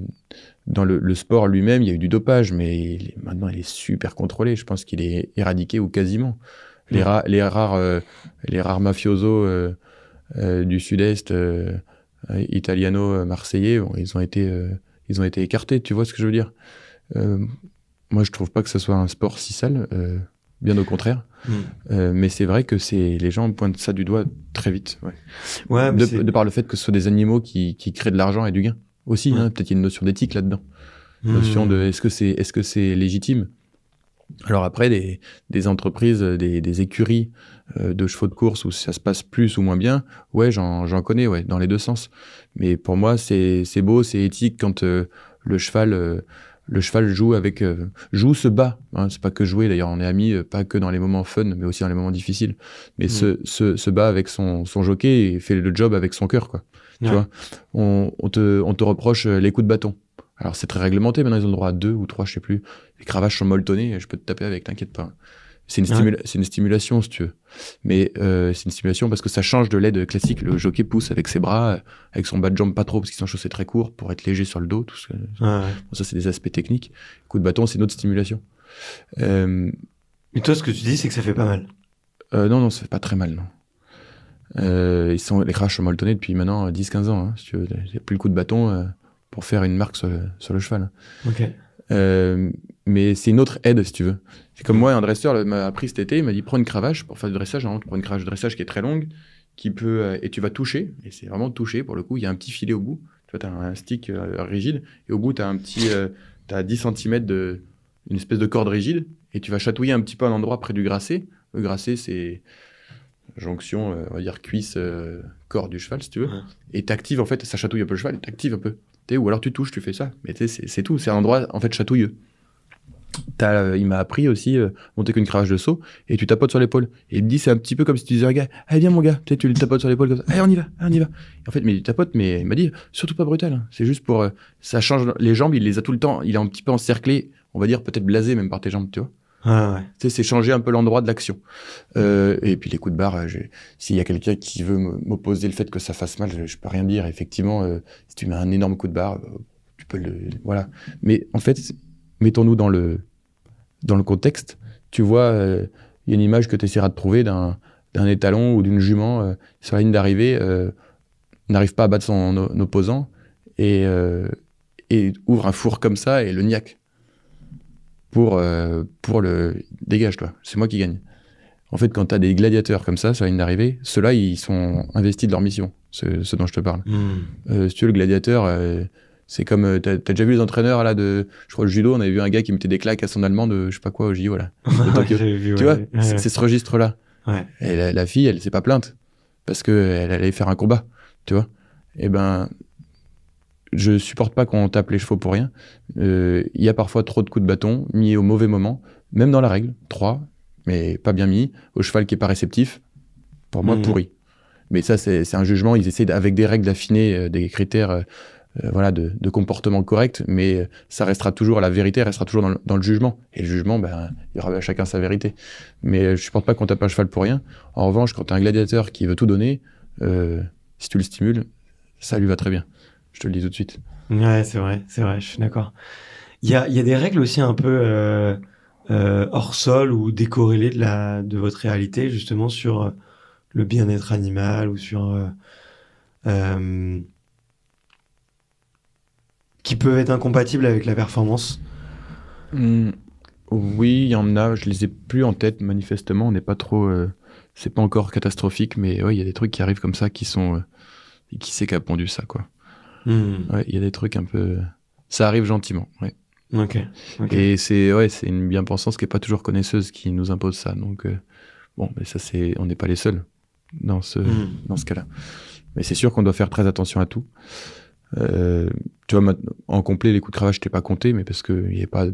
dans le, sport lui-même, il y a eu du dopage, mais maintenant il est super contrôlé. Je pense qu'il est éradiqué ou quasiment. Les, les rares, euh, les rares mafiosos du sud-est, italiano-marseillais, ils ont été, ils ont été écartés. Tu vois ce que je veux dire euh, moi, je trouve pas que ce soit un sport si sale, euh, bien au contraire. Hmm. Euh, mais c'est vrai que c'est les gens pointent ça du doigt très vite. Ouais. ouais de, par le fait que ce soit des animaux qui, qui créent de l'argent et du gain aussi. Hein, Peut-être qu'il y a une notion d'éthique là-dedans. Une hmm. Notion de est-ce que c'est est-ce que c'est légitime. Alors après, des, des entreprises, des, des écuries de chevaux de course où ça se passe plus ou moins bien, ouais, j'en connais, ouais, dans les deux sens. Mais pour moi, c'est beau, c'est éthique quand le cheval le cheval joue avec euh, joue se bat hein, c'est pas que jouer d'ailleurs on est amis euh, pas que dans les moments fun mais aussi dans les moments difficiles mais ce mm. se, bat avec son, son jockey et fait le job avec son cœur quoi tu vois on, on, te, on, te, reproche euh, les coups de bâton alors c'est très réglementé maintenant ils ont le droit à deux ou trois je sais plus les cravaches sont moltonnés je peux te taper avec t'inquiète pas c'est une, une, stimulation, si tu veux. Mais euh, c'est une stimulation parce que ça change de l'aide classique. Le jockey pousse avec ses bras, euh, avec son bas de jambe pas trop parce qu'ils sont chaussés très court, pour être léger sur le dos. Tout ça, c'est des aspects techniques. Coup de bâton, c'est une autre stimulation. Euh... Mais toi, ce que tu dis, c'est que ça fait pas mal. Euh, non, non, ça fait pas très mal, non. ils sont, les crashs sont molletonnés depuis maintenant 10-15 ans. Hein, si tu plus le coup de bâton pour faire une marque sur le, cheval. Hein. ok euh, mais c'est une autre aide, si tu veux. C'est comme moi, un dresseur m'a appris cet été, il m'a dit prends une cravache pour faire du dressage. prends une cravache de dressage qui est très longue, qui peut, euh, et tu vas toucher, et c'est vraiment toucher pour le coup, il y a un petit filet au bout. Tu vois, tu as un, stick euh, rigide, et au bout, tu as un petit, tu as 10 cm de, une espèce de corde rigide, et tu vas chatouiller un petit peu à un endroit près du grassé. Le grasset, c'est jonction, on va dire cuisse, corps du cheval, si tu veux. Et tu actives, en fait, ça chatouille un peu le cheval, tu actives un peu ou alors tu touches, tu fais ça. Mais c'est tout. C'est un endroit, en fait, chatouilleux. Euh, il m'a appris aussi euh, monter qu'une crache de saut et tu tapotes sur l'épaule. Et il me dit c'est un petit peu comme si tu disais un gars, allez viens mon gars, tu, tu le tapotes sur l'épaule comme ça, allez on y va, on y va. en fait mais il tapote mais il m'a dit surtout pas brutal, hein. c'est juste pour euh, ça change les jambes, il les a tout le temps, il est un petit peu encerclé, on va dire peut-être blasé même par tes jambes, tu vois. Ah ouais. c'est changer un peu l'endroit de l'action. Euh, et puis les coups de barre, euh, s'il y a quelqu'un qui veut m'opposer le fait que ça fasse mal, je, peux rien dire. Effectivement, euh, si tu mets un énorme coup de barre, tu peux le voilà. Mais en fait, mettons-nous dans le dans le contexte. Tu vois, il y a une image que tu essaieras de trouver d'un étalon ou d'une jument sur la ligne d'arrivée n'arrive pas à battre son opposant et, et ouvre un four comme ça et le niaque pour, euh, pour le dégage, toi, c'est moi qui gagne. En fait, quand tu as des gladiateurs comme ça sur une arrivée, ceux-là, ils sont investis de leur mission, ce, dont je te parle. Hmm. Euh, tu veux, le gladiateur, euh, c'est comme. tu as déjà vu les entraîneurs là de. Je crois le judo, on avait vu un gars qui mettait des claques à son allemand de je sais pas quoi au JO là. [LAUGHS] tu vois, c'est ce registre-là. Et la, fille, elle s'est pas plainte parce que elle allait faire un combat, tu vois. Et eh ben, je supporte pas qu'on tape les chevaux pour rien. Euh, il y a parfois trop de coups de bâton mis au mauvais moment, même dans la règle, 3, mais pas bien mis, au cheval qui est pas réceptif, pour moi mmh. pourri. Mais ça, c'est un jugement. Ils essaient, avec des règles, d'affiner euh, des critères euh, voilà, de, comportement correct, mais ça restera toujours, la vérité restera toujours dans le, jugement. Et le jugement, ben, il y aura chacun sa vérité. Mais je supporte pas qu'on tape un cheval pour rien. En revanche, quand tu un gladiateur qui veut tout donner, si tu le stimules, ça lui va très bien. Je te le dis tout de suite. Ouais, c'est vrai, c'est vrai, je suis d'accord. Il y a, des règles aussi un peu euh, euh, hors sol ou décorrélées de, votre réalité, justement sur euh, le bien-être animal ou sur. qui peuvent être incompatibles avec la performance hmm. Oui, il y en a, je les ai plus en tête, manifestement, on n'est pas trop c'est pas encore catastrophique, mais il y a des trucs qui arrivent comme ça qui sont. qui sait qui pondu ça, quoi Hmm. Il y a des trucs un peu. Ça arrive gentiment. Et c'est ouais, c'est une bien-pensance qui est pas toujours connaisseuse qui nous impose ça. Donc euh, bon, mais ça c'est, on n'est pas les seuls dans ce hmm. dans ce cas-là. Mais c'est sûr qu'on doit faire très attention à tout. Euh, tu vois, en complet, les coups de cravache, je t'ai pas compté, mais parce qu'il n'y a pas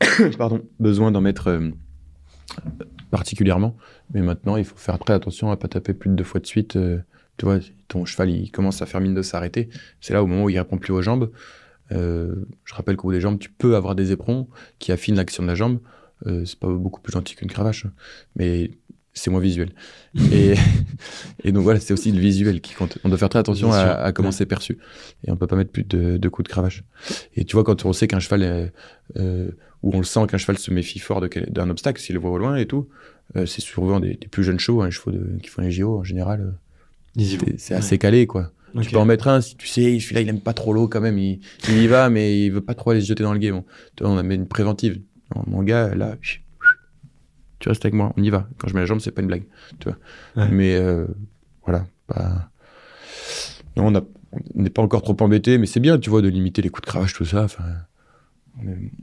[COUGHS] pardon, besoin d'en mettre euh, particulièrement. Mais maintenant, il faut faire très attention à pas taper plus de deux fois de suite tu vois, ton cheval, il commence à faire mine de s'arrêter. C'est là au moment où il répond plus aux jambes. Euh, je rappelle qu'au bout des jambes, tu peux avoir des éperons qui affinent l'action de la jambe. Ce euh, c'est pas beaucoup plus gentil qu'une cravache, mais c'est moins visuel. [LAUGHS] et, donc voilà, c'est aussi le visuel qui compte. On doit faire très attention à, comment c'est perçu. Et on peut pas mettre plus de, coups de cravache. Et tu vois, quand on sait qu'un cheval, euh, ou on le sent qu'un cheval se méfie fort d'un obstacle, s'il le voit au loin et tout, c'est souvent des, plus jeunes chevaux, hein, les chevaux qui font les JO en général c'est assez calé, quoi. Tu peux en mettre un si tu sais, celui-là, il aime pas trop l'eau quand même. Il, y va, [LAUGHS] mais il veut pas trop aller se jeter dans le game. On, on a mis une préventive. mon gars, là, tu restes avec moi, on y va. Quand je mets la jambe, c'est pas une blague. Tu vois. Mais euh, voilà. on n'est pas encore trop embêté, mais c'est bien, tu vois, de limiter les coups de cravache, tout ça.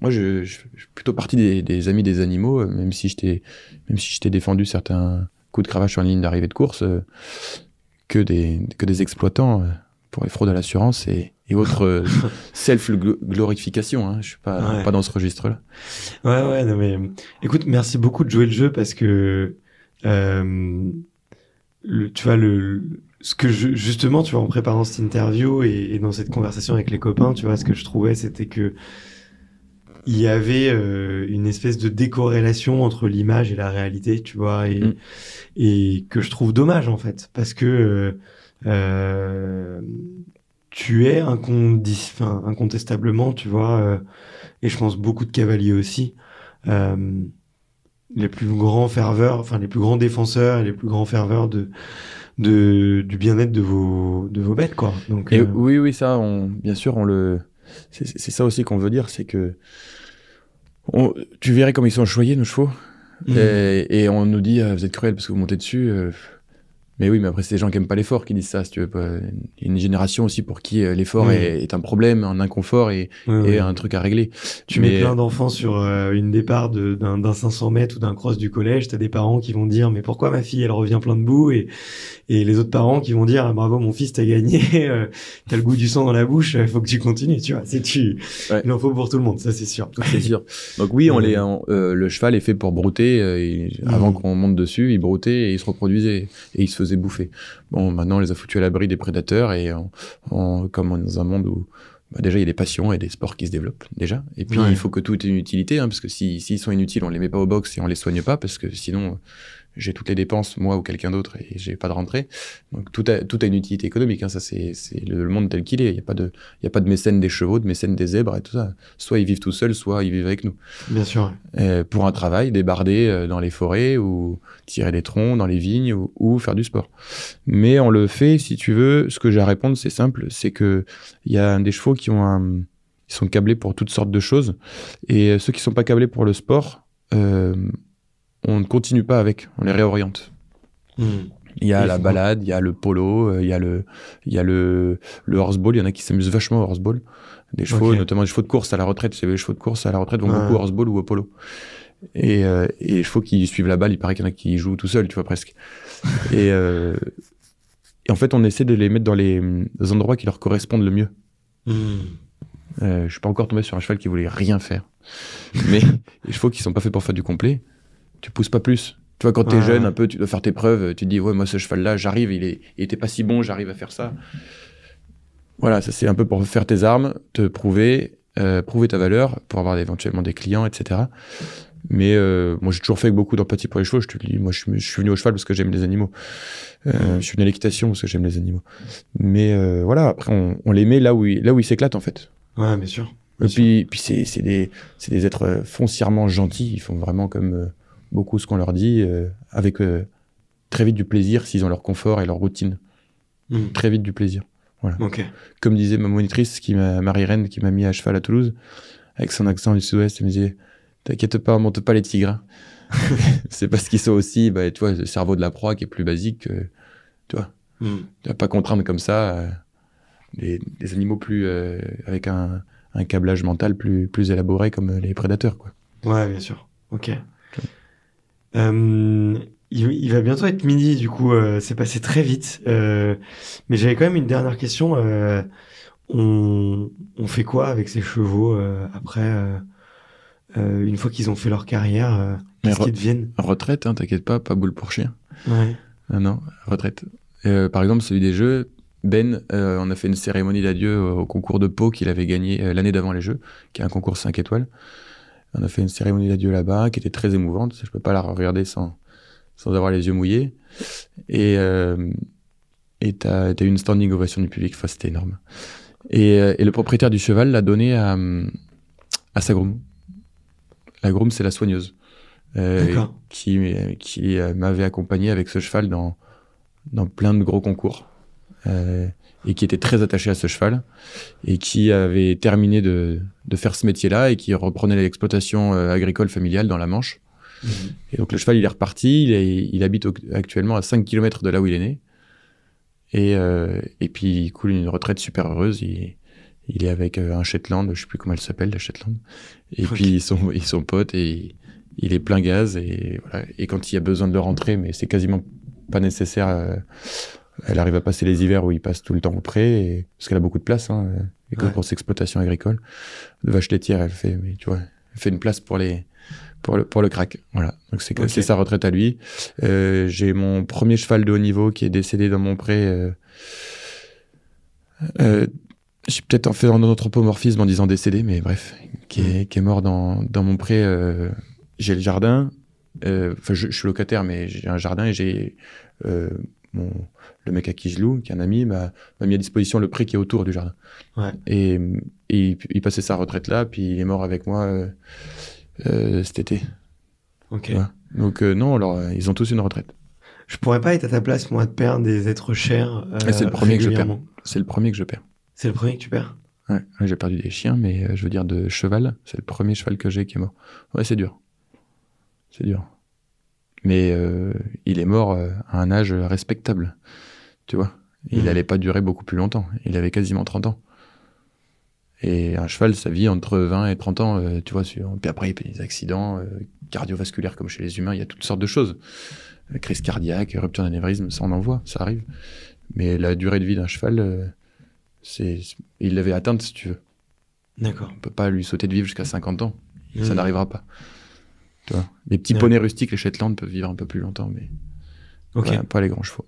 Moi, je, suis plutôt parti des, amis des animaux, euh, même si je t'ai si défendu certains coups de cravache en ligne d'arrivée de course. Euh, que des, que des exploitants euh, pour les fraudes à l'assurance et, et autres euh, [LAUGHS] self-glorifications. Hein. Je suis pas, pas dans ce registre-là. Ouais, ouais, non, mais écoute, merci beaucoup de jouer le jeu parce que, euh, tu vois, le, ce que je, justement, tu vois, en préparant cette interview et, et, dans cette conversation avec les copains, tu vois, ce que je trouvais, c'était que il y avait euh, une espèce de décorrélation entre l'image et la réalité, tu vois, et, mm. que je trouve dommage en fait, parce que euh, tu es incontestablement, tu vois, euh, et je pense beaucoup de cavaliers aussi, les plus grands ferveurs, enfin les plus grands défenseurs et les plus grands ferveurs de, du bien-être de vos, de vos bêtes, quoi. Donc, Oui, oui, ça, bien sûr, on le c'est ça aussi qu'on veut dire, c'est que tu verrais comme ils sont choyés nos chevaux. Mm-hmm. Et, et, on nous dit, euh, vous êtes cruel parce que vous montez dessus. Euh, mais oui, mais après, c'est des gens qui n'aiment pas l'effort qui disent ça. Si tu Il y a une génération aussi pour qui euh, l'effort mm. est, un problème, un inconfort et, un truc à régler. Tu mets plein d'enfants sur euh, une départ d'un 500 mètres ou d'un cross du collège. t'as des parents qui vont dire Mais pourquoi ma fille, elle revient plein de boue et, et les autres parents qui vont dire ah, Bravo, mon fils, t'as gagné. [LAUGHS] Euh, t'as le goût du sang dans la bouche. Il faut que tu continues. Tu vois, c'est tu. Il en faut pour tout le monde, ça, c'est sûr. c'est sûr. Donc, oui, on les, le cheval est fait pour brouter. Mm. avant qu'on monte dessus, il broutait et il se reproduisait. Et il se faisait bouffer. Bon, maintenant, on les a foutus à l'abri des prédateurs et on, comme dans un monde où bah, déjà, il y a des passions et des sports qui se développent, déjà. Et puis, il faut que tout ait une utilité, hein, parce que s'ils si, sont inutiles, on les met pas au box et on les soigne pas, parce que sinon, j'ai toutes les dépenses, moi ou quelqu'un d'autre, et j'ai pas de rentrée. Donc tout a, tout a une utilité économique. Hein. Ça, c'est le, le, monde tel qu'il est. Il n'y a, pas de, y a pas de mécène des chevaux, de mécène des zèbres et tout ça. Soit ils vivent tout seuls, soit ils vivent avec nous. Bien sûr. Euh, pour un travail, débarder euh, dans les forêts ou tirer des troncs dans les vignes ou, ou faire du sport. Mais on le fait, si tu veux. Ce que j'ai à répondre, c'est simple c'est qu'il y a des chevaux qui ont un ils sont câblés pour toutes sortes de choses. Et euh, ceux qui ne sont pas câblés pour le sport, euh, on ne continue pas avec, on les réoriente. Hmm. Il y a la balade, il y a le polo, euh, il y a le, il y a le, horseball. Il y en a qui s'amusent vachement au horseball. Des chevaux, notamment des chevaux de course à la retraite. Vous savez, chevaux de course à la retraite vont ah. beaucoup au horseball ou au polo. Et, il faut qu'ils suivent la balle, il paraît qu'il y en a qui jouent tout seul, tu vois, presque. [LAUGHS] Euh, et, en fait, on essaie de les mettre dans les, endroits qui leur correspondent le mieux. Je hmm. euh, ne je suis pas encore tombé sur un cheval qui voulait rien faire. Mais [LAUGHS] les chevaux qui sont pas faits pour faire du complet, tu pas plus. Tu vois, quand t'es es jeune, un peu, tu dois faire tes preuves. Tu te dis, ouais, moi, ce cheval-là, j'arrive, il, est, était pas si bon, j'arrive à faire ça. Voilà, ça, c'est un peu pour faire tes armes, te prouver, euh, prouver ta valeur, pour avoir éventuellement des clients, etc. Mais euh, moi, j'ai toujours fait avec beaucoup d'empathie pour les chevaux. Je te dis, moi, je, suis venu au cheval parce que j'aime les animaux. Euh, je suis venu à l'équitation parce que j'aime les animaux. Mais voilà, après, on, les met là où ils, là s'éclatent, en fait. Ouais, bien sûr. Et puis, puis c'est, des, des, êtres foncièrement gentils. Ils font vraiment comme, beaucoup ce qu'on leur dit, euh, avec euh, très vite du plaisir s'ils ont leur confort et leur routine. Hmm. Très vite du plaisir. Voilà. Comme disait ma monitrice, qui Marie-Reine, qui m'a mis à cheval à Toulouse, avec son accent du sud-ouest, elle me disait T'inquiète pas, monte pas les tigres. Hein. [LAUGHS] [LAUGHS] c'est parce qu'ils sont aussi, bah, tu vois, le cerveau de la proie qui est plus basique. tu vois, hmm. vas pas contraindre comme ça euh, des, animaux plus avec un, un, câblage mental plus, plus élaboré comme les prédateurs, quoi. Ouais, bien sûr. Ok. Euh, il, va bientôt être midi, du coup, euh, c'est passé très vite. Euh, mais j'avais quand même une dernière question. On, fait quoi avec ces chevaux après une fois qu'ils ont fait leur carrière Qu'est-ce qu'ils deviennent Retraite, hein, t'inquiète pas, pas boule pour chien. Ah non, retraite. par exemple, celui des Jeux, ben, on a fait une cérémonie d'adieu au concours de Pau qu'il avait gagné l'année d'avant les Jeux, qui est un concours 5 étoiles. On a fait une cérémonie d'adieu là-bas qui était très émouvante. Je ne peux pas la regarder sans, sans avoir les yeux mouillés. Et euh, et eu une standing ovation du public. Enfin, c'était énorme. Euh, et, le propriétaire du cheval l'a donné à, à sa groom. La groom, c'est la soigneuse. Euh, qui, qui euh, m'avait accompagné avec ce cheval dans, dans plein de gros concours et qui était très attaché à ce cheval et qui avait terminé de, faire ce métier-là et qui reprenait l'exploitation euh, agricole familiale dans la Manche. Mhm. Et donc le cheval, il est reparti, il, il habite actuellement à 5 km de là où il est né. Et, euh, et puis il coule une retraite super heureuse. Il, il est avec euh, un Shetland, je ne sais plus comment elle s'appelle, la Shetland. Et puis ils sont, ils sont potes et il est plein gaz. Et, voilà. et quand il y a besoin de le rentrer, mais c'est quasiment pas nécessaire. Elle arrive à passer les hivers où il passe tout le temps au pré, parce qu'elle a beaucoup de place, hein, et pour ses exploitations agricoles. de vaches laitières, elle fait, mais, tu vois, elle fait une place pour les, pour le, pour le crack. Voilà. Donc c'est c'est sa retraite à lui. Euh, j'ai mon premier cheval de haut niveau qui est décédé dans mon pré. Euh, euh suis peut-être en fait un anthropomorphisme en disant décédé, mais bref, qui est, qui est mort dans, dans, mon pré. Euh, j'ai le jardin. Enfin, je, je, suis locataire, mais j'ai un jardin et j'ai le mec à qui je loue, qui est un ami, m'a, mis à disposition le prix qui est autour du jardin. Et, il, passait sa retraite là, puis il est mort avec moi euh, euh, cet été. Ok. Donc euh, non, alors ils ont tous une retraite. Je pourrais pas être à ta place, moi, de perdre des êtres chers. Ah, c'est le premier que je perds. C'est le premier que je perds. C'est le premier que tu perds. j'ai perdu des chiens, mais je veux dire de cheval. C'est le premier cheval que j'ai qui est mort. Ouais, c'est dur. C'est dur mais euh, il est mort euh, à un âge respectable, tu vois. Il n'allait hmm. pas durer beaucoup plus longtemps. Il avait quasiment 30 ans. Et un cheval, ça vit entre 20 et 30 ans, euh, tu vois. Puis après, il y a des accidents cardiovasculaires comme chez les humains, il y a toutes sortes de choses. Crise cardiaque, rupture d'anévrisme, ça on en voit, ça arrive. Mais la durée de vie d'un cheval, c'est, il l'avait atteinte si tu veux. D'accord. On peut pas lui sauter de vivre jusqu'à 50 ans. Ça hmm. n'arrivera pas. Euh, les petits poneys rustiques, les Shetland peuvent vivre un peu plus longtemps, mais pas les grands chevaux.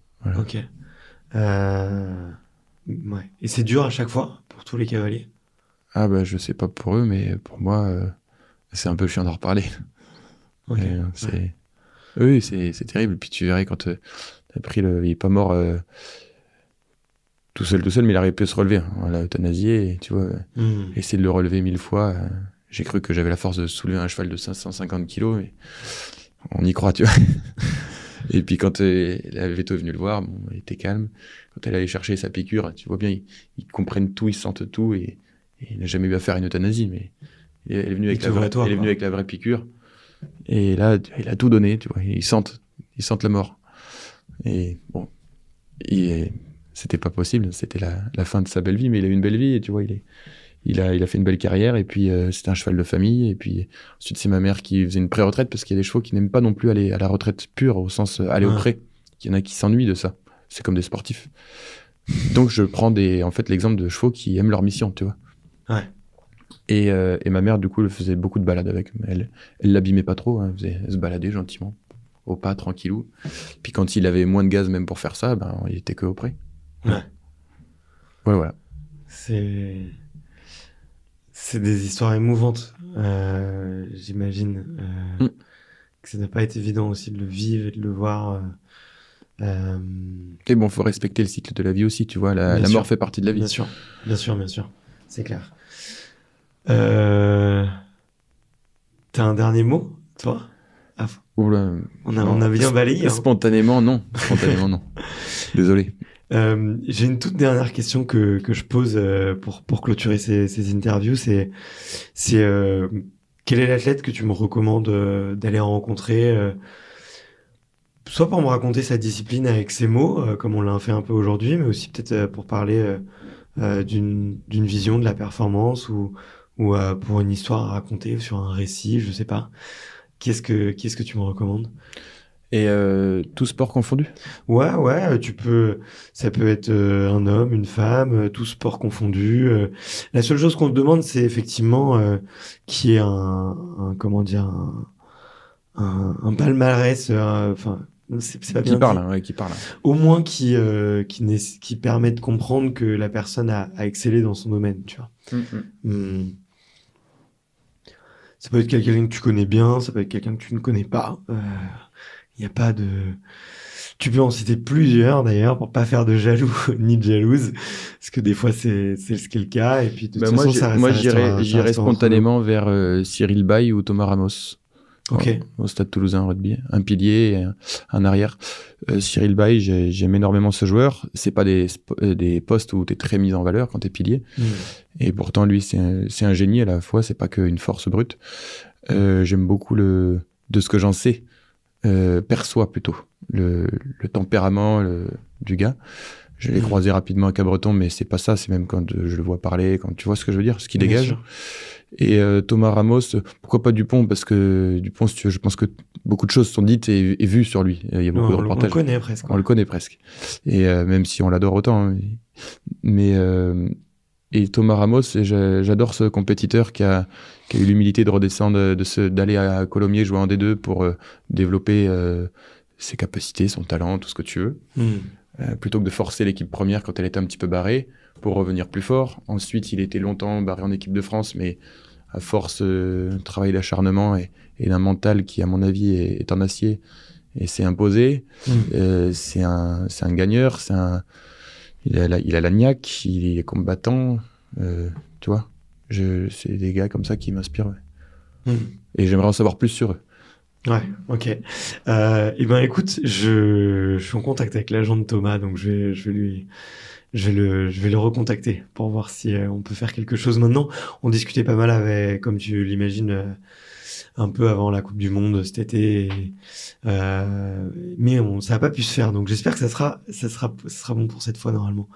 Euh, et c'est dur à chaque fois pour tous les cavaliers Ah, bah, je sais pas pour eux, mais pour moi, euh, c'est un peu chiant d'en reparler. c'est... Oui, c'est, terrible. Puis tu verrais quand tu as pris le. Il est pas mort tout seul, tout seul, mais il aurait pu se relever. On hein, l'a euthanasié, tu vois. Hmm. Essayer de le relever mille fois. J'ai cru que j'avais la force de soulever un cheval de 550 kilos, mais on y croit, tu vois. [LAUGHS] Et puis quand la veto est venue le voir, bon, elle était calme. Quand elle allait chercher sa piqûre, tu vois bien, ils, comprennent tout, ils sentent tout, et, il n'a jamais eu à faire une euthanasie, mais elle est venue, avec la, vraie, est venue avec la, vraie, piqûre. Et là, il a tout donné, tu vois. Ils sentent, ils sentent la mort. Et bon, c'était pas possible, c'était la, la, fin de sa belle vie, mais il a eu une belle vie, et tu vois, il est, il a, il a fait une belle carrière et puis c'est euh, c'était un cheval de famille. Et puis ensuite, c'est ma mère qui faisait une pré-retraite parce qu'il y a des chevaux qui n'aiment pas non plus aller à la retraite pure au sens euh, aller au pré. Il y en a qui s'ennuient de ça. C'est comme des sportifs. Donc je prends des, en fait l'exemple de chevaux qui aiment leur mission, tu vois. Ouais. Et, euh, et, ma mère, du coup, elle faisait beaucoup de balades avec. Elle elle l'abîmait pas trop, hein. elle, faisait, se baladait gentiment, au pas, tranquillou. Puis quand il avait moins de gaz même pour faire ça, ben, il était que au pré. Ouais. Ouais, voilà. C'est. C'est des histoires émouvantes, euh, j'imagine. Euh, mm. Que ça n'a pas été évident aussi de le vivre et de le voir. et euh, bon, faut respecter le cycle de la vie aussi, tu vois. La, mort fait partie de la vie. Bien sûr, bien sûr, bien sûr. C'est clair. T'as un dernier mot, toi ah, on, a, on a bien balayé. Hein. Spontanément, non. Spontanément, non. [LAUGHS] Désolé. Euh, j'ai une toute dernière question que, je pose euh, pour, clôturer ces, interviews. C'est euh, quel est l'athlète que tu me recommandes d'aller rencontrer Soit pour me raconter sa discipline avec ses mots, comme on l'a fait un peu aujourd'hui, mais aussi peut-être pour parler d'une vision de la performance ou, ou pour une histoire à raconter sur un récit, je sais pas. Qu'est-ce qu'est-ce que tu me recommandes et euh, tout sport confondu Ouais, ouais, euh, tu peux. Ça peut être euh, un homme, une femme, euh, tout sport confondu. Euh. La seule chose qu'on te demande, c'est effectivement qui est un, un, comment dire un, un, palmarès. Enfin, c'est pas qui parle, hein, ouais, qui parle. Au moins qui qui, qui permet de comprendre que la personne a, excellé dans son domaine, tu vois. Hum, hum. Hum. Ça peut être quelqu'un que tu connais bien, ça peut être quelqu'un que tu ne connais pas. Euh... Il n'y a pas de... Tu peux en citer plusieurs d'ailleurs pour pas faire de jaloux [LAUGHS] ni de jalouse, parce que des fois c'est ce qui est le cas. Et puis de bah, toute moi, façon, moi j'irai spontanément vers euh, Cyril Bay ou Thomas Ramos. OK. Au, Stade Toulousain rugby, un pilier, un, arrière. Euh, Cyril Bay, j'aime énormément ce joueur. C'est pas des, euh, des postes où tu es très mis en valeur quand tu es pilier. Hmm. Et pourtant lui c'est un, un, génie à la fois. C'est pas qu'une force brute. j'aime beaucoup le de ce que j'en sais euh, perçoit plutôt le, tempérament du gars. Je l'ai mmh. croisé rapidement à Cabreton, mais c'est pas ça. C'est même quand euh, je le vois parler, quand tu vois ce que je veux dire, ce qu'il dégage. Et euh, Thomas Ramos, pourquoi pas Dupont Parce que Dupont, je pense que beaucoup de choses sont dites et, vues sur lui. Il y a beaucoup de reportages. On le connaît presque. On le hein. connaît presque. Et même si on l'adore autant. Hein, mais et Thomas Ramos, j'adore ce compétiteur qui a, eu l'humilité de redescendre, d'aller à Colomiers jouer en D2 pour euh, développer euh, ses capacités, son talent, tout ce que tu veux. Hmm. Euh, plutôt que de forcer l'équipe première quand elle était un petit peu barrée pour revenir plus fort. Ensuite, il était longtemps barré en équipe de France, mais à force de travail d'acharnement et, d'un mental qui, à mon avis, est, en acier et s'est imposé, hmm. c'est un, un gagneur, c'est un il a la, il il est combattant, euh, tu vois. Je, c'est des gars comme ça qui m'inspirent. Hmm. Et j'aimerais en savoir plus sur eux. Ouais, ok. Euh, et eh ben écoute, je, suis en contact avec l'agent de Thomas, donc je vais, lui, le, je vais le recontacter pour voir si euh, on peut faire quelque chose. Maintenant, on discutait pas mal avec, comme tu l'imagines euh, un peu avant la Coupe du Monde cet été. Euh, mais on, ça n'a pas pu se faire. Donc j'espère que ça sera, ça sera, ça sera bon pour cette fois normalement.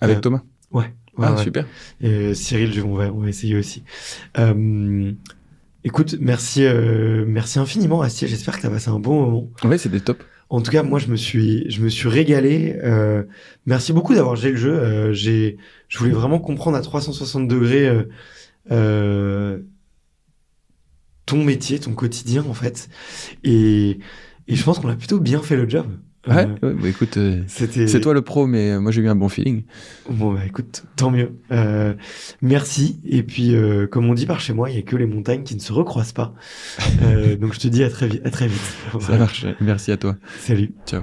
Avec euh, Thomas. Ouais. Ah, ouais super. Et Cyril, je, on, va, on va essayer aussi. Euh, écoute, merci, euh, merci infiniment, Astier. J'espère que tu as passé un bon moment. Ouais, c'était top. En tout cas, moi, je me suis, je me suis régalé. Euh, merci beaucoup d'avoir joué le jeu. Euh, j'ai, je voulais vraiment comprendre à 360 degrés euh, ton métier, ton quotidien en fait. Et, et je pense qu'on a plutôt bien fait le job. Ouais, euh, bah écoute, euh, c'est toi le pro, mais euh, moi j'ai eu un bon feeling. Bon, bah écoute, tant mieux. merci. Et puis, comme on dit par chez moi, il n'y a que les montagnes qui ne se recroisent pas. donc je te dis à très, à très vite. Ça marche. Merci à toi. Salut. Ciao.